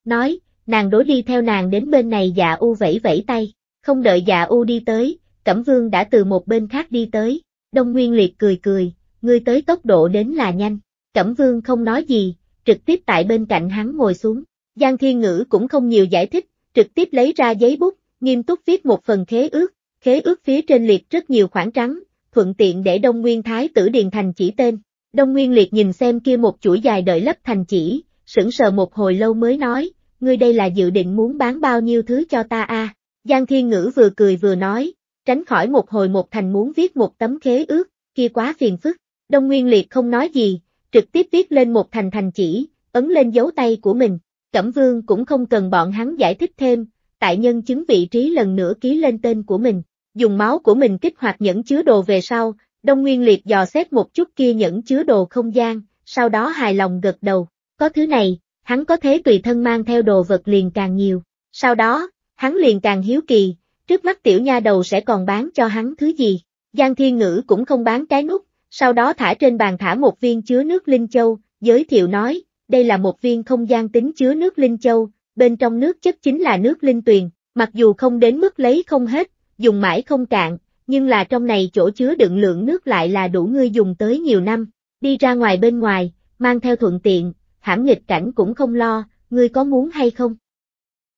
Nói, nàng đối đi theo nàng đến bên này dạ u vẫy vẫy tay, không đợi dạ u đi tới, Cẩm Vương đã từ một bên khác đi tới, Đông Nguyên Liệt cười cười, ngươi tới tốc độ đến là nhanh, Cẩm Vương không nói gì, trực tiếp tại bên cạnh hắn ngồi xuống, Giang Thiên Ngữ cũng không nhiều giải thích, trực tiếp lấy ra giấy bút, nghiêm túc viết một phần khế ước, khế ước phía trên liệt rất nhiều khoảng trắng, thuận tiện để Đông Nguyên Thái tử Điền Thành chỉ tên. Đông Nguyên Liệt nhìn xem kia một chuỗi dài đợi lấp thành chỉ, sững sờ một hồi lâu mới nói, ngươi đây là dự định muốn bán bao nhiêu thứ cho ta a? À? Giang Thiên Ngữ vừa cười vừa nói, tránh khỏi một hồi một thành muốn viết một tấm khế ước, kia quá phiền phức. Đông Nguyên Liệt không nói gì, trực tiếp viết lên một thành thành chỉ, ấn lên dấu tay của mình. Cẩm Vương cũng không cần bọn hắn giải thích thêm, tại nhân chứng vị trí lần nữa ký lên tên của mình, dùng máu của mình kích hoạt nhẫn chứa đồ về sau, Đông Nguyên Liệt dò xét một chút kia nhẫn chứa đồ không gian, sau đó hài lòng gật đầu, có thứ này, hắn có thế tùy thân mang theo đồ vật liền càng nhiều. Sau đó, hắn liền càng hiếu kỳ, trước mắt tiểu nha đầu sẽ còn bán cho hắn thứ gì. Giang Thiên Ngữ cũng không bán cái nút, sau đó thả trên bàn thả một viên chứa nước linh châu, giới thiệu nói, đây là một viên không gian tính chứa nước linh châu, bên trong nước chất chính là nước linh tuyền, mặc dù không đến mức lấy không hết, dùng mãi không cạn, nhưng là trong này chỗ chứa đựng lượng nước lại là đủ ngươi dùng tới nhiều năm, đi ra ngoài bên ngoài, mang theo thuận tiện, hãm nghịch cảnh cũng không lo, ngươi có muốn hay không?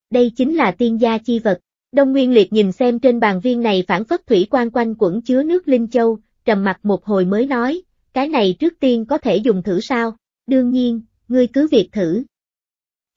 Đây chính là tiên gia chi vật. Đông Nguyên Liệt nhìn xem trên bàn viên này phản phất thủy quan quanh quẩn chứa nước Linh Châu, trầm mặt một hồi mới nói, cái này trước tiên có thể dùng thử sao? Đương nhiên, ngươi cứ việc thử.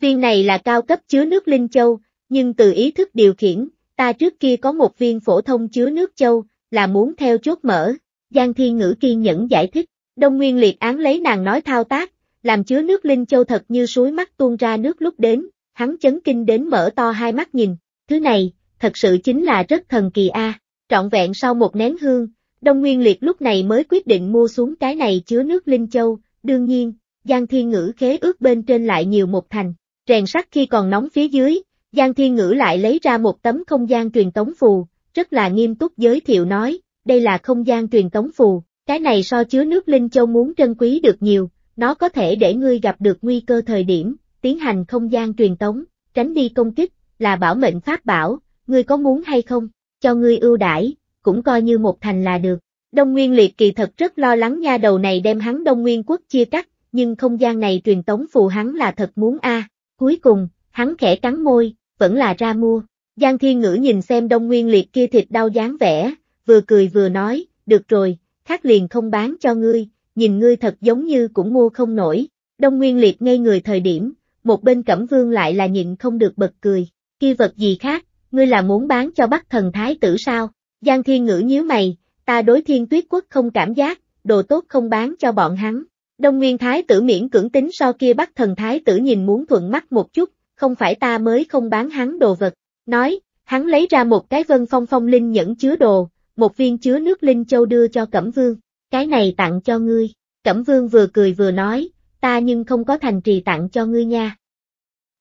Viên này là cao cấp chứa nước Linh Châu, nhưng từ ý thức điều khiển, ta trước kia có một viên phổ thông chứa nước Châu, là muốn theo chốt mở. Giang Thiên Ngữ kiên nhẫn giải thích, Đông Nguyên Liệt án lấy nàng nói thao tác, làm chứa nước linh châu thật như suối mắt tuôn ra nước lúc đến, hắn chấn kinh đến mở to hai mắt nhìn, thứ này, thật sự chính là rất thần kỳ a. À. Trọn vẹn sau một nén hương, Đông Nguyên Liệt lúc này mới quyết định mua xuống cái này chứa nước linh châu, đương nhiên, Giang Thiên Ngữ khế ước bên trên lại nhiều một thành, rèn sắt khi còn nóng phía dưới, Giang Thiên Ngữ lại lấy ra một tấm không gian truyền tống phù, rất là nghiêm túc giới thiệu nói, đây là không gian truyền tống phù, cái này so chứa nước linh châu muốn trân quý được nhiều, nó có thể để ngươi gặp được nguy cơ thời điểm, tiến hành không gian truyền tống, tránh đi công kích, là bảo mệnh pháp bảo, ngươi có muốn hay không, cho ngươi ưu đãi, cũng coi như một thành là được. Đông Nguyên Liệt kỳ thật rất lo lắng nha đầu này đem hắn Đông Nguyên quốc chia cắt, nhưng không gian này truyền tống phù hắn là thật muốn a. Cuối cùng, hắn khẽ cắn môi, vẫn là ra mua. Giang Thiên Ngữ nhìn xem Đông Nguyên Liệt kia thịt đau dáng vẻ, vừa cười vừa nói, được rồi, khác liền không bán cho ngươi, nhìn ngươi thật giống như cũng mua không nổi, Đông Nguyên Liệt ngây người thời điểm, một bên Cẩm Vương lại là nhịn không được bật cười, kia vật gì khác, ngươi là muốn bán cho Bắc Thần Thái tử sao? Giang Thiên Ngữ nhíu mày, ta đối Thiên Tuyết Quốc không cảm giác, đồ tốt không bán cho bọn hắn. Đông Nguyên Thái tử miễn cưỡng tính so kia Bắc Thần Thái tử nhìn muốn thuận mắt một chút, không phải ta mới không bán hắn đồ vật. Nói, hắn lấy ra một cái vân phong phong linh nhẫn chứa đồ, một viên chứa nước linh châu đưa cho Cẩm Vương cái này tặng cho ngươi. Cẩm vương vừa cười vừa nói, ta nhưng không có thành trì tặng cho ngươi nha.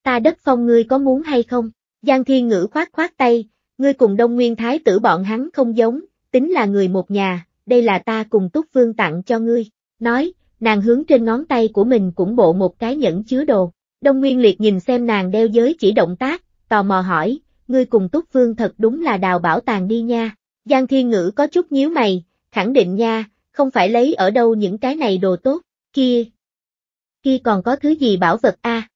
Ta đất phong ngươi có muốn hay không? Giang Thiên Ngữ khoát khoát tay, ngươi cùng Đông Nguyên Thái tử bọn hắn không giống, tính là người một nhà, đây là ta cùng Túc Vương tặng cho ngươi. Nói, nàng hướng trên ngón tay của mình cũng bộ một cái nhẫn chứa đồ. Đông Nguyên Liệt nhìn xem nàng đeo giới chỉ động tác, tò mò hỏi, ngươi cùng Túc Vương thật đúng là đào bảo tàng đi nha. Giang Thiên Ngữ có chút nhíu mày, khẳng định nha, không phải lấy ở đâu những cái này đồ tốt, kia. Kia còn có thứ gì bảo vật a?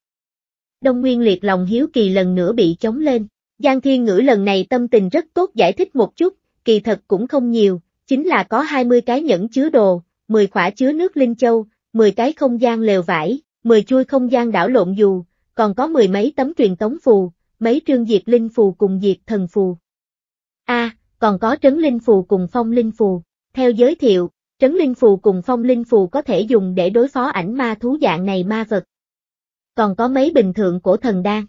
Đông Nguyên liệt lòng hiếu kỳ lần nữa bị chống lên, Giang Thiên Ngữ lần này tâm tình rất tốt giải thích một chút, kỳ thật cũng không nhiều, chính là có 20 cái nhẫn chứa đồ, 10 khỏa chứa nước linh châu, 10 cái không gian lều vải, 10 chui không gian đảo lộn dù, còn có mười mấy tấm truyền tống phù, mấy trương diệt linh phù cùng diệt thần phù. a còn có trấn linh phù cùng phong linh phù. Theo giới thiệu, trấn linh phù cùng phong linh phù có thể dùng để đối phó ảnh ma thú dạng này ma vật. Còn có mấy bình thường của thần đan.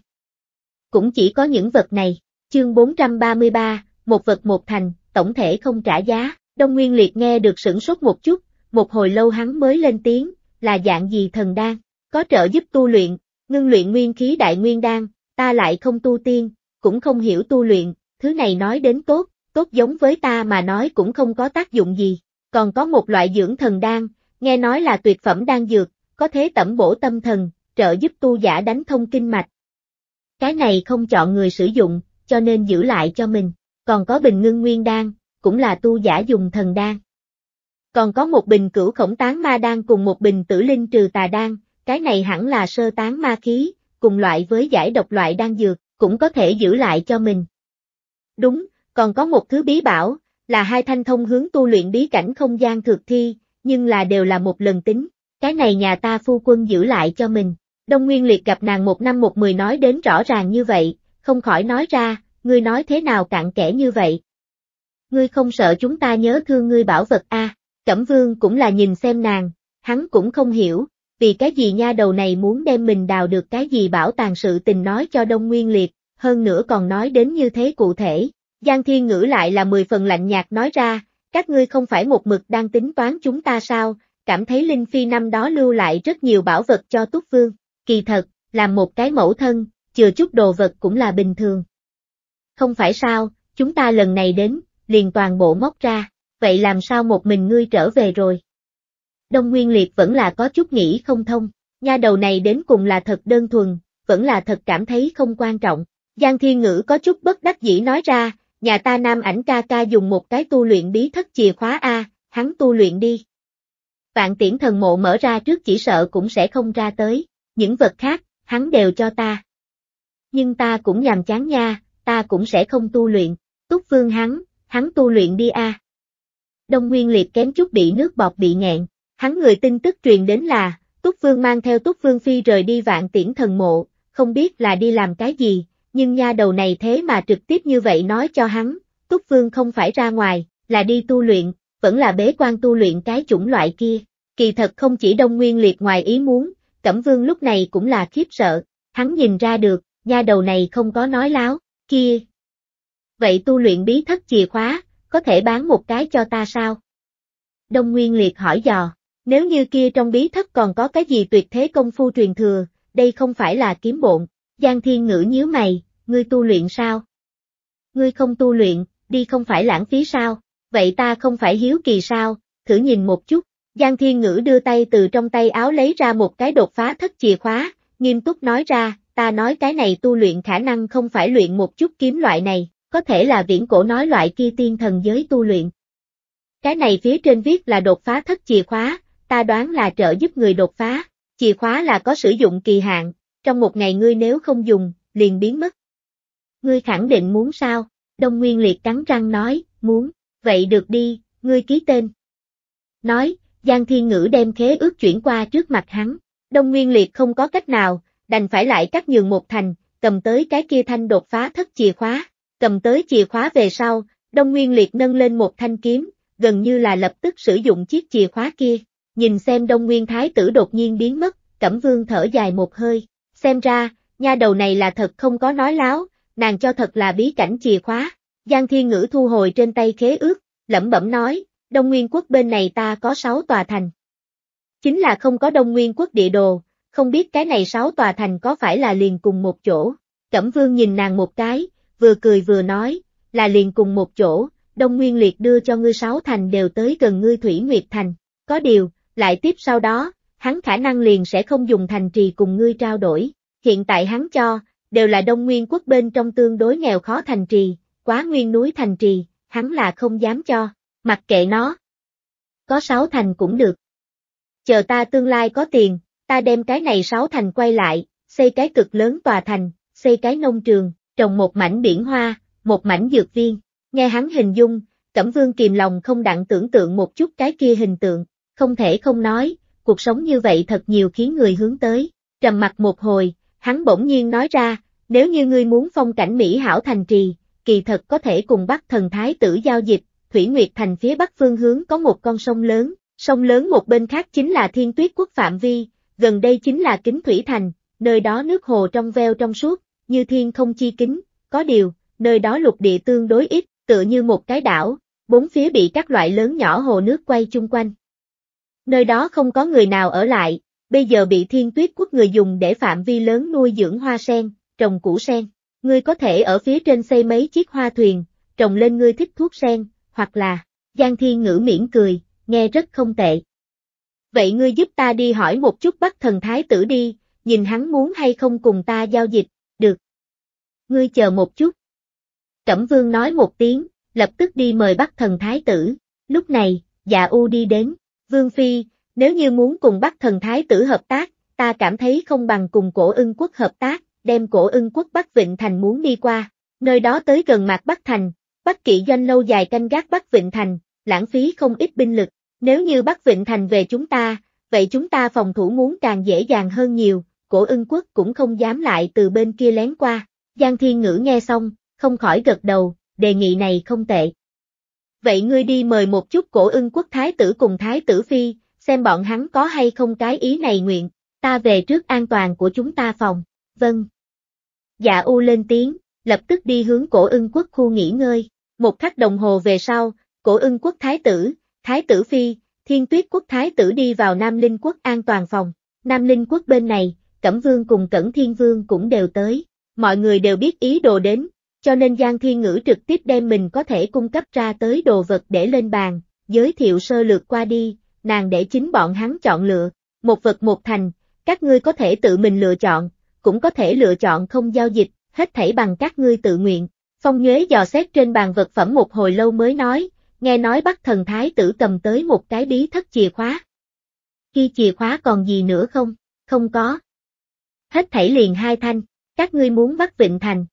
Cũng chỉ có những vật này, chương 433, một vật một thành, tổng thể không trả giá, Đông Nguyên Liệt nghe được sửng sốt một chút, một hồi lâu hắn mới lên tiếng, là dạng gì thần đan, có trợ giúp tu luyện, ngưng luyện nguyên khí đại nguyên đan, ta lại không tu tiên, cũng không hiểu tu luyện, thứ này nói đến tốt, tốt giống với ta mà nói cũng không có tác dụng gì còn có một loại dưỡng thần đan, nghe nói là tuyệt phẩm đan dược, có thế tẩm bổ tâm thần, trợ giúp tu giả đánh thông kinh mạch. Cái này không chọn người sử dụng, cho nên giữ lại cho mình, còn có bình ngưng nguyên đan, cũng là tu giả dùng thần đan. Còn có một bình cửu khổng tán ma đan cùng một bình tử linh trừ tà đan, cái này hẳn là sơ tán ma khí, cùng loại với giải độc loại đan dược, cũng có thể giữ lại cho mình. Đúng, còn có một thứ bí bảo, là hai thanh thông hướng tu luyện bí cảnh không gian thực thi, nhưng là đều là một lần tính. Cái này nhà ta phu quân giữ lại cho mình. Đông Nguyên Liệt gặp nàng một năm một mười nói đến rõ ràng như vậy, không khỏi nói ra, ngươi nói thế nào cặn kẽ như vậy. Ngươi không sợ chúng ta nhớ thương ngươi bảo vật a? Cẩm Vương cũng là nhìn xem nàng, hắn cũng không hiểu, vì cái gì nha đầu này muốn đem mình đào được cái gì bảo tàng sự tình nói cho Đông Nguyên Liệt, hơn nữa còn nói đến như thế cụ thể, Giang Thiên Ngữ lại là mười phần lạnh nhạt nói ra, các ngươi không phải một mực đang tính toán chúng ta sao, cảm thấy Linh Phi năm đó lưu lại rất nhiều bảo vật cho Túc Vương, kỳ thật, làm một cái mẫu thân, chừa chút đồ vật cũng là bình thường. Không phải sao, chúng ta lần này đến, liền toàn bộ móc ra, vậy làm sao một mình ngươi trở về rồi? Đông Nguyên Liệt vẫn là có chút nghĩ không thông, nha đầu này đến cùng là thật đơn thuần, vẫn là thật cảm thấy không quan trọng. Giang Thiên Ngữ có chút bất đắc dĩ nói ra, nhà ta nam ảnh ca ca dùng một cái tu luyện bí thất chìa khóa A, hắn tu luyện đi. Vạn tiễn thần mộ mở ra trước chỉ sợ cũng sẽ không ra tới, những vật khác, hắn đều cho ta. Nhưng ta cũng nhàm chán nha, ta cũng sẽ không tu luyện, túc vương hắn, hắn tu luyện đi a. Đông Nguyên Liệt kém chút bị nước bọt bị nghẹn, hắn người tin tức truyền đến là, Túc Vương mang theo Túc Vương Phi rời đi vạn tiễn thần mộ, không biết là đi làm cái gì, nhưng nha đầu này thế mà trực tiếp như vậy nói cho hắn, Túc Vương không phải ra ngoài, là đi tu luyện, vẫn là bế quan tu luyện cái chủng loại kia. Kỳ thật không chỉ Đông Nguyên Liệt ngoài ý muốn, Cẩm Vương lúc này cũng là khiếp sợ, hắn nhìn ra được, nha đầu này không có nói láo, kia. Vậy tu luyện bí thất chìa khóa, có thể bán một cái cho ta sao? Đông Nguyên Liệt hỏi dò, nếu như kia trong bí thất còn có cái gì tuyệt thế công phu truyền thừa, đây không phải là kiếm bộn, Giang Thiên Ngữ nhíu mày, ngươi tu luyện sao? Ngươi không tu luyện, đi không phải lãng phí sao? Vậy ta không phải hiếu kỳ sao? Thử nhìn một chút. Giang Thiên Ngữ đưa tay từ trong tay áo lấy ra một cái đột phá thất chìa khóa, nghiêm túc nói ra, ta nói cái này tu luyện khả năng không phải luyện một chút kiếm loại này, có thể là viễn cổ nói loại kia tiên thần giới tu luyện. Cái này phía trên viết là đột phá thất chìa khóa, ta đoán là trợ giúp người đột phá, chìa khóa là có sử dụng kỳ hạn, trong một ngày ngươi nếu không dùng, liền biến mất. Ngươi khẳng định muốn sao? Đông Nguyên Liệt cắn răng nói, muốn, vậy được đi, ngươi ký tên. Nói, Giang Thiên Ngữ đem khế ước chuyển qua trước mặt hắn, Đông Nguyên Liệt không có cách nào, đành phải lại cắt nhường một thành, cầm tới cái kia thanh đột phá thất chìa khóa, cầm tới chìa khóa về sau, Đông Nguyên Liệt nâng lên một thanh kiếm, gần như là lập tức sử dụng chiếc chìa khóa kia, nhìn xem Đông Nguyên Thái tử đột nhiên biến mất, Cẩm Vương thở dài một hơi, xem ra, nha đầu này là thật không có nói láo, nàng cho thật là bí cảnh chìa khóa. Giang Thiên Ngữ thu hồi trên tay khế ước, lẩm bẩm nói, Đông Nguyên quốc bên này ta có sáu tòa thành. Chính là không có Đông Nguyên quốc địa đồ, không biết cái này sáu tòa thành có phải là liền cùng một chỗ. Cẩm Vương nhìn nàng một cái, vừa cười vừa nói, là liền cùng một chỗ, Đông Nguyên Liệt đưa cho ngươi sáu thành đều tới gần ngươi Thủy Nguyệt Thành. Có điều, lại tiếp sau đó, hắn khả năng liền sẽ không dùng thành trì cùng ngươi trao đổi hiện tại hắn cho, đều là đông nguyên quốc bên trong tương đối nghèo khó thành trì, quá nguyên núi thành trì, hắn là không dám cho, mặc kệ nó. Có sáu thành cũng được. Chờ ta tương lai có tiền, ta đem cái này sáu thành quay lại, xây cái cực lớn tòa thành, xây cái nông trường, trồng một mảnh biển hoa, một mảnh dược viên. Nghe hắn hình dung, Cẩm Vương kìm lòng không đặng tưởng tượng một chút cái kia hình tượng, không thể không nói, cuộc sống như vậy thật nhiều khiến người hướng tới. Trầm mặt một hồi, Hắn bỗng nhiên nói ra, nếu như ngươi muốn phong cảnh Mỹ hảo thành trì, kỳ thật có thể cùng Bắc thần thái tử giao dịch, Thủy Nguyệt thành phía bắc phương hướng có một con sông lớn, sông lớn một bên khác chính là Thiên Tuyết quốc phạm vi, gần đây chính là Kính Thủy thành, nơi đó nước hồ trong veo trong suốt, như thiên không chi kính, có điều, nơi đó lục địa tương đối ít, tựa như một cái đảo, bốn phía bị các loại lớn nhỏ hồ nước quay chung quanh. Nơi đó không có người nào ở lại, bây giờ bị thiên tuyết quốc người dùng để phạm vi lớn nuôi dưỡng hoa sen, trồng củ sen. Ngươi có thể ở phía trên xây mấy chiếc hoa thuyền, trồng lên ngươi thích thuốc sen, hoặc là, Giang Thiên Ngữ miễn cười, nghe rất không tệ. Vậy ngươi giúp ta đi hỏi một chút bắt thần thái tử đi, nhìn hắn muốn hay không cùng ta giao dịch, được. Ngươi chờ một chút. Cẩm vương nói một tiếng, lập tức đi mời bắt thần thái tử. Lúc này, dạ u đi đến, vương phi, nếu như muốn cùng bắt thần thái tử hợp tác, ta cảm thấy không bằng cùng cổ ưng quốc hợp tác, đem cổ ưng quốc Bắc Vịnh Thành muốn đi qua, nơi đó tới gần mặt Bắc Thành, Bắc kỵ doanh lâu dài canh gác Bắc Vịnh Thành, lãng phí không ít binh lực, nếu như Bắc Vịnh Thành về chúng ta, vậy chúng ta phòng thủ muốn càng dễ dàng hơn nhiều, cổ ưng quốc cũng không dám lại từ bên kia lén qua, Giang Thiên Ngữ nghe xong, không khỏi gật đầu, đề nghị này không tệ. Vậy ngươi đi mời một chút cổ ưng quốc thái tử cùng thái tử phi, xem bọn hắn có hay không cái ý này nguyện, ta về trước an toàn của chúng ta phòng, vâng. Dạ U lên tiếng, lập tức đi hướng cổ ưng quốc khu nghỉ ngơi, một khắc đồng hồ về sau, cổ ưng quốc thái tử, thái tử phi, thiên tuyết quốc thái tử đi vào Nam Linh quốc an toàn phòng, Nam Linh quốc bên này, Cẩm Vương cùng Cẩn Thiên Vương cũng đều tới, mọi người đều biết ý đồ đến, cho nên Giang Thiên Ngữ trực tiếp đem mình có thể cung cấp ra tới đồ vật để lên bàn, giới thiệu sơ lược qua đi, nàng để chính bọn hắn chọn lựa, một vật một thành, các ngươi có thể tự mình lựa chọn, cũng có thể lựa chọn không giao dịch, hết thảy bằng các ngươi tự nguyện. Phong Nhuế dò xét trên bàn vật phẩm một hồi lâu mới nói, nghe nói bắt thần thái tử cầm tới một cái bí thất chìa khóa. Khi chìa khóa còn gì nữa không? Không có. Hết thảy liền hai thanh, các ngươi muốn bắt Vịnh Thành.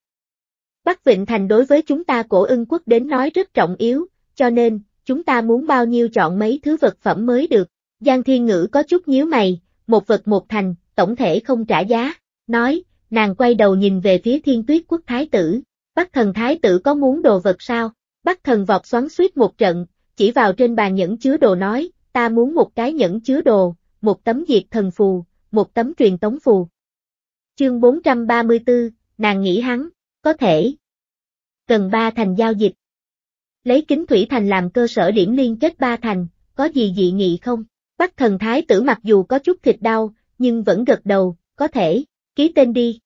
bắt Vịnh Thành đối với chúng ta cổ ưng quốc đến nói rất trọng yếu, cho nên, chúng ta muốn bao nhiêu chọn mấy thứ vật phẩm mới được. Giang Thiên Ngữ có chút nhíu mày, một vật một thành, tổng thể không trả giá, nói, nàng quay đầu nhìn về phía thiên tuyết quốc thái tử, bắc thần thái tử có muốn đồ vật sao, bắc thần vọt xoắn suýt một trận, chỉ vào trên bàn nhẫn chứa đồ nói, ta muốn một cái nhẫn chứa đồ, một tấm diệt thần phù, một tấm truyền tống phù. Chương 434, nàng nghĩ hắn, có thể. Cần ba thành giao dịch, lấy kính thủy thành làm cơ sở điểm liên kết ba thành, có gì dị nghị không? Bắc thần thái tử mặc dù có chút thịt đau, nhưng vẫn gật đầu, có thể, ký tên đi.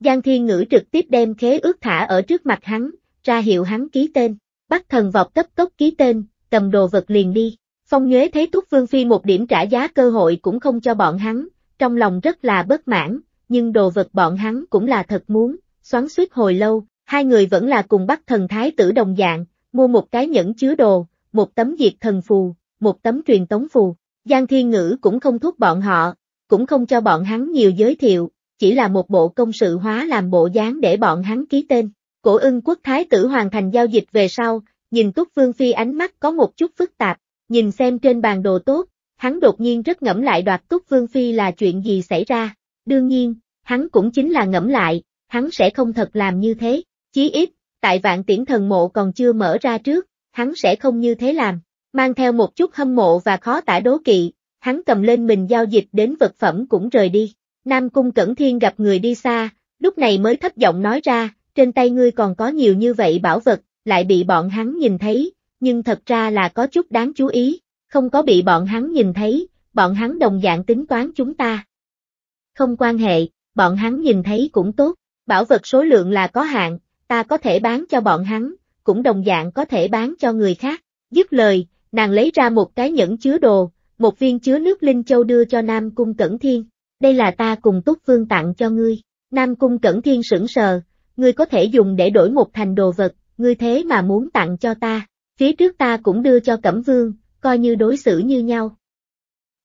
Giang Thiên Ngữ trực tiếp đem khế ước thả ở trước mặt hắn, ra hiệu hắn ký tên, Bắc thần vọt cấp tốc ký tên, cầm đồ vật liền đi. Phong Nhuế thấy Túc Vương Phi một điểm trả giá cơ hội cũng không cho bọn hắn, trong lòng rất là bất mãn, nhưng đồ vật bọn hắn cũng là thật muốn, xoắn suýt hồi lâu, hai người vẫn là cùng Bắc thần thái tử đồng dạng, mua một cái nhẫn chứa đồ, một tấm diệt thần phù, một tấm truyền tống phù. Giang Thiên Ngữ cũng không thúc bọn họ, cũng không cho bọn hắn nhiều giới thiệu, chỉ là một bộ công sự hóa làm bộ dáng để bọn hắn ký tên. Cổ ưng quốc thái tử hoàn thành giao dịch về sau, nhìn Túc Vương Phi ánh mắt có một chút phức tạp, nhìn xem trên bàn đồ tốt, hắn đột nhiên rất ngẫm lại đoạt Túc Vương Phi là chuyện gì xảy ra. Đương nhiên, hắn cũng chính là ngẫm lại, hắn sẽ không thật làm như thế, chí ít, tại vạn tiễn thần mộ còn chưa mở ra trước, hắn sẽ không như thế làm. Mang theo một chút hâm mộ và khó tả đố kỵ, hắn cầm lên mình giao dịch đến vật phẩm cũng rời đi. Nam Cung Cẩn Thiên gặp người đi xa, lúc này mới thấp giọng nói ra, trên tay ngươi còn có nhiều như vậy bảo vật, lại bị bọn hắn nhìn thấy, nhưng thật ra là có chút đáng chú ý, không có bị bọn hắn nhìn thấy, bọn hắn đồng dạng tính toán chúng ta. Không quan hệ, bọn hắn nhìn thấy cũng tốt, bảo vật số lượng là có hạn, ta có thể bán cho bọn hắn, cũng đồng dạng có thể bán cho người khác. Dứt lời, nàng lấy ra một cái nhẫn chứa đồ, một viên chứa nước linh châu đưa cho Nam Cung Cẩn Thiên. Đây là ta cùng Túc Vương tặng cho ngươi. Nam Cung Cẩn Thiên sững sờ, ngươi có thể dùng để đổi một thành đồ vật, ngươi thế mà muốn tặng cho ta. Phía trước ta cũng đưa cho Cẩm Vương, coi như đối xử như nhau.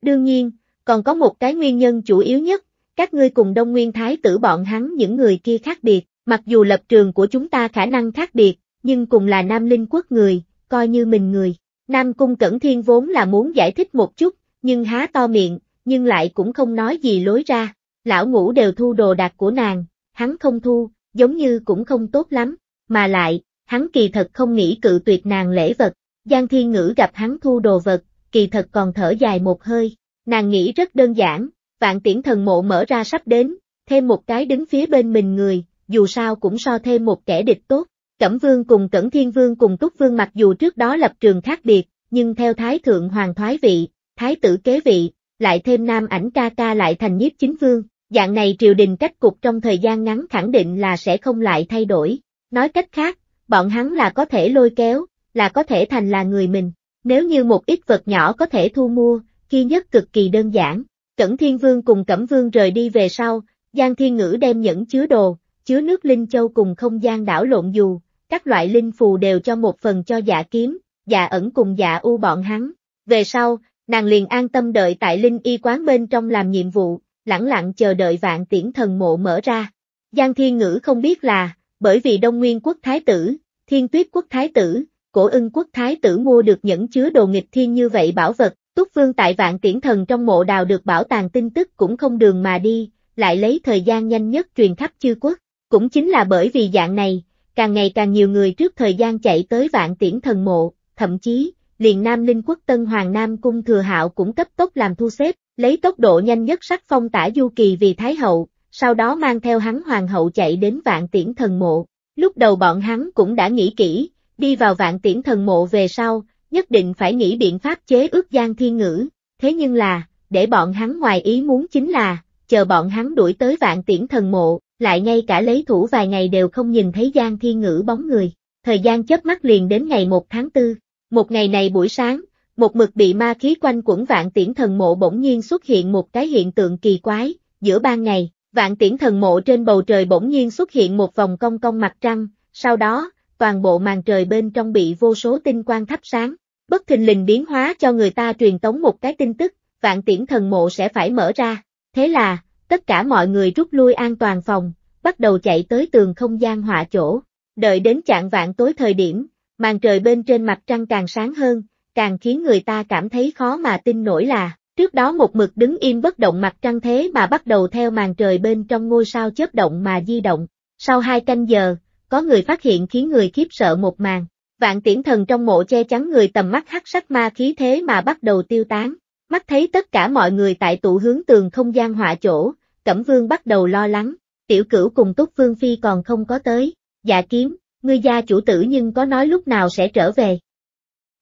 Đương nhiên, còn có một cái nguyên nhân chủ yếu nhất, các ngươi cùng Đông Nguyên Thái tử bọn hắn những người kia khác biệt, Mặc dù lập trường của chúng ta khả năng khác biệt, nhưng cùng là Nam Linh quốc người, coi như mình người. Nam Cung Cẩn Thiên vốn là muốn giải thích một chút, nhưng há to miệng, nhưng lại cũng không nói gì lối ra. Lão ngũ đều thu đồ đạc của nàng, hắn không thu, giống như cũng không tốt lắm, mà lại, hắn kỳ thật không nghĩ cự tuyệt nàng lễ vật. Giang Thiên Ngữ gặp hắn thu đồ vật, kỳ thật còn thở dài một hơi. Nàng nghĩ rất đơn giản, vạn tiễn thần mộ mở ra sắp đến, thêm một cái đứng phía bên mình người, dù sao cũng so thêm một kẻ địch tốt. Cẩm Vương cùng Cẩn Thiên Vương cùng Túc Vương mặc dù trước đó lập trường khác biệt, nhưng theo Thái Thượng Hoàng Thoái vị, Thái tử kế vị, lại thêm Nam ảnh ca ca lại thành nhiếp chính vương, dạng này triều đình cách cục trong thời gian ngắn khẳng định là sẽ không lại thay đổi. Nói cách khác, bọn hắn là có thể lôi kéo, là có thể thành là người mình. Nếu như một ít vật nhỏ có thể thu mua, khi nhất cực kỳ đơn giản. Cẩn Thiên Vương cùng Cẩm Vương rời đi về sau, Giang Thiên Ngữ đem những chứa đồ, chứa nước linh châu cùng không gian đảo lộn dù, các loại linh phù đều cho một phần cho giả dạ kiếm, dạ ẩn cùng giả dạ u bọn hắn. Về sau, nàng liền an tâm đợi tại linh y quán bên trong làm nhiệm vụ, lẳng lặng chờ đợi vạn tiễn thần mộ mở ra. Giang Thiên Ngữ không biết là, bởi vì Đông Nguyên quốc thái tử, Thiên Tuyết quốc thái tử, Cổ ưng quốc thái tử mua được những chứa đồ nghịch thiên như vậy bảo vật, Túc Vương tại vạn tiễn thần trong mộ đào được bảo tàng tin tức cũng không đường mà đi, lại lấy thời gian nhanh nhất truyền khắp chư quốc. Cũng chính là bởi vì dạng này, càng ngày càng nhiều người trước thời gian chạy tới vạn tiễn thần mộ, thậm chí, liền Nam Linh quốc Tân Hoàng Nam Cung Thừa Hạo cũng cấp tốc làm thu xếp, lấy tốc độ nhanh nhất sắc phong tả Du Kỳ vì Thái Hậu, sau đó mang theo hắn Hoàng Hậu chạy đến vạn tiễn thần mộ. Lúc đầu bọn hắn cũng đã nghĩ kỹ, đi vào vạn tiễn thần mộ về sau, nhất định phải nghĩ biện pháp chế ước Giang Thiên Ngữ, thế nhưng là, để bọn hắn ngoài ý muốn chính là, chờ bọn hắn đuổi tới vạn tiễn thần mộ, lại ngay cả lấy thủ vài ngày đều không nhìn thấy Giang Thiên Ngữ bóng người. Thời gian chớp mắt liền đến ngày 1 tháng 4. Một ngày này buổi sáng, một mực bị ma khí quanh quẩn vạn tiễn thần mộ bỗng nhiên xuất hiện một cái hiện tượng kỳ quái, giữa ban ngày, vạn tiễn thần mộ trên bầu trời bỗng nhiên xuất hiện một vòng cong cong mặt trăng, sau đó, toàn bộ màn trời bên trong bị vô số tinh quang thắp sáng, bất thình lình biến hóa cho người ta truyền tống một cái tin tức, vạn tiễn thần mộ sẽ phải mở ra, thế là, Tất cả mọi người rút lui an toàn phòng, bắt đầu chạy tới tường không gian họa chỗ. Đợi đến trạng vạn tối thời điểm, màn trời bên trên mặt trăng càng sáng hơn, càng khiến người ta cảm thấy khó mà tin nổi là, trước đó một mực đứng im bất động mặt trăng thế mà bắt đầu theo màn trời bên trong ngôi sao chớp động mà di động. Sau hai canh giờ, có người phát hiện khiến người khiếp sợ một màn. Vạn tiễn thần trong mộ che chắn người tầm mắt hắc sắc ma khí thế mà bắt đầu tiêu tán. Mắt thấy tất cả mọi người tại tụ hướng tường không gian họa chỗ, Cẩm Vương bắt đầu lo lắng, tiểu cửu cùng Túc Vương Phi còn không có tới, dạ kiếm, ngươi gia chủ tử nhưng có nói lúc nào sẽ trở về.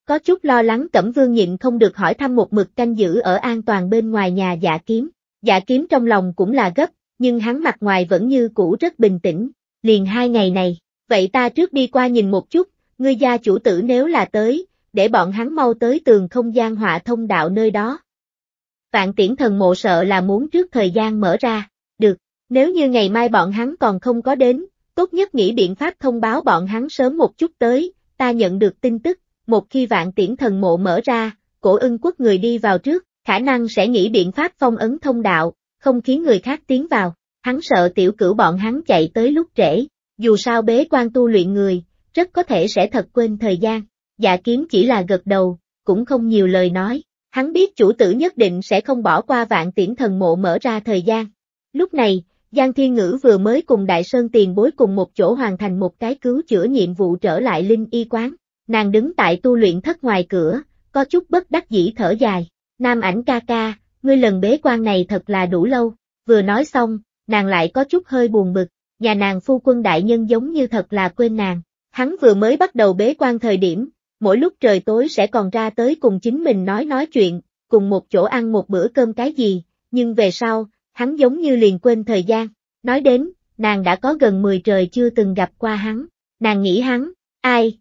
Có chút lo lắng Cẩm Vương nhịn không được hỏi thăm một mực canh giữ ở an toàn bên ngoài nhà dạ kiếm, dạ kiếm trong lòng cũng là gấp, nhưng hắn mặt ngoài vẫn như cũ rất bình tĩnh, liền hai ngày này, vậy ta trước đi qua nhìn một chút, ngươi gia chủ tử nếu là tới, để bọn hắn mau tới tường không gian họa thông đạo nơi đó. Vạn tiễn thần mộ sợ là muốn trước thời gian mở ra, được, nếu như ngày mai bọn hắn còn không có đến, tốt nhất nghĩ biện pháp thông báo bọn hắn sớm một chút tới, ta nhận được tin tức, một khi vạn tiễn thần mộ mở ra, cổ ưng quốc người đi vào trước, khả năng sẽ nghĩ biện pháp phong ấn thông đạo, không khiến người khác tiến vào, hắn sợ tiểu cửu bọn hắn chạy tới lúc trễ, dù sao bế quan tu luyện người, rất có thể sẽ thật quên thời gian dạ kiếm chỉ là gật đầu, cũng không nhiều lời nói, hắn biết chủ tử nhất định sẽ không bỏ qua vạn tiễn thần mộ mở ra thời gian. Lúc này, Giang Thiên Ngữ vừa mới cùng Đại Sơn tiền bối cùng một chỗ hoàn thành một cái cứu chữa nhiệm vụ trở lại Linh Y Quán, nàng đứng tại tu luyện thất ngoài cửa, có chút bất đắc dĩ thở dài, nam ảnh ca ca, ngươi lần bế quan này thật là đủ lâu, vừa nói xong, nàng lại có chút hơi buồn bực, nhà nàng phu quân đại nhân giống như thật là quên nàng, hắn vừa mới bắt đầu bế quan thời điểm, mỗi lúc trời tối sẽ còn ra tới cùng chính mình nói nói chuyện, cùng một chỗ ăn một bữa cơm cái gì, nhưng về sau, hắn giống như liền quên thời gian, nói đến, nàng đã có gần 10 trời chưa từng gặp qua hắn, nàng nghĩ hắn, ai?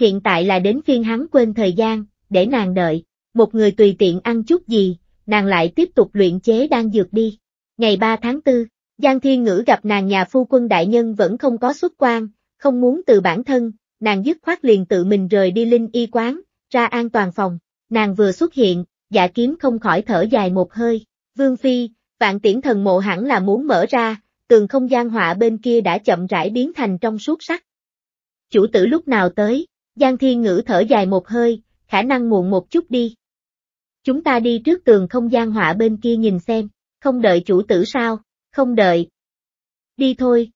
Hiện tại là đến phiên hắn quên thời gian, để nàng đợi, một người tùy tiện ăn chút gì, nàng lại tiếp tục luyện chế đang dược đi. Ngày 3 tháng 4, Giang Thiên Ngữ gặp nàng nhà phu quân đại nhân vẫn không có xuất quan, không muốn từ bản thân, nàng dứt khoát liền tự mình rời đi linh y quán, ra an toàn phòng, nàng vừa xuất hiện, giả dạ kiếm không khỏi thở dài một hơi, vương phi, vạn tiễn thần mộ hẳn là muốn mở ra, tường không gian họa bên kia đã chậm rãi biến thành trong suốt sắc. Chủ tử lúc nào tới, Giang Thiên Ngữ thở dài một hơi, khả năng muộn một chút đi. Chúng ta đi trước tường không gian họa bên kia nhìn xem, không đợi chủ tử sao, không đợi. Đi thôi.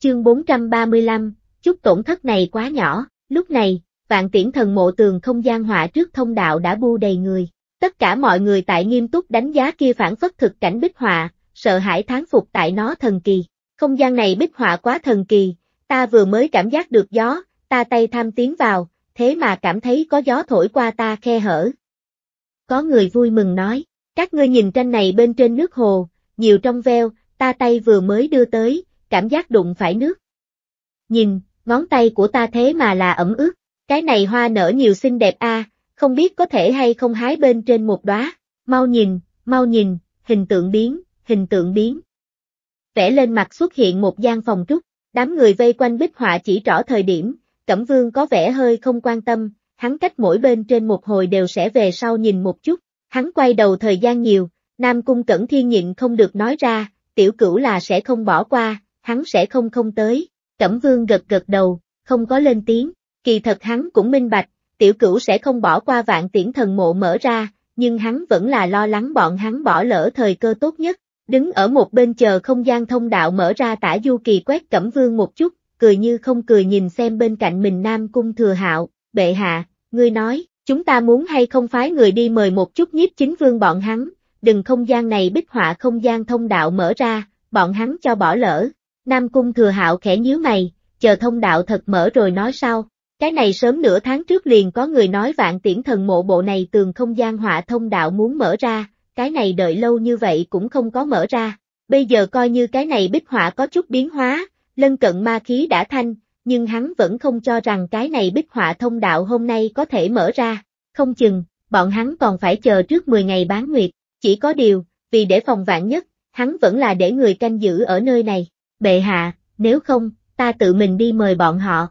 Chương 435, chút tổn thất này quá nhỏ, lúc này, vạn tiễn thần mộ tường không gian họa trước thông đạo đã bu đầy người, tất cả mọi người tại nghiêm túc đánh giá kia phản phất thực cảnh bích họa, sợ hãi thán phục tại nó thần kỳ, không gian này bích họa quá thần kỳ, ta vừa mới cảm giác được gió, ta tay tham tiến vào, thế mà cảm thấy có gió thổi qua ta khe hở. Có người vui mừng nói, các ngươi nhìn tranh này bên trên nước hồ, nhiều trong veo, ta tay vừa mới đưa tới, cảm giác đụng phải nước. Nhìn, ngón tay của ta thế mà là ẩm ướt, cái này hoa nở nhiều xinh đẹp a, không biết có thể hay không hái bên trên một đóa. mau nhìn, mau nhìn, hình tượng biến, hình tượng biến. Vẽ lên mặt xuất hiện một gian phòng trúc, đám người vây quanh bích họa chỉ rõ thời điểm, Cẩm Vương có vẻ hơi không quan tâm, hắn cách mỗi bên trên một hồi đều sẽ về sau nhìn một chút, hắn quay đầu thời gian nhiều, Nam Cung Cẩn Thiên nhịn không được nói ra, tiểu cửu là sẽ không bỏ qua, hắn sẽ không không tới. Cẩm vương gật gật đầu, không có lên tiếng, kỳ thật hắn cũng minh bạch, tiểu cửu sẽ không bỏ qua vạn tiễn thần mộ mở ra, nhưng hắn vẫn là lo lắng bọn hắn bỏ lỡ thời cơ tốt nhất, đứng ở một bên chờ không gian thông đạo mở ra tả du kỳ quét cẩm vương một chút, cười như không cười nhìn xem bên cạnh mình nam cung thừa hạo, bệ hạ, ngươi nói, chúng ta muốn hay không phái người đi mời một chút nhiếp chính vương bọn hắn, đừng không gian này bích họa không gian thông đạo mở ra, bọn hắn cho bỏ lỡ, Nam Cung Thừa Hạo khẽ nhíu mày, chờ thông đạo thật mở rồi nói sau. Cái này sớm nửa tháng trước liền có người nói vạn tiễn thần mộ bộ này tường không gian họa thông đạo muốn mở ra, cái này đợi lâu như vậy cũng không có mở ra. Bây giờ coi như cái này bích họa có chút biến hóa, lân cận ma khí đã thanh, nhưng hắn vẫn không cho rằng cái này bích họa thông đạo hôm nay có thể mở ra. Không chừng, bọn hắn còn phải chờ trước 10 ngày bán nguyệt, chỉ có điều, vì để phòng vạn nhất, hắn vẫn là để người canh giữ ở nơi này bệ hạ, nếu không, ta tự mình đi mời bọn họ.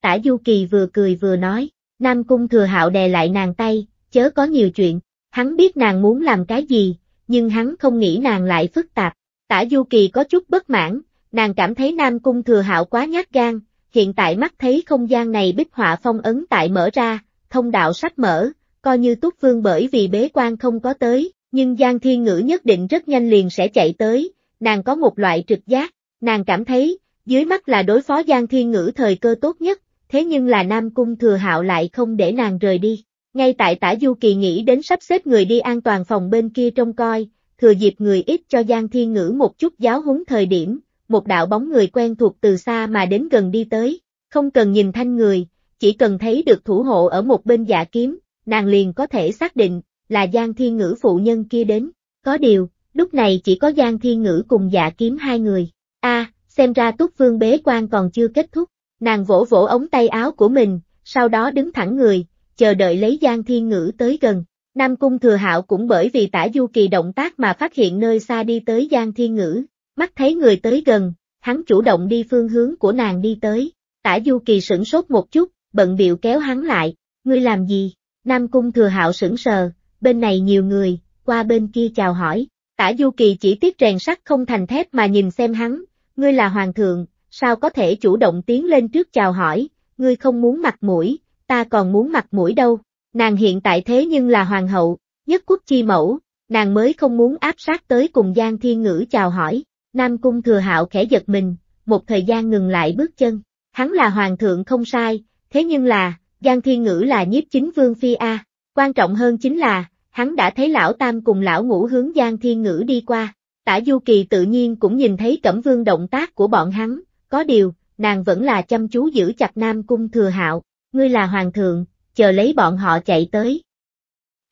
Tả Du Kỳ vừa cười vừa nói, Nam Cung Thừa Hạo đè lại nàng tay, chớ có nhiều chuyện, hắn biết nàng muốn làm cái gì, nhưng hắn không nghĩ nàng lại phức tạp. Tả Du Kỳ có chút bất mãn, nàng cảm thấy Nam Cung Thừa Hạo quá nhát gan, hiện tại mắt thấy không gian này bích họa phong ấn tại mở ra, thông đạo sắp mở, coi như Túc Vương bởi vì bế quan không có tới, nhưng Giang Thiên Ngữ nhất định rất nhanh liền sẽ chạy tới, nàng có một loại trực giác, Nàng cảm thấy, dưới mắt là đối phó Giang Thiên Ngữ thời cơ tốt nhất, thế nhưng là Nam Cung Thừa Hạo lại không để nàng rời đi. Ngay tại tả Du Kỳ nghĩ đến sắp xếp người đi an toàn phòng bên kia trông coi, thừa dịp người ít cho Giang Thiên Ngữ một chút giáo huấn thời điểm, một đạo bóng người quen thuộc từ xa mà đến gần đi tới, không cần nhìn thanh người, chỉ cần thấy được thủ hộ ở một bên giả dạ kiếm, nàng liền có thể xác định, là Giang Thiên Ngữ phụ nhân kia đến, có điều, lúc này chỉ có Giang Thiên Ngữ cùng giả dạ kiếm hai người a à, xem ra túc vương bế quan còn chưa kết thúc, nàng vỗ vỗ ống tay áo của mình, sau đó đứng thẳng người, chờ đợi lấy Giang Thiên Ngữ tới gần. Nam Cung Thừa Hạo cũng bởi vì tả du kỳ động tác mà phát hiện nơi xa đi tới Giang Thiên Ngữ, mắt thấy người tới gần, hắn chủ động đi phương hướng của nàng đi tới, tả du kỳ sửng sốt một chút, bận biệu kéo hắn lại, ngươi làm gì, Nam Cung Thừa Hạo sững sờ, bên này nhiều người, qua bên kia chào hỏi, tả du kỳ chỉ tiếc rèn sắt không thành thép mà nhìn xem hắn, ngươi là hoàng thượng, sao có thể chủ động tiến lên trước chào hỏi, ngươi không muốn mặt mũi, ta còn muốn mặt mũi đâu. Nàng hiện tại thế nhưng là hoàng hậu, nhất quốc chi mẫu, nàng mới không muốn áp sát tới cùng Giang Thiên Ngữ chào hỏi. Nam Cung Thừa Hạo khẽ giật mình, một thời gian ngừng lại bước chân. Hắn là hoàng thượng không sai, thế nhưng là, Giang Thiên Ngữ là nhiếp chính vương phi A. Quan trọng hơn chính là, hắn đã thấy lão tam cùng lão ngũ hướng Giang Thiên Ngữ đi qua. Tả Du Kỳ tự nhiên cũng nhìn thấy Cẩm Vương động tác của bọn hắn, có điều, nàng vẫn là chăm chú giữ chặt Nam Cung Thừa Hạo, ngươi là hoàng thượng, chờ lấy bọn họ chạy tới.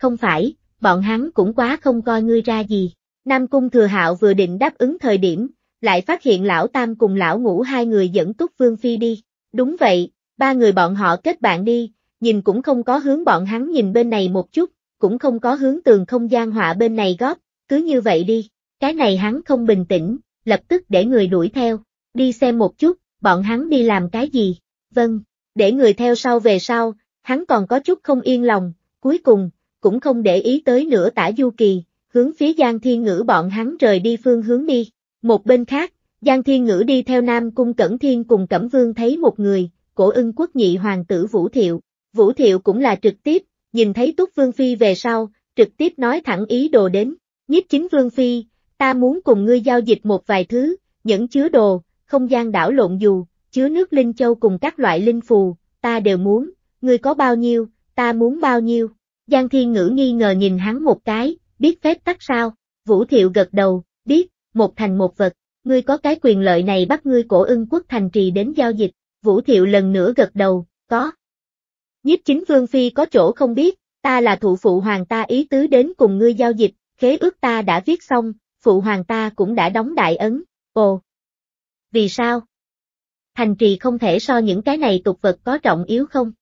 Không phải, bọn hắn cũng quá không coi ngươi ra gì. Nam Cung Thừa Hạo vừa định đáp ứng thời điểm, lại phát hiện lão Tam cùng lão Ngũ hai người dẫn Túc Vương Phi đi. Đúng vậy, ba người bọn họ kết bạn đi, nhìn cũng không có hướng bọn hắn nhìn bên này một chút, cũng không có hướng tường không gian họa bên này góp, cứ như vậy đi cái này hắn không bình tĩnh, lập tức để người đuổi theo, đi xem một chút, bọn hắn đi làm cái gì, vâng, để người theo sau về sau, hắn còn có chút không yên lòng, cuối cùng, cũng không để ý tới nửa tả du kỳ, hướng phía Giang Thiên Ngữ bọn hắn rời đi phương hướng đi, một bên khác, Giang Thiên Ngữ đi theo Nam Cung Cẩn Thiên cùng Cẩm Vương thấy một người, cổ ưng quốc nhị hoàng tử Vũ Thiệu, Vũ Thiệu cũng là trực tiếp, nhìn thấy Túc Vương Phi về sau, trực tiếp nói thẳng ý đồ đến, nhiếp chính Vương Phi, ta muốn cùng ngươi giao dịch một vài thứ, những chứa đồ, không gian đảo lộn dù, chứa nước linh châu cùng các loại linh phù, ta đều muốn, ngươi có bao nhiêu, ta muốn bao nhiêu. Giang Thiên Ngữ nghi ngờ nhìn hắn một cái, biết phép tắc sao, Vũ Thiệu gật đầu, biết, một thành một vật, ngươi có cái quyền lợi này bắt ngươi cổ ưng quốc thành trì đến giao dịch, Vũ Thiệu lần nữa gật đầu, có. Nhiếp chính Vương Phi có chỗ không biết, ta là thụ phụ hoàng ta ý tứ đến cùng ngươi giao dịch, khế ước ta đã viết xong, phụ hoàng ta cũng đã đóng đại ấn, ồ. Vì sao? Thành trì không thể so những cái này tục vật có trọng yếu không?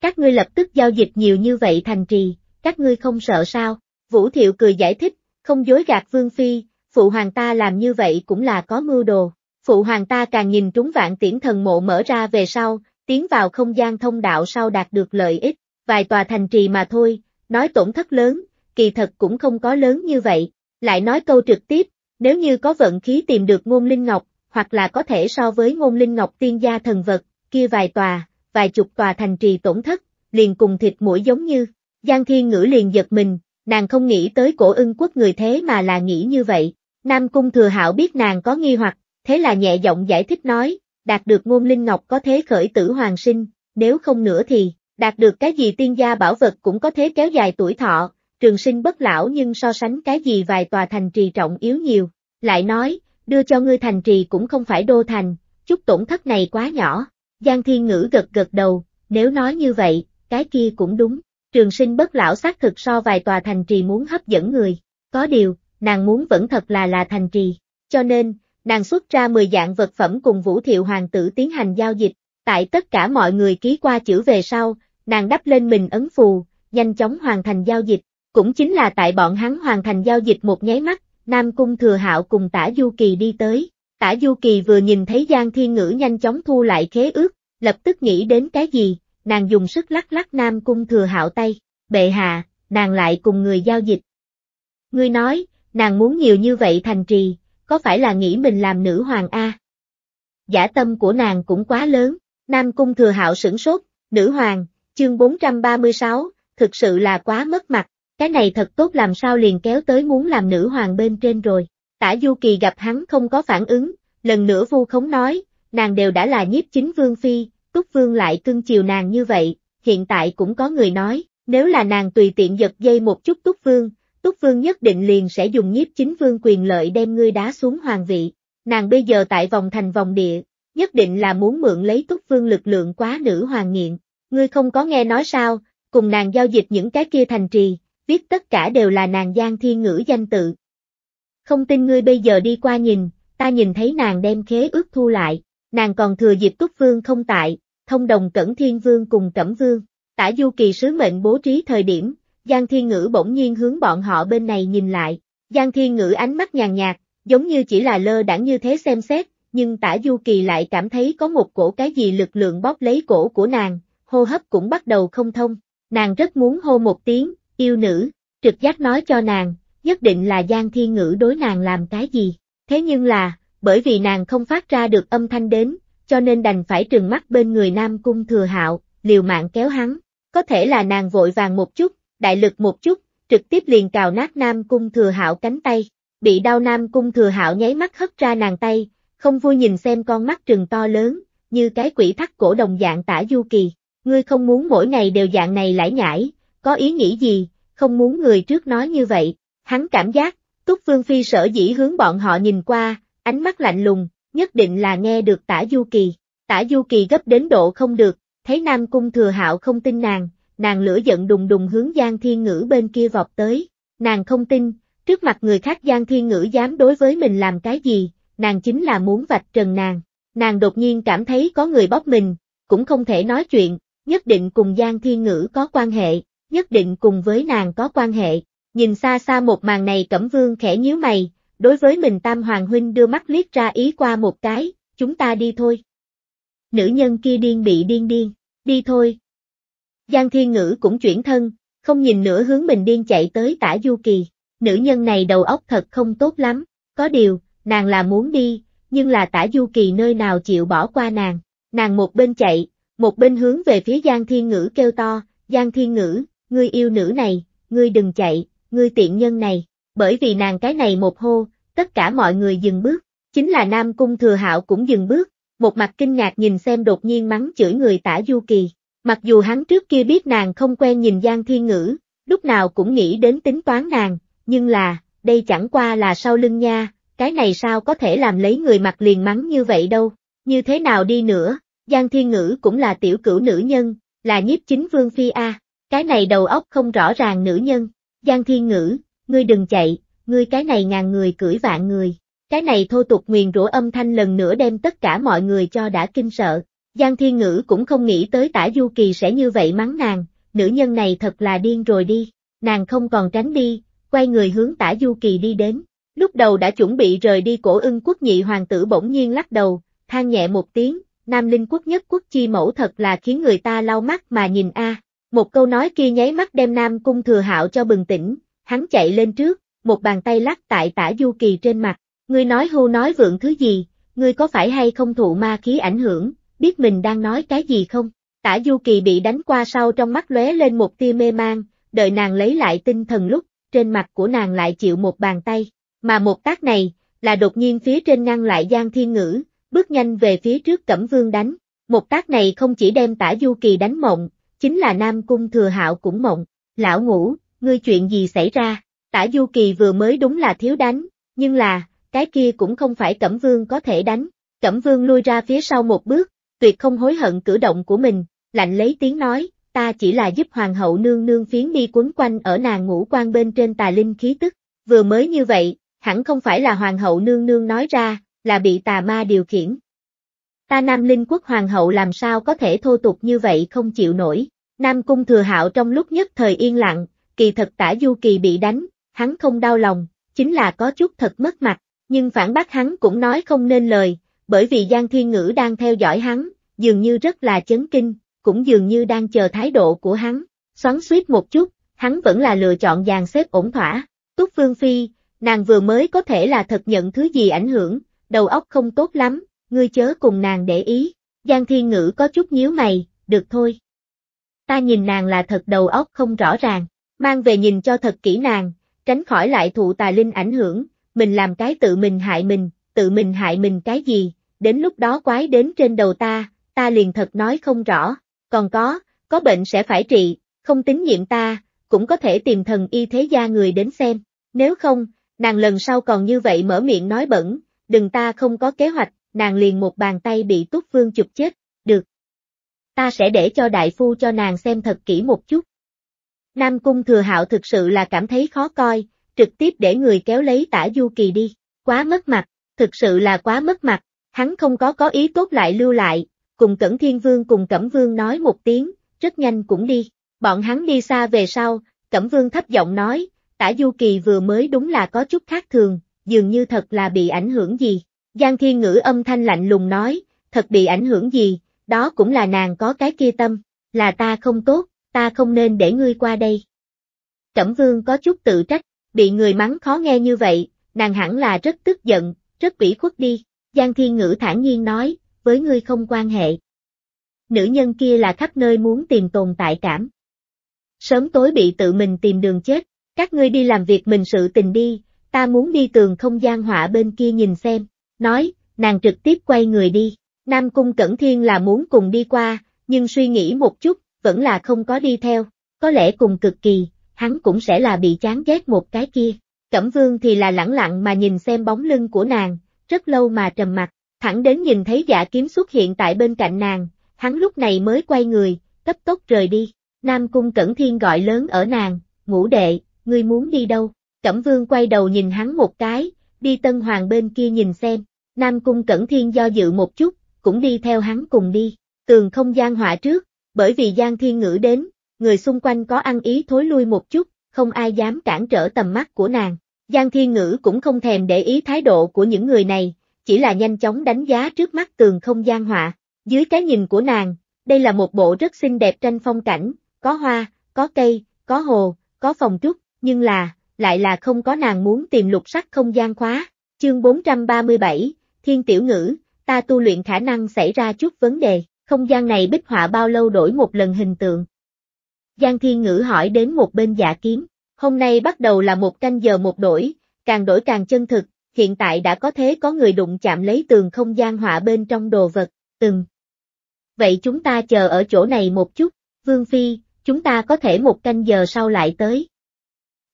Các ngươi lập tức giao dịch nhiều như vậy thành trì, các ngươi không sợ sao? Vũ Thiệu cười giải thích, không dối gạt Vương Phi, phụ hoàng ta làm như vậy cũng là có mưu đồ. Phụ hoàng ta càng nhìn trúng vạn tiễn thần mộ mở ra về sau, tiến vào không gian thông đạo sau đạt được lợi ích, vài tòa thành trì mà thôi, nói tổn thất lớn, kỳ thật cũng không có lớn như vậy. Lại nói câu trực tiếp, nếu như có vận khí tìm được ngôn linh ngọc, hoặc là có thể so với ngôn linh ngọc tiên gia thần vật, kia vài tòa, vài chục tòa thành trì tổn thất, liền cùng thịt mũi giống như. Giang Thiên Ngữ liền giật mình, nàng không nghĩ tới cổ ưng quốc người thế mà là nghĩ như vậy. Nam Cung Thừa hảo biết nàng có nghi hoặc, thế là nhẹ giọng giải thích nói, đạt được ngôn linh ngọc có thế khởi tử hoàng sinh, nếu không nữa thì, đạt được cái gì tiên gia bảo vật cũng có thế kéo dài tuổi thọ, trường sinh bất lão nhưng so sánh cái gì vài tòa thành trì trọng yếu nhiều. Lại nói, đưa cho ngươi thành trì cũng không phải đô thành, chút tổn thất này quá nhỏ. Giang Thiên Ngữ gật gật đầu, nếu nói như vậy, cái kia cũng đúng. Trường sinh bất lão xác thực so vài tòa thành trì muốn hấp dẫn người. Có điều, nàng muốn vẫn thật là là thành trì. Cho nên, nàng xuất ra 10 dạng vật phẩm cùng Vũ Thiệu Hoàng tử tiến hành giao dịch. Tại tất cả mọi người ký qua chữ về sau, nàng đắp lên mình ấn phù, nhanh chóng hoàn thành giao dịch. Cũng chính là tại bọn hắn hoàn thành giao dịch một nháy mắt, Nam Cung Thừa Hạo cùng Tả Du Kỳ đi tới. Tả Du Kỳ vừa nhìn thấy Giang Thiên Ngữ nhanh chóng thu lại khế ước, lập tức nghĩ đến cái gì, nàng dùng sức lắc lắc Nam Cung Thừa Hạo tay, bệ hạ, nàng lại cùng người giao dịch. Ngươi nói, nàng muốn nhiều như vậy thành trì, có phải là nghĩ mình làm nữ hoàng A? Giả tâm của nàng cũng quá lớn, Nam Cung Thừa Hạo sửng sốt, nữ hoàng, chương 436, thực sự là quá mất mặt, cái này thật tốt làm sao liền kéo tới muốn làm nữ hoàng bên trên rồi. Tả Du Kỳ gặp hắn không có phản ứng, lần nữa vu khống nói, nàng đều đã là nhiếp chính vương phi, Túc Vương lại cưng chiều nàng như vậy, hiện tại cũng có người nói, nếu là nàng tùy tiện giật dây một chút Túc Vương, Túc Vương nhất định liền sẽ dùng nhiếp chính vương quyền lợi đem ngươi đá xuống hoàng vị. Nàng bây giờ tại vòng thành vòng địa, nhất định là muốn mượn lấy Túc Vương lực lượng quá nữ hoàng nghiện. Ngươi không có nghe nói sao, cùng nàng giao dịch những cái kia thành trì, viết tất cả đều là nàng Giang Thiên Ngữ danh tự. Không tin ngươi bây giờ đi qua nhìn, ta nhìn thấy nàng đem khế ước thu lại, nàng còn thừa dịp Túc Vương không tại, thông đồng Cẩn Thiên Vương cùng Cẩm Vương, tả du kỳ sứ mệnh bố trí thời điểm, Giang Thiên Ngữ bỗng nhiên hướng bọn họ bên này nhìn lại, Giang Thiên Ngữ ánh mắt nhàn nhạt, giống như chỉ là lơ đãng như thế xem xét, nhưng tả du kỳ lại cảm thấy có một cổ cái gì lực lượng bóp lấy cổ của nàng, hô hấp cũng bắt đầu không thông, nàng rất muốn hô một tiếng, Yêu nữ, trực giác nói cho nàng, nhất định là Giang Thiên Ngữ đối nàng làm cái gì. Thế nhưng là, bởi vì nàng không phát ra được âm thanh đến, cho nên đành phải trừng mắt bên người Nam Cung Thừa Hạo, liều mạng kéo hắn. Có thể là nàng vội vàng một chút, đại lực một chút, trực tiếp liền cào nát Nam Cung Thừa Hạo cánh tay. Bị đau Nam Cung Thừa Hạo nháy mắt hất ra nàng tay, không vui nhìn xem con mắt trừng to lớn, như cái quỷ thắt cổ đồng dạng tả du kỳ. Ngươi không muốn mỗi ngày đều dạng này lải nhải, có ý nghĩ gì, không muốn người trước nói như vậy. Hắn cảm giác, Túc Vương Phi sở dĩ hướng bọn họ nhìn qua, ánh mắt lạnh lùng, nhất định là nghe được tả Du Kỳ. Tả Du Kỳ gấp đến độ không được, thấy Nam Cung Thừa hạo không tin nàng, nàng lửa giận đùng đùng hướng Giang Thiên Ngữ bên kia vọt tới. Nàng không tin, trước mặt người khác Giang Thiên Ngữ dám đối với mình làm cái gì, nàng chính là muốn vạch trần nàng. Nàng đột nhiên cảm thấy có người bóp mình, cũng không thể nói chuyện, nhất định cùng Giang Thiên Ngữ có quan hệ nhất định cùng với nàng có quan hệ. Nhìn xa xa một màn này Cẩm Vương khẽ nhíu mày, đối với mình Tam Hoàng Huynh đưa mắt liếc ra ý qua một cái, chúng ta đi thôi. Nữ nhân kia điên bị điên điên, đi thôi. Giang Thiên Ngữ cũng chuyển thân, không nhìn nữa hướng mình điên chạy tới tả Du Kỳ. Nữ nhân này đầu óc thật không tốt lắm, có điều, nàng là muốn đi, nhưng là tả Du Kỳ nơi nào chịu bỏ qua nàng. Nàng một bên chạy, một bên hướng về phía Giang Thiên Ngữ kêu to, Giang Thiên Ngữ, ngươi yêu nữ này, ngươi đừng chạy, ngươi tiện nhân này, bởi vì nàng cái này một hô, tất cả mọi người dừng bước, chính là Nam Cung Thừa Hạo cũng dừng bước, một mặt kinh ngạc nhìn xem đột nhiên mắng chửi người tả Du Kỳ, mặc dù hắn trước kia biết nàng không quen nhìn Giang Thiên Ngữ, lúc nào cũng nghĩ đến tính toán nàng, nhưng là, đây chẳng qua là sau lưng nha, cái này sao có thể làm lấy người mặt liền mắng như vậy đâu, như thế nào đi nữa, Giang Thiên Ngữ cũng là tiểu cửu nữ nhân, là nhiếp chính vương phi A. Cái này đầu óc không rõ ràng nữ nhân. Giang Thiên Ngữ, ngươi đừng chạy, ngươi cái này ngàn người cưỡi vạn người. Cái này thô tục nguyền rủa âm thanh lần nữa đem tất cả mọi người cho đã kinh sợ. Giang Thiên Ngữ cũng không nghĩ tới tả Du Kỳ sẽ như vậy mắng nàng, nữ nhân này thật là điên rồi đi. Nàng không còn tránh đi, quay người hướng tả Du Kỳ đi đến. Lúc đầu đã chuẩn bị rời đi cổ ưng quốc nhị hoàng tử bỗng nhiên lắc đầu, than nhẹ một tiếng, Nam Linh quốc nhất quốc chi mẫu thật là khiến người ta lau mắt mà nhìn a. À. Một câu nói kia nháy mắt đem Nam Cung Thừa Hạo cho bừng tỉnh, hắn chạy lên trước, một bàn tay lắc tại tả Du Kỳ trên mặt, ngươi nói hô nói vượng thứ gì, ngươi có phải hay không thụ ma khí ảnh hưởng, biết mình đang nói cái gì không? Tả Du Kỳ bị đánh qua sau trong mắt lóe lên một tia mê mang, đợi nàng lấy lại tinh thần lúc, trên mặt của nàng lại chịu một bàn tay, mà một tác này, là đột nhiên phía trên ngăn lại Giang Thiên Ngữ, bước nhanh về phía trước Cẩm Vương đánh. Một tác này không chỉ đem Tả Du Kỳ đánh mộng, chính là Nam Cung Thừa Hạo cũng mộng, lão ngủ, ngươi chuyện gì xảy ra, tả Du Kỳ vừa mới đúng là thiếu đánh, nhưng là, cái kia cũng không phải Cẩm Vương có thể đánh, Cẩm Vương lui ra phía sau một bước, tuyệt không hối hận cử động của mình, lạnh lấy tiếng nói, ta chỉ là giúp Hoàng hậu nương nương phiến đi quấn quanh ở nàng ngũ quan bên trên tà linh khí tức, vừa mới như vậy, hẳn không phải là Hoàng hậu nương nương nói ra, là bị tà ma điều khiển, ta Nam Linh quốc hoàng hậu làm sao có thể thô tục như vậy không chịu nổi. Nam Cung Thừa Hạo trong lúc nhất thời yên lặng, kỳ thật tả Du Kỳ bị đánh, hắn không đau lòng, chính là có chút thật mất mặt, nhưng phản bác hắn cũng nói không nên lời, bởi vì Giang Thiên Ngữ đang theo dõi hắn, dường như rất là chấn kinh, cũng dường như đang chờ thái độ của hắn, xoắn suýt một chút, hắn vẫn là lựa chọn dàn xếp ổn thỏa. Túc Vương Phi, nàng vừa mới có thể là thật nhận thứ gì ảnh hưởng, đầu óc không tốt lắm, ngươi chớ cùng nàng để ý, Giang Thiên Ngữ có chút nhíu mày, được thôi. Ta nhìn nàng là thật đầu óc không rõ ràng, mang về nhìn cho thật kỹ nàng, tránh khỏi lại thụ tà linh ảnh hưởng, mình làm cái tự mình hại mình, tự mình hại mình cái gì, đến lúc đó quái đến trên đầu ta, ta liền thật nói không rõ, còn có, có bệnh sẽ phải trị, không tín nhiệm ta, cũng có thể tìm thần y thế gia người đến xem, nếu không, nàng lần sau còn như vậy mở miệng nói bẩn, đừng ta không có kế hoạch, nàng liền một bàn tay bị túc vương chụp chết, được. Ta sẽ để cho đại phu cho nàng xem thật kỹ một chút. Nam cung thừa hạo thực sự là cảm thấy khó coi, trực tiếp để người kéo lấy tả du kỳ đi, quá mất mặt, thực sự là quá mất mặt, hắn không có có ý tốt lại lưu lại, cùng Cẩn Thiên Vương cùng Cẩm Vương nói một tiếng, rất nhanh cũng đi, bọn hắn đi xa về sau, Cẩm Vương thấp giọng nói, tả du kỳ vừa mới đúng là có chút khác thường, dường như thật là bị ảnh hưởng gì, Giang Thiên Ngữ âm thanh lạnh lùng nói, thật bị ảnh hưởng gì, đó cũng là nàng có cái kia tâm, là ta không tốt, ta không nên để ngươi qua đây. Cẩm Vương có chút tự trách, bị người mắng khó nghe như vậy, nàng hẳn là rất tức giận, rất ủy khuất đi, Giang Thiên Ngữ thản nhiên nói, với ngươi không quan hệ. Nữ nhân kia là khắp nơi muốn tìm tồn tại cảm. Sớm tối bị tự mình tìm đường chết, các ngươi đi làm việc mình sự tình đi, ta muốn đi tường không gian họa bên kia nhìn xem nói, nàng trực tiếp quay người đi. Nam Cung Cẩn Thiên là muốn cùng đi qua, nhưng suy nghĩ một chút, vẫn là không có đi theo. Có lẽ cùng cực kỳ, hắn cũng sẽ là bị chán ghét một cái kia. Cẩm Vương thì là lẳng lặng mà nhìn xem bóng lưng của nàng, rất lâu mà trầm mặt, thẳng đến nhìn thấy giả dạ kiếm xuất hiện tại bên cạnh nàng, hắn lúc này mới quay người, cấp tốc rời đi. Nam Cung Cẩn Thiên gọi lớn ở nàng, ngũ đệ, ngươi muốn đi đâu? Cẩm Vương quay đầu nhìn hắn một cái, đi Tân Hoàng bên kia nhìn xem, Nam Cung Cẩn Thiên do dự một chút, cũng đi theo hắn cùng đi, tường không gian họa trước, bởi vì Giang Thiên Ngữ đến, người xung quanh có ăn ý thối lui một chút, không ai dám cản trở tầm mắt của nàng. Giang Thiên Ngữ cũng không thèm để ý thái độ của những người này, chỉ là nhanh chóng đánh giá trước mắt tường không gian họa. Dưới cái nhìn của nàng, đây là một bộ rất xinh đẹp tranh phong cảnh, có hoa, có cây, có hồ, có phòng trúc, nhưng là, lại là không có nàng muốn tìm lục sắc không gian khóa. Chương 437, thiên tiểu ngữ, ta tu luyện khả năng xảy ra chút vấn đề, không gian này bích họa bao lâu đổi một lần hình tượng. Giang thiên ngữ hỏi đến một bên giả kiếm, hôm nay bắt đầu là một canh giờ một đổi, càng đổi càng chân thực, hiện tại đã có thế có người đụng chạm lấy tường không gian họa bên trong đồ vật, từng. Vậy chúng ta chờ ở chỗ này một chút, Vương Phi, chúng ta có thể một canh giờ sau lại tới.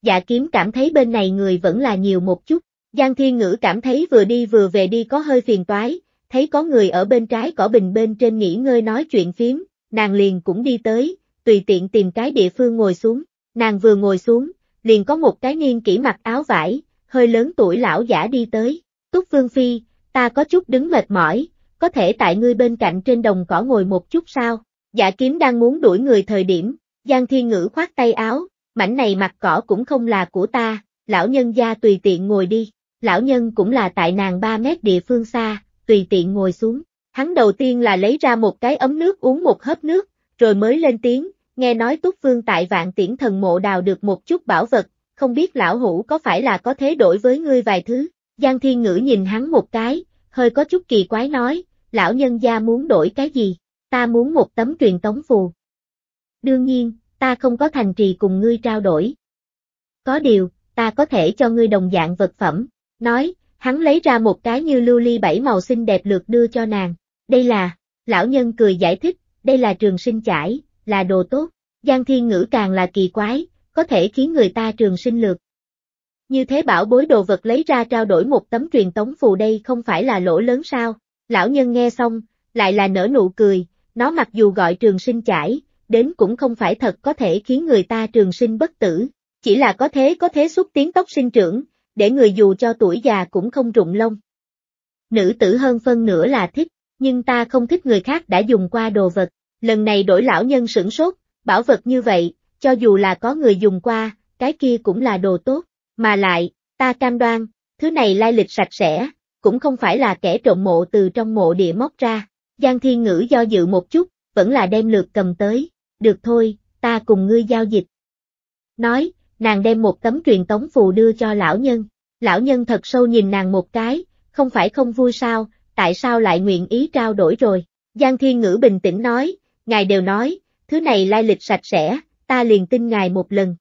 Giả kiếm cảm thấy bên này người vẫn là nhiều một chút, Giang Thiên Ngữ cảm thấy vừa đi vừa về đi có hơi phiền toái, thấy có người ở bên trái cỏ bình bên trên nghỉ ngơi nói chuyện phiếm, nàng liền cũng đi tới, tùy tiện tìm cái địa phương ngồi xuống, nàng vừa ngồi xuống, liền có một cái niên kỹ mặc áo vải, hơi lớn tuổi lão giả đi tới, Túc Vương Phi, ta có chút đứng mệt mỏi, có thể tại ngươi bên cạnh trên đồng cỏ ngồi một chút sao, dạ kiếm đang muốn đuổi người thời điểm, Giang Thiên Ngữ khoát tay áo, mảnh này mặt cỏ cũng không là của ta, lão nhân gia tùy tiện ngồi đi lão nhân cũng là tại nàng 3 mét địa phương xa, tùy tiện ngồi xuống. Hắn đầu tiên là lấy ra một cái ấm nước uống một hớp nước, rồi mới lên tiếng, nghe nói Túc Vương tại vạn tiễn thần mộ đào được một chút bảo vật, không biết lão hủ có phải là có thế đổi với ngươi vài thứ. Giang Thiên Ngữ nhìn hắn một cái, hơi có chút kỳ quái nói, lão nhân gia muốn đổi cái gì, ta muốn một tấm truyền tống phù. Đương nhiên, ta không có thành trì cùng ngươi trao đổi. Có điều, ta có thể cho ngươi đồng dạng vật phẩm nói, hắn lấy ra một cái như lưu ly bảy màu xinh đẹp lượt đưa cho nàng. Đây là, lão nhân cười giải thích, đây là trường sinh chải, là đồ tốt, Giang Thiên Ngữ càng là kỳ quái, có thể khiến người ta trường sinh lược. Như thế bảo bối đồ vật lấy ra trao đổi một tấm truyền tống phù đây không phải là lỗ lớn sao, lão nhân nghe xong, lại là nở nụ cười, nó mặc dù gọi trường sinh chải, đến cũng không phải thật có thể khiến người ta trường sinh bất tử, chỉ là có thế có thế xúc tiến tốc sinh trưởng, để người dù cho tuổi già cũng không rụng lông. Nữ tử hơn phân nửa là thích, nhưng ta không thích người khác đã dùng qua đồ vật, lần này đổi lão nhân sửng sốt, bảo vật như vậy, cho dù là có người dùng qua, cái kia cũng là đồ tốt, mà lại, ta cam đoan, thứ này lai lịch sạch sẽ, cũng không phải là kẻ trộm mộ từ trong mộ địa móc ra, Giang Thiên Ngữ do dự một chút, vẫn là đem lượt cầm tới, được thôi, ta cùng ngươi giao dịch. Nói, nàng đem một tấm truyền tống phù đưa cho lão nhân. Lão nhân thật sâu nhìn nàng một cái, không phải không vui sao, tại sao lại nguyện ý trao đổi rồi. Giang Thiên Ngữ bình tĩnh nói, ngài đều nói, thứ này lai lịch sạch sẽ, ta liền tin ngài một lần.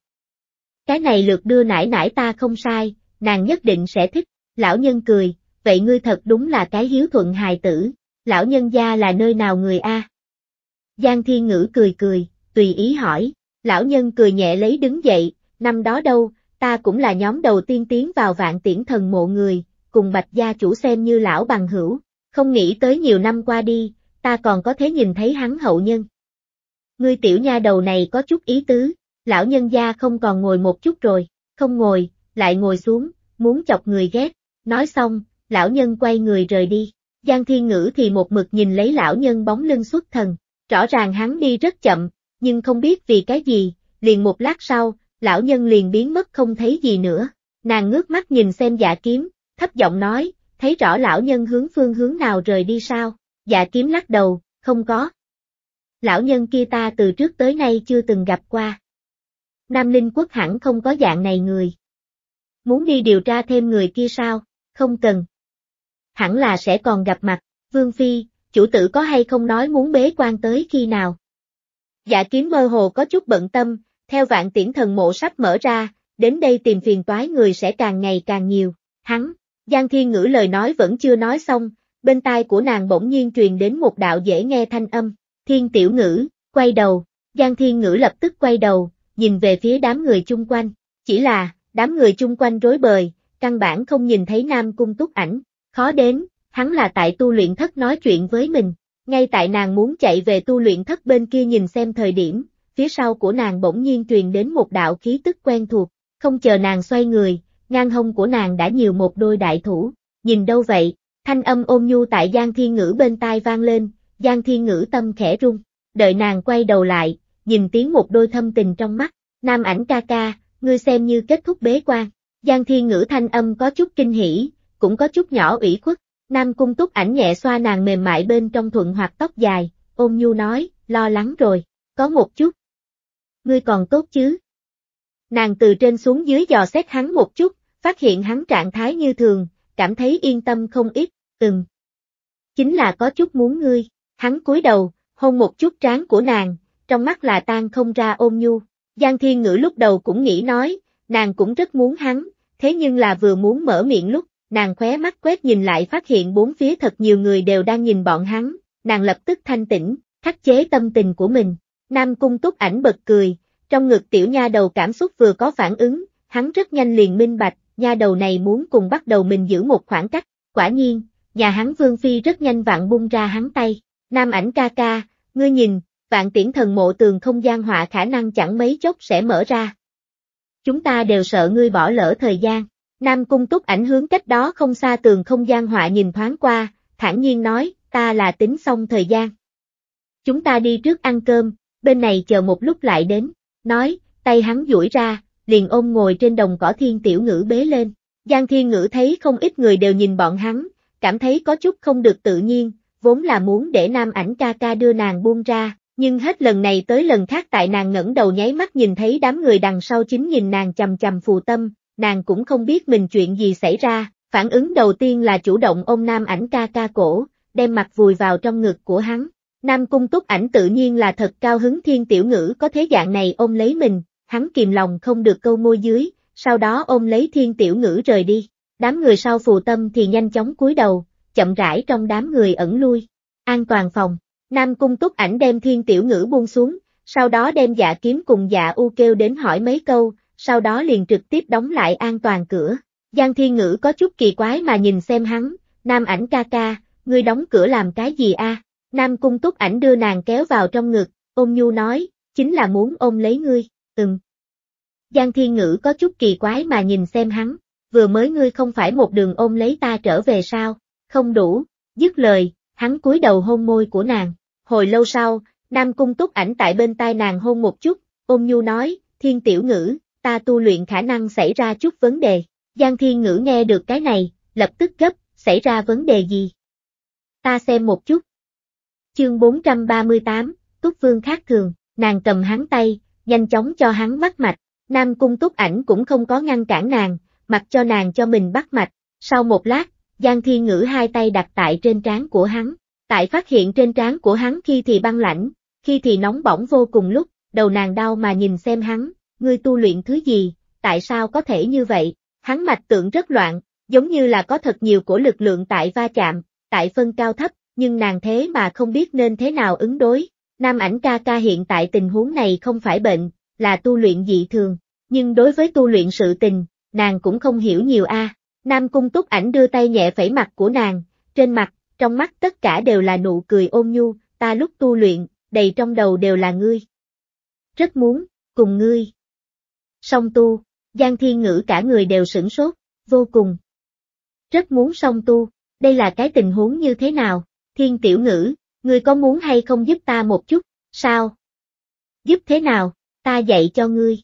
Cái này lượt đưa nải nải ta không sai, nàng nhất định sẽ thích. Lão nhân cười, vậy ngươi thật đúng là cái hiếu thuận hài tử, lão nhân gia là nơi nào người a? Giang Thiên Ngữ cười cười, tùy ý hỏi, lão nhân cười nhẹ lấy đứng dậy, năm đó đâu, ta cũng là nhóm đầu tiên tiến vào vạn tiễn thần mộ người, cùng bạch gia chủ xem như lão bằng hữu, không nghĩ tới nhiều năm qua đi, ta còn có thể nhìn thấy hắn hậu nhân. Ngươi tiểu nha đầu này có chút ý tứ, lão nhân gia không còn ngồi một chút rồi, không ngồi, lại ngồi xuống, muốn chọc người ghét, nói xong, lão nhân quay người rời đi, Giang Thiên Ngữ thì một mực nhìn lấy lão nhân bóng lưng xuất thần, rõ ràng hắn đi rất chậm, nhưng không biết vì cái gì, liền một lát sau, lão nhân liền biến mất không thấy gì nữa. Nàng ngước mắt nhìn xem dạ kiếm, thấp giọng nói, thấy rõ lão nhân hướng phương hướng nào rời đi sao? Dạ kiếm lắc đầu, không có. Lão nhân kia ta từ trước tới nay chưa từng gặp qua. Nam Linh Quốc hẳn không có dạng này người. Muốn đi điều tra thêm người kia sao? Không cần. Hẳn là sẽ còn gặp mặt, Vương Phi, chủ tử có hay không nói muốn bế quan tới khi nào? Dạ kiếm mơ hồ có chút bận tâm, theo vạn tiễn thần mộ sắp mở ra, đến đây tìm phiền toái người sẽ càng ngày càng nhiều. Hắn, Giang Thiên Ngữ lời nói vẫn chưa nói xong, bên tai của nàng bỗng nhiên truyền đến một đạo dễ nghe thanh âm. Thiên Tiểu Ngữ, quay đầu, Giang Thiên Ngữ lập tức quay đầu, nhìn về phía đám người chung quanh. Chỉ là, đám người chung quanh rối bời, căn bản không nhìn thấy Nam Cung Túc Ảnh. Khó đến, hắn là tại tu luyện thất nói chuyện với mình. Ngay tại nàng muốn chạy về tu luyện thất bên kia nhìn xem thời điểm, phía sau của nàng bỗng nhiên truyền đến một đạo khí tức quen thuộc, không chờ nàng xoay người, ngang hông của nàng đã nhiều một đôi đại thủ, nhìn đâu vậy, thanh âm ôm nhu tại Giang Thiên Ngữ bên tai vang lên, Giang Thiên Ngữ tâm khẽ rung, đợi nàng quay đầu lại, nhìn tiếng một đôi thâm tình trong mắt, nam ảnh ca ca, ngươi xem như kết thúc bế quan, Giang Thiên Ngữ thanh âm có chút kinh hỉ, cũng có chút nhỏ ủy khuất, nam cung túc ảnh nhẹ xoa nàng mềm mại bên trong thuận hoặc tóc dài, ôm nhu nói, lo lắng rồi, có một chút, ngươi còn tốt chứ? Nàng từ trên xuống dưới dò xét hắn một chút, phát hiện hắn trạng thái như thường, cảm thấy yên tâm không ít, ừm. Chính là có chút muốn ngươi, hắn cúi đầu, hôn một chút trán của nàng, trong mắt là tan không ra ôm nhu. Giang Thiên Ngữ lúc đầu cũng nghĩ nói, nàng cũng rất muốn hắn, thế nhưng là vừa muốn mở miệng lúc, nàng khóe mắt quét nhìn lại phát hiện bốn phía thật nhiều người đều đang nhìn bọn hắn, nàng lập tức thanh tĩnh, khắc chế tâm tình của mình, Nam Cung Túc ảnh bật cười, trong ngực tiểu nha đầu cảm xúc vừa có phản ứng, hắn rất nhanh liền minh bạch, nha đầu này muốn cùng bắt đầu mình giữ một khoảng cách, quả nhiên, nhà hắn Vương Phi rất nhanh vạn bung ra hắn tay, Nam ảnh ca ca, ngươi nhìn, vạn tiễn thần mộ tường không gian họa khả năng chẳng mấy chốc sẽ mở ra. Chúng ta đều sợ ngươi bỏ lỡ thời gian, Nam Cung Túc ảnh hướng cách đó không xa tường không gian họa nhìn thoáng qua, thản nhiên nói, ta là tính xong thời gian. Chúng ta đi trước ăn cơm, bên này chờ một lúc lại đến, nói, tay hắn duỗi ra, liền ôm ngồi trên đồng cỏ thiên tiểu ngữ bế lên. Giang thiên ngữ thấy không ít người đều nhìn bọn hắn, cảm thấy có chút không được tự nhiên, vốn là muốn để nam ảnh ca ca đưa nàng buông ra, nhưng hết lần này tới lần khác tại nàng ngẩng đầu nháy mắt nhìn thấy đám người đằng sau chính nhìn nàng chầm chầm phù tâm, nàng cũng không biết mình chuyện gì xảy ra, phản ứng đầu tiên là chủ động ôm nam ảnh ca ca cổ, đem mặt vùi vào trong ngực của hắn, Nam cung túc ảnh tự nhiên là thật cao hứng thiên tiểu ngữ có thế dạng này ôm lấy mình, hắn kìm lòng không được câu môi dưới, sau đó ôm lấy thiên tiểu ngữ rời đi. Đám người sau phù tâm thì nhanh chóng cúi đầu, chậm rãi trong đám người ẩn lui. An toàn phòng, Nam cung túc ảnh đem thiên tiểu ngữ buông xuống, sau đó đem dạ kiếm cùng dạ u kêu đến hỏi mấy câu, sau đó liền trực tiếp đóng lại an toàn cửa. Giang thiên ngữ có chút kỳ quái mà nhìn xem hắn, Nam ảnh ca ca, ngươi đóng cửa làm cái gì a? À? Nam cung túc ảnh đưa nàng kéo vào trong ngực, ôm nhu nói, chính là muốn ôm lấy ngươi, ừm. Giang thiên ngữ có chút kỳ quái mà nhìn xem hắn, vừa mới ngươi không phải một đường ôm lấy ta trở về sao, không đủ, dứt lời, hắn cúi đầu hôn môi của nàng. Hồi lâu sau, Nam cung túc ảnh tại bên tai nàng hôn một chút, ôm nhu nói, thiên tiểu ngữ, ta tu luyện khả năng xảy ra chút vấn đề. Giang thiên ngữ nghe được cái này, lập tức gấp, xảy ra vấn đề gì? Ta xem một chút, Chương 438, Túc Vương khác thường, nàng cầm hắn tay, nhanh chóng cho hắn bắt mạch, Nam Cung Túc Ảnh cũng không có ngăn cản nàng, mặc cho nàng cho mình bắt mạch. Sau một lát, Giang Thiên Ngữ hai tay đặt tại trên trán của hắn, tại phát hiện trên trán của hắn khi thì băng lãnh, khi thì nóng bỏng vô cùng lúc, đầu nàng đau mà nhìn xem hắn, ngươi tu luyện thứ gì, tại sao có thể như vậy, hắn mạch tượng rất loạn, giống như là có thật nhiều của lực lượng tại va chạm, tại phân cao thấp, nhưng nàng thế mà không biết nên thế nào ứng đối. Nam ảnh ca ca hiện tại tình huống này không phải bệnh, là tu luyện dị thường, nhưng đối với tu luyện sự tình, nàng cũng không hiểu nhiều a. Nam cung túc ảnh đưa tay nhẹ phẩy mặt của nàng, trên mặt, trong mắt tất cả đều là nụ cười ôn nhu, ta lúc tu luyện, đầy trong đầu đều là ngươi. Rất muốn, cùng ngươi. Song tu, Giang Thiên Ngữ cả người đều sửng sốt, vô cùng. Rất muốn song tu, đây là cái tình huống như thế nào? Thiên tiểu ngữ, ngươi có muốn hay không giúp ta một chút, sao? Giúp thế nào, ta dạy cho ngươi.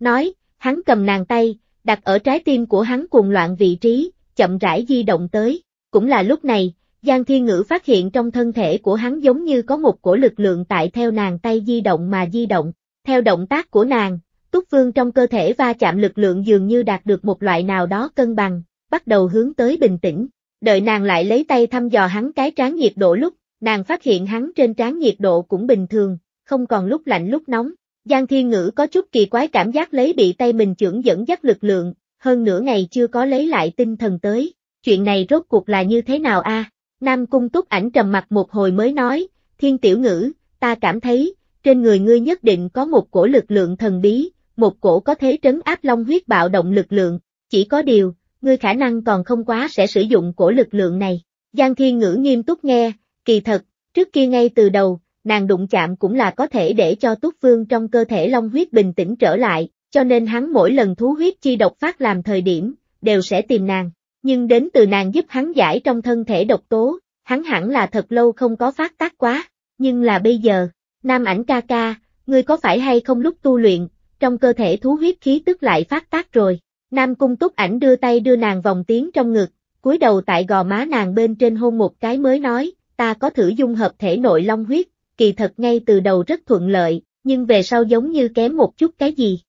Nói, hắn cầm nàng tay, đặt ở trái tim của hắn cuồng loạn vị trí, chậm rãi di động tới. Cũng là lúc này, Giang Thiên Ngữ phát hiện trong thân thể của hắn giống như có một cổ lực lượng tại theo nàng tay di động mà di động. Theo động tác của nàng, Túc Vương trong cơ thể va chạm lực lượng dường như đạt được một loại nào đó cân bằng, bắt đầu hướng tới bình tĩnh, đợi nàng lại lấy tay thăm dò hắn cái trán nhiệt độ lúc, nàng phát hiện hắn trên trán nhiệt độ cũng bình thường, không còn lúc lạnh lúc nóng. Giang Thiên Ngữ có chút kỳ quái cảm giác lấy bị tay mình trưởng dẫn dắt lực lượng, hơn nửa ngày chưa có lấy lại tinh thần tới. Chuyện này rốt cuộc là như thế nào a? À? Nam Cung Túc ảnh trầm mặt một hồi mới nói, Thiên Tiểu Ngữ, ta cảm thấy, trên người ngươi nhất định có một cổ lực lượng thần bí, một cổ có thế trấn áp long huyết bạo động lực lượng, chỉ có điều, ngươi khả năng còn không quá sẽ sử dụng cổ lực lượng này. Giang Thiên Ngữ nghiêm túc nghe, kỳ thật, trước kia ngay từ đầu, nàng đụng chạm cũng là có thể để cho Túc Vương trong cơ thể long huyết bình tĩnh trở lại, cho nên hắn mỗi lần thú huyết chi độc phát làm thời điểm, đều sẽ tìm nàng. Nhưng đến từ nàng giúp hắn giải trong thân thể độc tố, hắn hẳn là thật lâu không có phát tác quá, nhưng là bây giờ, nam ảnh ca ca, ngươi có phải hay không lúc tu luyện, trong cơ thể thú huyết khí tức lại phát tác rồi. Nam cung túc ảnh đưa tay đưa nàng vòng tiếng trong ngực, cúi đầu tại gò má nàng bên trên hôn một cái mới nói, ta có thử dung hợp thể nội long huyết, kỳ thật ngay từ đầu rất thuận lợi, nhưng về sau giống như kém một chút cái gì.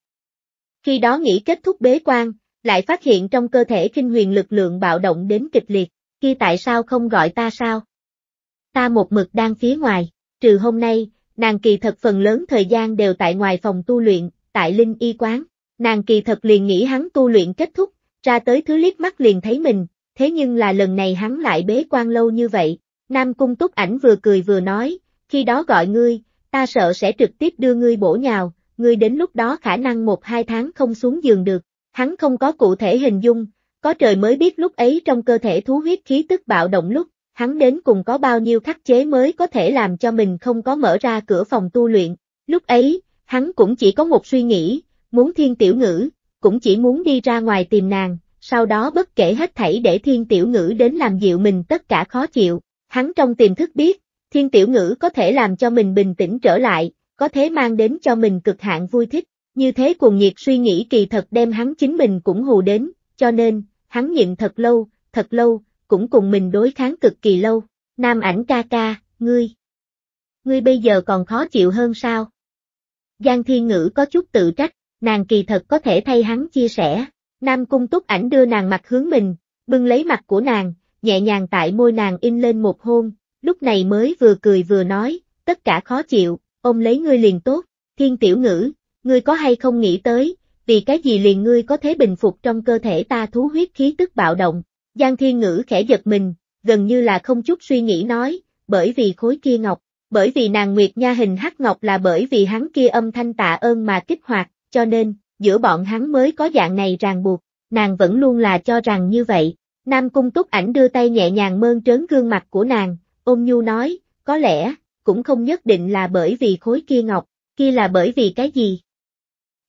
Khi đó nghĩ kết thúc bế quan, lại phát hiện trong cơ thể kinh huyền lực lượng bạo động đến kịch liệt, kia tại sao không gọi ta sao? Ta một mực đang phía ngoài, trừ hôm nay, nàng kỳ thật phần lớn thời gian đều tại ngoài phòng tu luyện, tại Linh Y Quán. Nàng kỳ thật liền nghĩ hắn tu luyện kết thúc, ra tới thứ liếc mắt liền thấy mình, thế nhưng là lần này hắn lại bế quan lâu như vậy. Nam cung túc ảnh vừa cười vừa nói, khi đó gọi ngươi, ta sợ sẽ trực tiếp đưa ngươi bổ nhào, ngươi đến lúc đó khả năng một hai tháng không xuống giường được. Hắn không có cụ thể hình dung, có trời mới biết lúc ấy trong cơ thể thú huyết khí tức bạo động lúc, hắn đến cùng có bao nhiêu khắc chế mới có thể làm cho mình không có mở ra cửa phòng tu luyện. Lúc ấy, hắn cũng chỉ có một suy nghĩ, muốn thiên tiểu ngữ, cũng chỉ muốn đi ra ngoài tìm nàng, sau đó bất kể hết thảy để thiên tiểu ngữ đến làm dịu mình tất cả khó chịu, hắn trong tiềm thức biết, thiên tiểu ngữ có thể làm cho mình bình tĩnh trở lại, có thể mang đến cho mình cực hạn vui thích, như thế cuồng nhiệt suy nghĩ kỳ thật đem hắn chính mình cũng hù đến, cho nên, hắn nhịn thật lâu, thật lâu, cũng cùng mình đối kháng cực kỳ lâu, nam ảnh ca ca, ngươi, ngươi bây giờ còn khó chịu hơn sao? Giang thiên ngữ có chút tự trách, nàng kỳ thật có thể thay hắn chia sẻ. Nam cung túc ảnh đưa nàng mặt hướng mình, bưng lấy mặt của nàng, nhẹ nhàng tại môi nàng in lên một hôn, lúc này mới vừa cười vừa nói, tất cả khó chịu, ôm lấy ngươi liền tốt, thiên tiểu ngữ, ngươi có hay không nghĩ tới, vì cái gì liền ngươi có thế bình phục trong cơ thể ta thú huyết khí tức bạo động, Giang thiên ngữ khẽ giật mình, gần như là không chút suy nghĩ nói, bởi vì khối kia ngọc, bởi vì nàng Nguyệt Nha hình hắc ngọc là bởi vì hắn kia âm thanh tạ ơn mà kích hoạt, cho nên, giữa bọn hắn mới có dạng này ràng buộc, nàng vẫn luôn là cho rằng như vậy. Nam cung túc ảnh đưa tay nhẹ nhàng mơn trớn gương mặt của nàng, ôm nhu nói, có lẽ, cũng không nhất định là bởi vì khối kia ngọc, kia là bởi vì cái gì.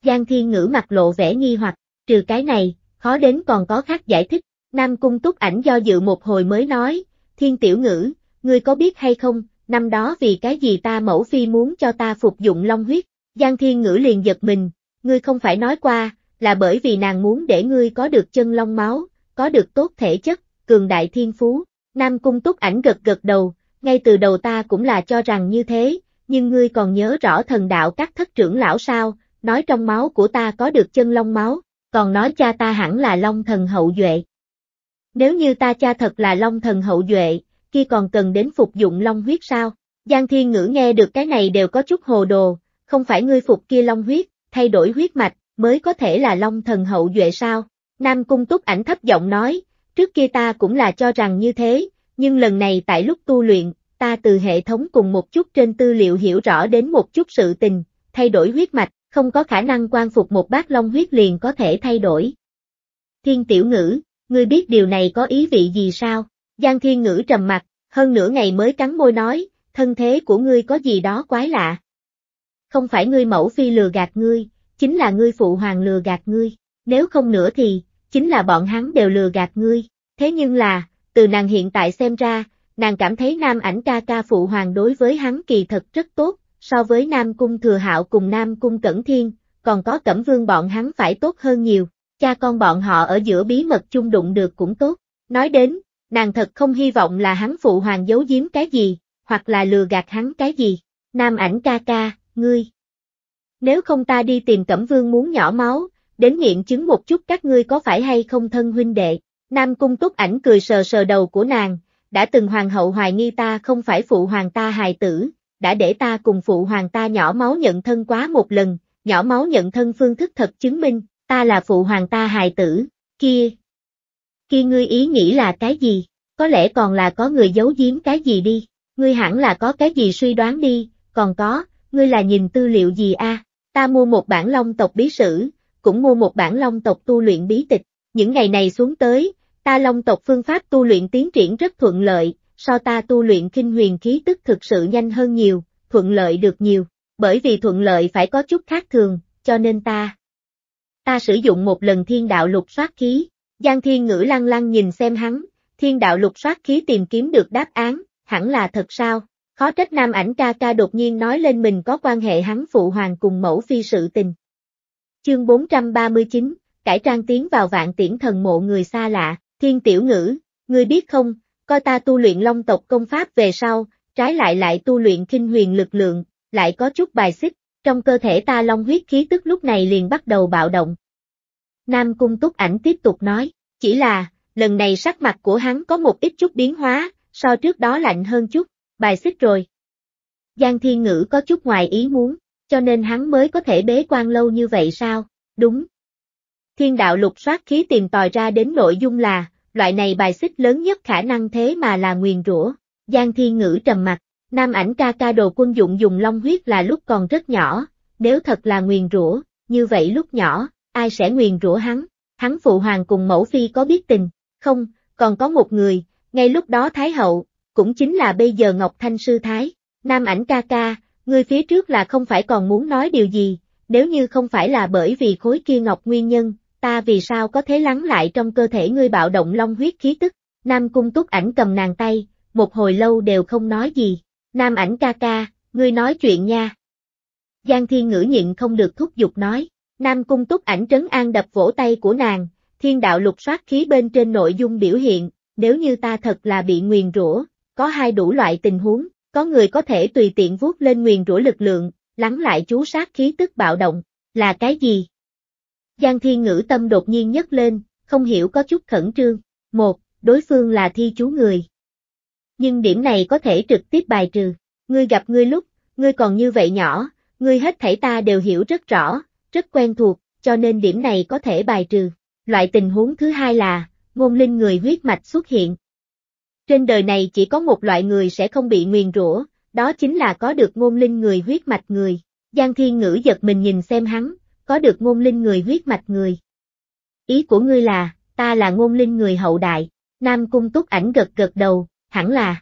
Giang thiên ngữ mặt lộ vẻ nghi hoặc, trừ cái này, khó đến còn có khác giải thích, Nam cung túc ảnh do dự một hồi mới nói, thiên tiểu ngữ, ngươi có biết hay không, năm đó vì cái gì ta mẫu phi muốn cho ta phục dụng long huyết, Giang thiên ngữ liền giật mình, Ngươi không phải nói qua, là bởi vì nàng muốn để ngươi có được chân long máu, có được tốt thể chất, cường đại thiên phú. Nam Cung Túc ảnh gật gật đầu, ngay từ đầu ta cũng là cho rằng như thế, nhưng ngươi còn nhớ rõ thần đạo các thất trưởng lão sao, nói trong máu của ta có được chân long máu, còn nói cha ta hẳn là long thần hậu duệ. Nếu như ta cha thật là long thần hậu duệ, kia còn cần đến phục dụng long huyết sao? Giang Thiên Ngữ nghe được cái này đều có chút hồ đồ, không phải ngươi phục kia long huyết, thay đổi huyết mạch, mới có thể là long thần hậu duệ sao? Nam Cung Túc ảnh thấp giọng nói, trước kia ta cũng là cho rằng như thế, nhưng lần này tại lúc tu luyện, ta từ hệ thống cùng một chút trên tư liệu hiểu rõ đến một chút sự tình, thay đổi huyết mạch, không có khả năng quan phục một bát long huyết liền có thể thay đổi. Thiên tiểu ngữ, ngươi biết điều này có ý vị gì sao? Giang thiên ngữ trầm mặt, hơn nửa ngày mới cắn môi nói, thân thế của ngươi có gì đó quái lạ không phải ngươi mẫu phi lừa gạt ngươi, chính là ngươi phụ hoàng lừa gạt ngươi, nếu không nữa thì, chính là bọn hắn đều lừa gạt ngươi, thế nhưng là, từ nàng hiện tại xem ra, nàng cảm thấy nam ảnh ca ca phụ hoàng đối với hắn kỳ thật rất tốt, so với nam cung thừa hạo cùng nam cung cẩn thiên, còn có cẩm vương bọn hắn phải tốt hơn nhiều, cha con bọn họ ở giữa bí mật chung đụng được cũng tốt, nói đến, nàng thật không hy vọng là hắn phụ hoàng giấu giếm cái gì, hoặc là lừa gạt hắn cái gì, nam ảnh ca ca, ngươi. Nếu không ta đi tìm Cẩm Vương muốn nhỏ máu, đến nghiệm chứng một chút các ngươi có phải hay không thân huynh đệ. Nam Cung Túc Ảnh cười sờ sờ đầu của nàng, đã từng hoàng hậu hoài nghi ta không phải phụ hoàng ta hài tử, đã để ta cùng phụ hoàng ta nhỏ máu nhận thân quá một lần, nhỏ máu nhận thân phương thức thật chứng minh, ta là phụ hoàng ta hài tử, kia. kia ngươi ý nghĩ là cái gì, có lẽ còn là có người giấu giếm cái gì đi, ngươi hẳn là có cái gì suy đoán đi, còn có, ngươi là nhìn tư liệu gì a? Ta mua một bản long tộc bí sử, cũng mua một bản long tộc tu luyện bí tịch, những ngày này xuống tới, ta long tộc phương pháp tu luyện tiến triển rất thuận lợi, so ta tu luyện kinh huyền khí tức thực sự nhanh hơn nhiều, thuận lợi được nhiều, bởi vì thuận lợi phải có chút khác thường, cho nên ta. Ta sử dụng một lần thiên đạo lục soát khí, Giang Thiên Ngữ lăng lăng nhìn xem hắn, thiên đạo lục soát khí tìm kiếm được đáp án, hẳn là thật sao, Khó trách nam ảnh ca ca đột nhiên nói lên mình có quan hệ hắn phụ hoàng cùng mẫu phi sự tình. Chương 439, cải trang tiến vào vạn tiễn thần mộ người xa lạ, thiên tiểu ngữ, ngươi biết không, coi ta tu luyện long tộc công pháp về sau, trái lại lại tu luyện kinh huyền lực lượng, lại có chút bài xích, trong cơ thể ta long huyết khí tức lúc này liền bắt đầu bạo động. Nam cung túc ảnh tiếp tục nói, chỉ là, lần này sắc mặt của hắn có một ít chút biến hóa, so trước đó lạnh hơn chút bài xích rồi. Giang Thiên Ngữ có chút ngoài ý muốn, cho nên hắn mới có thể bế quan lâu như vậy sao, đúng. Thiên đạo lục soát khí tìm tòi ra đến nội dung là, loại này bài xích lớn nhất khả năng thế mà là nguyền rủa. Giang Thiên Ngữ trầm mặt, nam ảnh ca ca đồ quân dụng dùng long huyết là lúc còn rất nhỏ, nếu thật là nguyền rủa, như vậy lúc nhỏ, ai sẽ nguyền rủa hắn, hắn phụ hoàng cùng mẫu phi có biết tình, không, còn có một người, ngay lúc đó Thái Hậu, cũng chính là bây giờ Ngọc Thanh Sư Thái, Nam ảnh ca ca, ngươi phía trước là không phải còn muốn nói điều gì, nếu như không phải là bởi vì khối kia Ngọc nguyên nhân, ta vì sao có thể lắng lại trong cơ thể ngươi bạo động long huyết khí tức, Nam Cung Túc ảnh cầm nàng tay, một hồi lâu đều không nói gì, Nam ảnh ca ca, ngươi nói chuyện nha. Giang Thiên Ngữ nhịn không được thúc giục nói, Nam Cung Túc ảnh trấn an đập vỗ tay của nàng, thiên đạo lục soát khí bên trên nội dung biểu hiện, nếu như ta thật là bị nguyền rủa, có hai đủ loại tình huống, có người có thể tùy tiện vuốt lên nguyền rủa lực lượng, lắng lại chú sát khí tức bạo động, là cái gì? Giang thiên ngữ tâm đột nhiên nhấc lên, không hiểu có chút khẩn trương. Một, đối phương là thi chú người. Nhưng điểm này có thể trực tiếp bài trừ. Ngươi gặp ngươi lúc, ngươi còn như vậy nhỏ, ngươi hết thảy ta đều hiểu rất rõ, rất quen thuộc, cho nên điểm này có thể bài trừ. Loại tình huống thứ hai là, ngôn linh người huyết mạch xuất hiện, trên đời này chỉ có một loại người sẽ không bị nguyền rủa, đó chính là có được ngôn linh người huyết mạch người. Giang Thiên Ngữ giật mình nhìn xem hắn, có được ngôn linh người huyết mạch người. Ý của ngươi là, ta là ngôn linh người hậu đại, Nam Cung Túc ảnh gật gật đầu, hẳn là.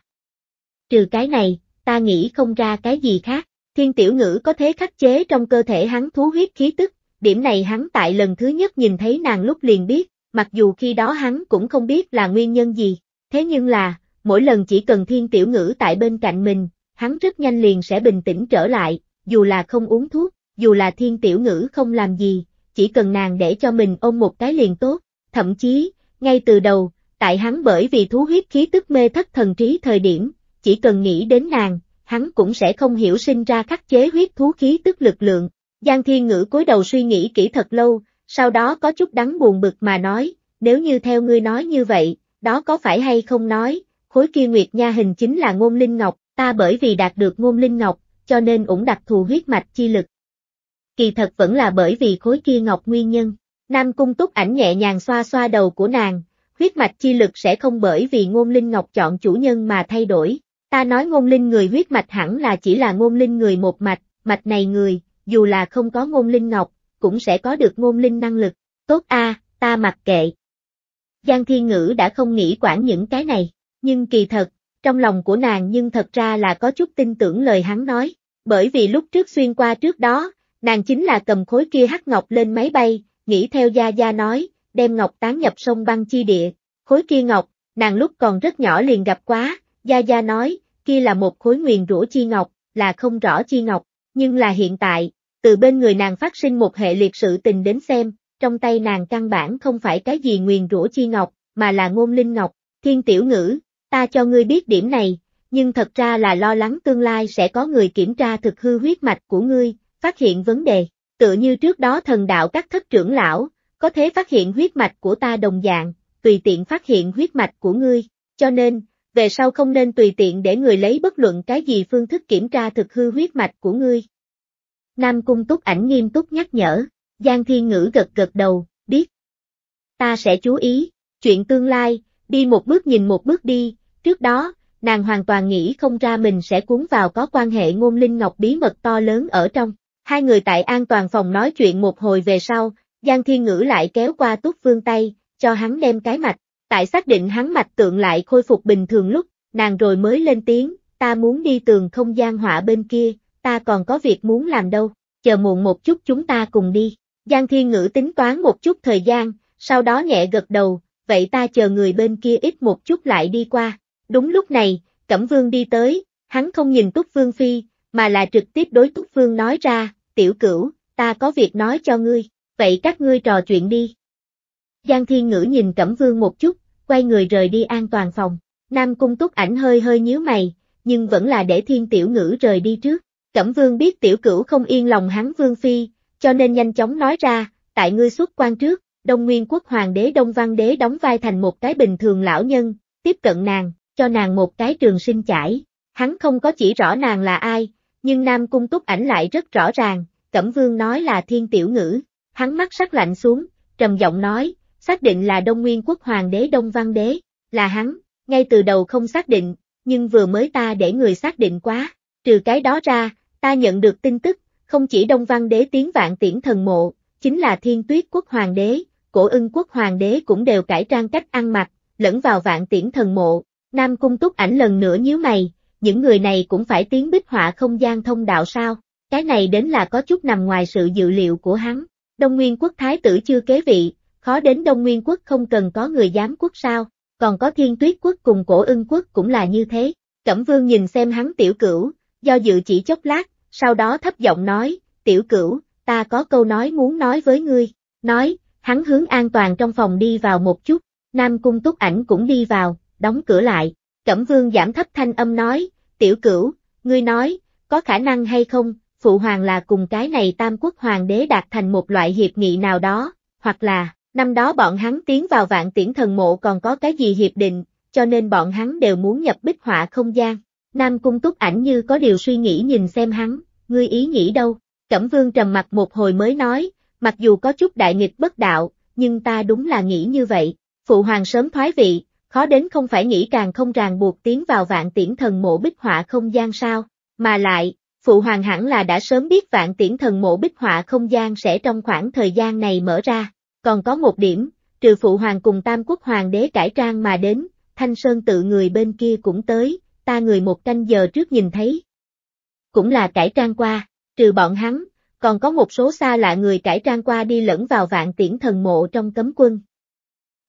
Trừ cái này, ta nghĩ không ra cái gì khác, thiên tiểu ngữ có thế khắc chế trong cơ thể hắn thú huyết khí tức, điểm này hắn tại lần thứ nhất nhìn thấy nàng lúc liền biết, mặc dù khi đó hắn cũng không biết là nguyên nhân gì, Thế nhưng là, mỗi lần chỉ cần thiên tiểu ngữ tại bên cạnh mình, hắn rất nhanh liền sẽ bình tĩnh trở lại, dù là không uống thuốc, dù là thiên tiểu ngữ không làm gì, chỉ cần nàng để cho mình ôm một cái liền tốt, thậm chí, ngay từ đầu, tại hắn bởi vì thú huyết khí tức mê thất thần trí thời điểm, chỉ cần nghĩ đến nàng, hắn cũng sẽ không hiểu sinh ra khắc chế huyết thú khí tức lực lượng. Giang Thiên Ngữ cúi đầu suy nghĩ kỹ thật lâu, sau đó có chút đắng buồn bực mà nói, nếu như theo ngươi nói như vậy, đó có phải hay không nói, khối kia Nguyệt Nha hình chính là Ngôn Linh Ngọc, ta bởi vì đạt được Ngôn Linh Ngọc, cho nên ủng đặc thù huyết mạch chi lực. Kỳ thật vẫn là bởi vì khối kia Ngọc nguyên nhân, Nam Cung Túc ảnh nhẹ nhàng xoa xoa đầu của nàng, huyết mạch chi lực sẽ không bởi vì Ngôn Linh Ngọc chọn chủ nhân mà thay đổi. Ta nói ngôn linh người huyết mạch hẳn là chỉ là ngôn linh người một mạch, mạch này người, dù là không có ngôn linh ngọc, cũng sẽ có được ngôn linh năng lực. Tốt a, ta mặc kệ. Giang Thiên Ngữ đã không nghĩ quản những cái này, nhưng kỳ thật, trong lòng của nàng nhưng thật ra là có chút tin tưởng lời hắn nói, bởi vì lúc trước xuyên qua trước đó, nàng chính là cầm khối kia hắc ngọc lên máy bay, nghĩ theo Gia Gia nói, đem ngọc tán nhập sông băng chi địa, khối kia ngọc, nàng lúc còn rất nhỏ liền gặp quá, Gia Gia nói, kia là một khối nguyền rũ chi ngọc, là không rõ chi ngọc, nhưng là hiện tại, từ bên người nàng phát sinh một hệ liệt sự tình đến xem, trong tay nàng căn bản không phải cái gì nguyền rủa chi ngọc, mà là ngôn linh ngọc, thiên tiểu ngữ, ta cho ngươi biết điểm này, nhưng thật ra là lo lắng tương lai sẽ có người kiểm tra thực hư huyết mạch của ngươi, phát hiện vấn đề, tựa như trước đó thần đạo các thất trưởng lão, có thể phát hiện huyết mạch của ta đồng dạng, tùy tiện phát hiện huyết mạch của ngươi, cho nên, về sau không nên tùy tiện để người lấy bất luận cái gì phương thức kiểm tra thực hư huyết mạch của ngươi. Nam Cung Túc Ảnh nghiêm túc nhắc nhở. Giang Thiên Ngữ gật gật đầu, biết. Ta sẽ chú ý, chuyện tương lai, đi một bước nhìn một bước đi, trước đó, nàng hoàn toàn nghĩ không ra mình sẽ cuốn vào có quan hệ ngôn linh ngọc bí mật to lớn ở trong. Hai người tại an toàn phòng nói chuyện một hồi về sau, Giang Thiên Ngữ lại kéo qua túc vương tay, cho hắn đem cái mạch, tại xác định hắn mạch tượng lại khôi phục bình thường lúc, nàng rồi mới lên tiếng, ta muốn đi tường không gian họa bên kia, ta còn có việc muốn làm đâu, chờ muộn một chút chúng ta cùng đi. Giang Thiên Ngữ tính toán một chút thời gian, sau đó nhẹ gật đầu, vậy ta chờ người bên kia ít một chút lại đi qua. Đúng lúc này, Cẩm Vương đi tới, hắn không nhìn Túc Vương Phi, mà là trực tiếp đối Túc Vương nói ra, tiểu cửu, ta có việc nói cho ngươi, vậy các ngươi trò chuyện đi. Giang Thiên Ngữ nhìn Cẩm Vương một chút, quay người rời đi an toàn phòng, Nam Cung Túc ảnh hơi hơi nhíu mày, nhưng vẫn là để Thiên Tiểu Ngữ rời đi trước. Cẩm Vương biết Tiểu Cửu không yên lòng hắn Vương Phi, cho nên nhanh chóng nói ra, tại ngươi xuất quan trước, Đông Nguyên quốc hoàng đế Đông Văn đế đóng vai thành một cái bình thường lão nhân, tiếp cận nàng, cho nàng một cái trường sinh chải. Hắn không có chỉ rõ nàng là ai, nhưng Nam Cung Túc ảnh lại rất rõ ràng, Cẩm Vương nói là thiên tiểu ngữ, hắn mắt sắc lạnh xuống, trầm giọng nói, xác định là Đông Nguyên quốc hoàng đế Đông Văn đế, là hắn, ngay từ đầu không xác định, nhưng vừa mới ta để người xác định quá, trừ cái đó ra, ta nhận được tin tức, không chỉ Đông Văn đế tiến vạn tiễn thần mộ, chính là thiên tuyết quốc hoàng đế, cổ ưng quốc hoàng đế cũng đều cải trang cách ăn mặc, lẫn vào vạn tiễn thần mộ. Nam cung túc ảnh lần nữa nhíu mày, những người này cũng phải tiến bích họa không gian thông đạo sao, cái này đến là có chút nằm ngoài sự dự liệu của hắn. Đông Nguyên quốc thái tử chưa kế vị, khó đến Đông Nguyên quốc không cần có người giám quốc sao, còn có thiên tuyết quốc cùng cổ ưng quốc cũng là như thế. Cẩm vương nhìn xem hắn tiểu cửu, do dự chỉ chốc lát, sau đó thấp giọng nói, tiểu cửu, ta có câu nói muốn nói với ngươi, nói, hắn hướng an toàn trong phòng đi vào một chút, nam cung túc ảnh cũng đi vào, đóng cửa lại, cẩm vương giảm thấp thanh âm nói, tiểu cửu, ngươi nói, có khả năng hay không, phụ hoàng là cùng cái này tam quốc hoàng đế đạt thành một loại hiệp nghị nào đó, hoặc là, năm đó bọn hắn tiến vào vạn tiễn thần mộ còn có cái gì hiệp định, cho nên bọn hắn đều muốn nhập bích họa không gian, Nam cung túc ảnh như có điều suy nghĩ nhìn xem hắn, ngươi ý nghĩ đâu? Cẩm vương trầm mặt một hồi mới nói, mặc dù có chút đại nghịch bất đạo, nhưng ta đúng là nghĩ như vậy. Phụ hoàng sớm thoái vị, khó đến không phải nghĩ càng không ràng buộc tiến vào vạn tiễn thần mộ bích họa không gian sao, mà lại, phụ hoàng hẳn là đã sớm biết vạn tiễn thần mộ bích họa không gian sẽ trong khoảng thời gian này mở ra, còn có một điểm, trừ phụ hoàng cùng tam quốc hoàng đế cải trang mà đến, thanh sơn tự người bên kia cũng tới, ta người một canh giờ trước nhìn thấy. Cũng là cải trang qua, trừ bọn hắn, còn có một số xa lạ người cải trang qua đi lẫn vào vạn tiễn thần mộ trong cấm quân.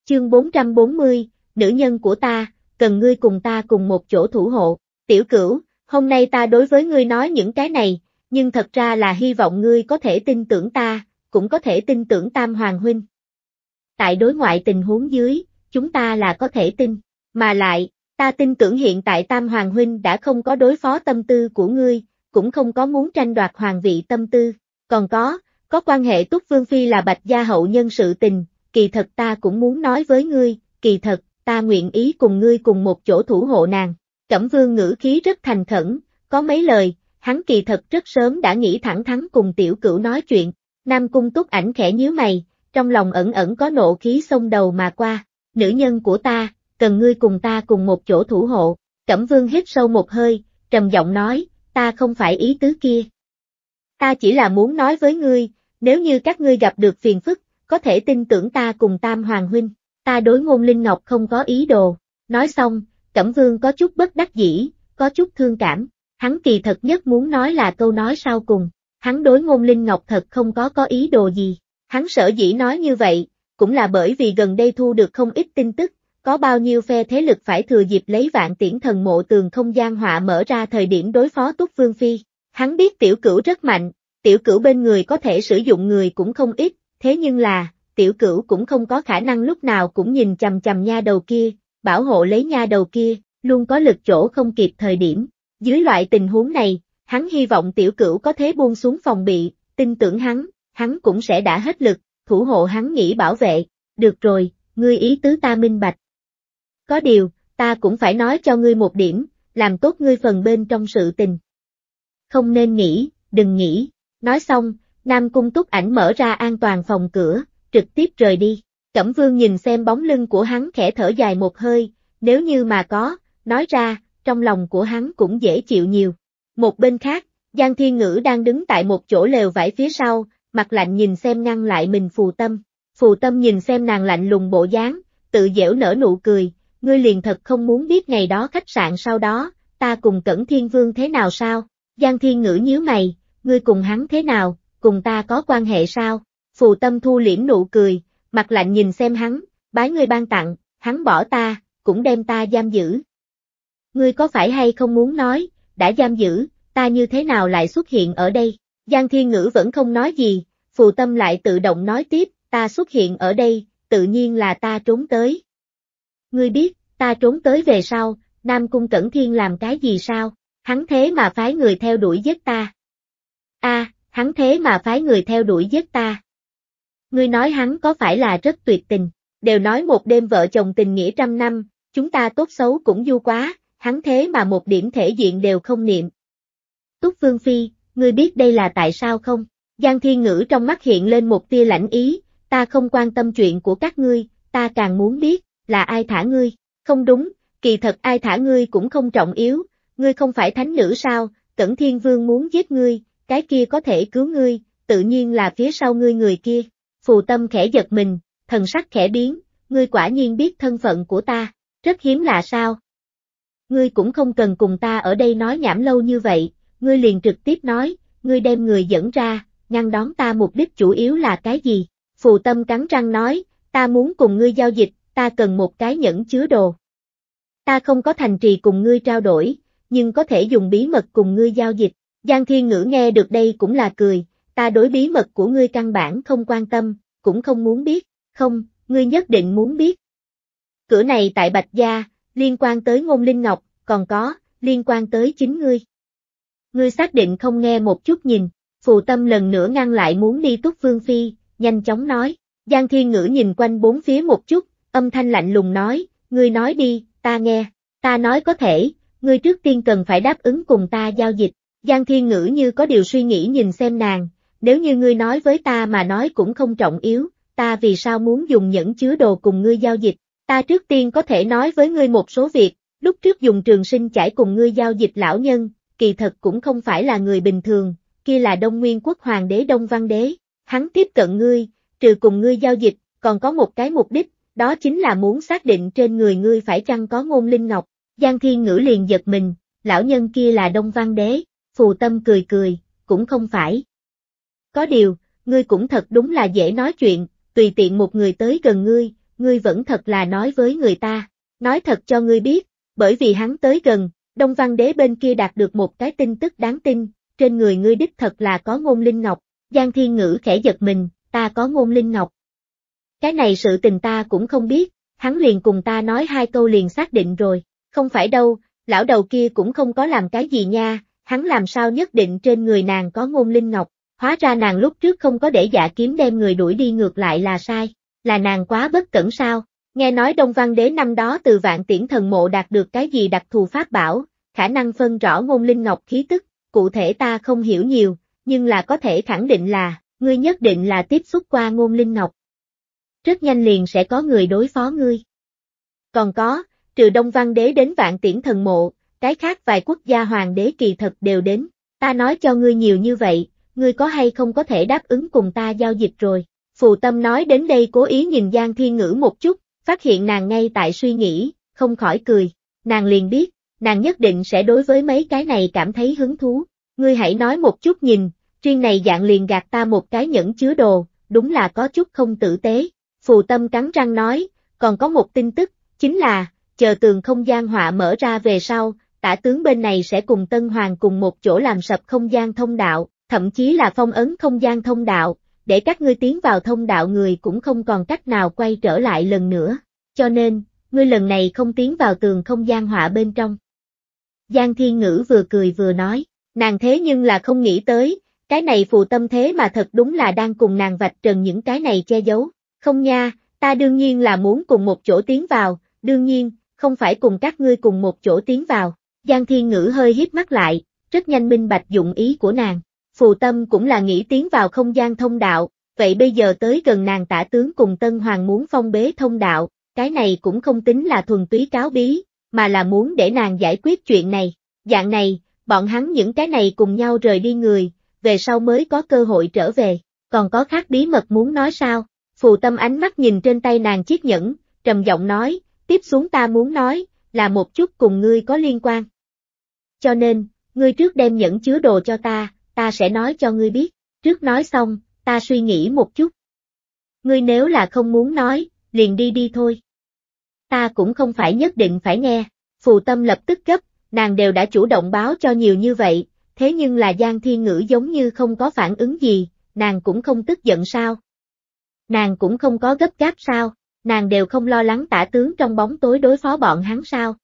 Chương 440, nữ nhân của ta, cần ngươi cùng ta cùng một chỗ thủ hộ, tiểu cửu, hôm nay ta đối với ngươi nói những cái này, nhưng thật ra là hy vọng ngươi có thể tin tưởng ta, cũng có thể tin tưởng Tam Hoàng Huynh. Tại đối ngoại tình huống dưới, chúng ta là có thể tin, mà lại, Ta tin tưởng hiện tại Tam Hoàng Huynh đã không có đối phó tâm tư của ngươi, cũng không có muốn tranh đoạt hoàng vị tâm tư. Còn có, có quan hệ Túc Vương Phi là bạch gia hậu nhân sự tình, kỳ thật ta cũng muốn nói với ngươi, kỳ thật, ta nguyện ý cùng ngươi cùng một chỗ thủ hộ nàng. Cẩm Vương ngữ khí rất thành khẩn, có mấy lời, hắn kỳ thật rất sớm đã nghĩ thẳng thắn cùng tiểu cửu nói chuyện. Nam Cung Túc ảnh khẽ nhíu mày, trong lòng ẩn ẩn có nộ khí xông đầu mà qua, nữ nhân của ta, cần ngươi cùng ta cùng một chỗ thủ hộ. Cẩm vương hít sâu một hơi, trầm giọng nói, ta không phải ý tứ kia. Ta chỉ là muốn nói với ngươi, nếu như các ngươi gặp được phiền phức, có thể tin tưởng ta cùng Tam Hoàng Huynh, ta đối ngôn Linh Ngọc không có ý đồ. Nói xong, Cẩm Vương có chút bất đắc dĩ, có chút thương cảm, hắn kỳ thật nhất muốn nói là câu nói sau cùng, hắn đối ngôn Linh Ngọc thật không có có ý đồ gì, hắn sở dĩ nói như vậy, cũng là bởi vì gần đây thu được không ít tin tức, có bao nhiêu phe thế lực phải thừa dịp lấy vạn tiễn thần mộ tường không gian họa mở ra thời điểm đối phó Túc Vương Phi. Hắn biết tiểu cửu rất mạnh, tiểu cửu bên người có thể sử dụng người cũng không ít, thế nhưng là, tiểu cửu cũng không có khả năng lúc nào cũng nhìn chầm chầm nha đầu kia, bảo hộ lấy nha đầu kia, luôn có lực chỗ không kịp thời điểm. Dưới loại tình huống này, hắn hy vọng tiểu cửu có thế buông xuống phòng bị, tin tưởng hắn, hắn cũng sẽ đã hết lực, thủ hộ hắn nghĩ bảo vệ. Được rồi, ngươi ý tứ ta minh bạch. Có điều, ta cũng phải nói cho ngươi một điểm, làm tốt ngươi phần bên trong sự tình. Không nên nghĩ, đừng nghĩ. Nói xong, Nam Cung Túc Ảnh mở ra an toàn phòng cửa, trực tiếp rời đi. Cẩm Vương nhìn xem bóng lưng của hắn khẽ thở dài một hơi, nếu như mà có, nói ra, trong lòng của hắn cũng dễ chịu nhiều. Một bên khác, Giang Thiên Ngữ đang đứng tại một chỗ lều vải phía sau, mặt lạnh nhìn xem ngăn lại mình phù tâm. Phù tâm nhìn xem nàng lạnh lùng bộ dáng, tự dễu nở nụ cười, ngươi liền thật không muốn biết ngày đó khách sạn sau đó, ta cùng Cẩn Thiên Vương thế nào sao? Giang Thiên Ngữ nhíu mày, ngươi cùng hắn thế nào, cùng ta có quan hệ sao? Phù Tâm Thu liễm nụ cười, mặt lạnh nhìn xem hắn, bái ngươi ban tặng, hắn bỏ ta, cũng đem ta giam giữ. Ngươi có phải hay không muốn nói, đã giam giữ, ta như thế nào lại xuất hiện ở đây? Giang Thiên Ngữ vẫn không nói gì, Phù Tâm lại tự động nói tiếp, ta xuất hiện ở đây, tự nhiên là ta trốn tới, Ngươi biết, ta trốn tới về sau, Nam Cung Cẩn Thiên làm cái gì sao? Hắn thế mà phái người theo đuổi giết ta. a à, hắn thế mà phái người theo đuổi giết ta. Ngươi nói hắn có phải là rất tuyệt tình, đều nói một đêm vợ chồng tình nghĩa trăm năm, chúng ta tốt xấu cũng du quá, hắn thế mà một điểm thể diện đều không niệm. Túc Vương Phi, ngươi biết đây là tại sao không? Giang Thiên Ngữ trong mắt hiện lên một tia lãnh ý, ta không quan tâm chuyện của các ngươi, ta càng muốn biết, là ai thả ngươi? Không đúng, kỳ thật ai thả ngươi cũng không trọng yếu, ngươi không phải thánh nữ sao, Cẩn Thiên Vương muốn giết ngươi, cái kia có thể cứu ngươi, tự nhiên là phía sau ngươi người kia. Phù tâm khẽ giật mình, thần sắc khẽ biến, ngươi quả nhiên biết thân phận của ta, rất hiếm là sao. Ngươi cũng không cần cùng ta ở đây nói nhảm lâu như vậy, ngươi liền trực tiếp nói, ngươi đem người dẫn ra, ngăn đón ta mục đích chủ yếu là cái gì? Phù tâm cắn răng nói, ta muốn cùng ngươi giao dịch, ta cần một cái nhẫn chứa đồ. Ta không có thành trì cùng ngươi trao đổi, nhưng có thể dùng bí mật cùng ngươi giao dịch. Giang Thiên Ngữ nghe được đây cũng là cười, ta đối bí mật của ngươi căn bản không quan tâm, cũng không muốn biết, không, ngươi nhất định muốn biết. Cửa này tại Bạch Gia, liên quan tới Ngôn Linh Ngọc, còn có, liên quan tới chính ngươi. Ngươi xác định không nghe một chút nhìn, phù tâm lần nữa ngăn lại muốn đi túc Vương Phi, nhanh chóng nói, Giang Thiên Ngữ nhìn quanh bốn phía một chút, âm thanh lạnh lùng nói, ngươi nói đi, ta nghe, ta nói có thể, ngươi trước tiên cần phải đáp ứng cùng ta giao dịch. Giang Thiên Ngữ như có điều suy nghĩ nhìn xem nàng, nếu như ngươi nói với ta mà nói cũng không trọng yếu, ta vì sao muốn dùng những chứa đồ cùng ngươi giao dịch, ta trước tiên có thể nói với ngươi một số việc, lúc trước dùng trường sinh chảy cùng ngươi giao dịch lão nhân, kỳ thật cũng không phải là người bình thường, kia là Đông Nguyên quốc hoàng đế Đông Văn Đế, hắn tiếp cận ngươi, trừ cùng ngươi giao dịch, còn có một cái mục đích, đó chính là muốn xác định trên người ngươi phải chăng có ngôn linh ngọc, Giang Thiên Ngữ liền giật mình, lão nhân kia là Đông Văn Đế, Phù Tâm cười cười, cũng không phải. Có điều, ngươi cũng thật đúng là dễ nói chuyện, tùy tiện một người tới gần ngươi, ngươi vẫn thật là nói với người ta, nói thật cho ngươi biết, bởi vì hắn tới gần, Đông Văn Đế bên kia đạt được một cái tin tức đáng tin, trên người ngươi đích thật là có ngôn linh ngọc, Giang Thiên Ngữ khẽ giật mình, ta có ngôn linh ngọc. Cái này sự tình ta cũng không biết, hắn liền cùng ta nói hai câu liền xác định rồi, không phải đâu, lão đầu kia cũng không có làm cái gì nha, hắn làm sao nhất định trên người nàng có ngôn linh ngọc, hóa ra nàng lúc trước không có để giả dạ kiếm đem người đuổi đi ngược lại là sai, là nàng quá bất cẩn sao, nghe nói Đông Văn Đế năm đó từ vạn tiễn thần mộ đạt được cái gì đặc thù pháp bảo, khả năng phân rõ ngôn linh ngọc khí tức, cụ thể ta không hiểu nhiều, nhưng là có thể khẳng định là, ngươi nhất định là tiếp xúc qua ngôn linh ngọc, rất nhanh liền sẽ có người đối phó ngươi. Còn có, trừ Đông Văn Đế đến Vạn Tiễn Thần Mộ, cái khác vài quốc gia hoàng đế kỳ thật đều đến, ta nói cho ngươi nhiều như vậy, ngươi có hay không có thể đáp ứng cùng ta giao dịch rồi. Phù Tâm nói đến đây cố ý nhìn Giang Thiên Ngữ một chút, phát hiện nàng ngay tại suy nghĩ, không khỏi cười, nàng liền biết, nàng nhất định sẽ đối với mấy cái này cảm thấy hứng thú, ngươi hãy nói một chút nhìn, riêng này dạng liền gạt ta một cái nhẫn chứa đồ, đúng là có chút không tử tế. Phù Tâm cắn răng nói, còn có một tin tức, chính là, chờ tường không gian họa mở ra về sau, tả tướng bên này sẽ cùng Tân Hoàng cùng một chỗ làm sập không gian thông đạo, thậm chí là phong ấn không gian thông đạo, để các ngươi tiến vào thông đạo người cũng không còn cách nào quay trở lại lần nữa. Cho nên, ngươi lần này không tiến vào tường không gian họa bên trong. Giang Thiên Ngữ vừa cười vừa nói, nàng thế nhưng là không nghĩ tới, cái này phù tâm thế mà thật đúng là đang cùng nàng vạch trần những cái này che giấu, không nha, ta đương nhiên là muốn cùng một chỗ tiến vào, đương nhiên, không phải cùng các ngươi cùng một chỗ tiến vào. Giang Thiên Ngữ hơi híp mắt lại, rất nhanh minh bạch dụng ý của nàng. Phù Tâm cũng là nghĩ tiến vào không gian thông đạo, vậy bây giờ tới gần nàng tả tướng cùng Tân Hoàng muốn phong bế thông đạo, cái này cũng không tính là thuần túy cáo bí, mà là muốn để nàng giải quyết chuyện này. Dạng này, bọn hắn những cái này cùng nhau rời đi người, về sau mới có cơ hội trở về, còn có khác bí mật muốn nói sao? Phù tâm ánh mắt nhìn trên tay nàng chiếc nhẫn, trầm giọng nói, tiếp xuống ta muốn nói, là một chút cùng ngươi có liên quan. Cho nên, ngươi trước đem nhẫn chứa đồ cho ta, ta sẽ nói cho ngươi biết, trước nói xong, ta suy nghĩ một chút. Ngươi nếu là không muốn nói, liền đi đi thôi. Ta cũng không phải nhất định phải nghe, phù tâm lập tức gấp, nàng đều đã chủ động báo cho nhiều như vậy, thế nhưng là Giang Thiên Ngữ giống như không có phản ứng gì, nàng cũng không tức giận sao, Nàng cũng không có gấp gáp sao, nàng đều không lo lắng tả tướng trong bóng tối đối phó bọn hắn sao,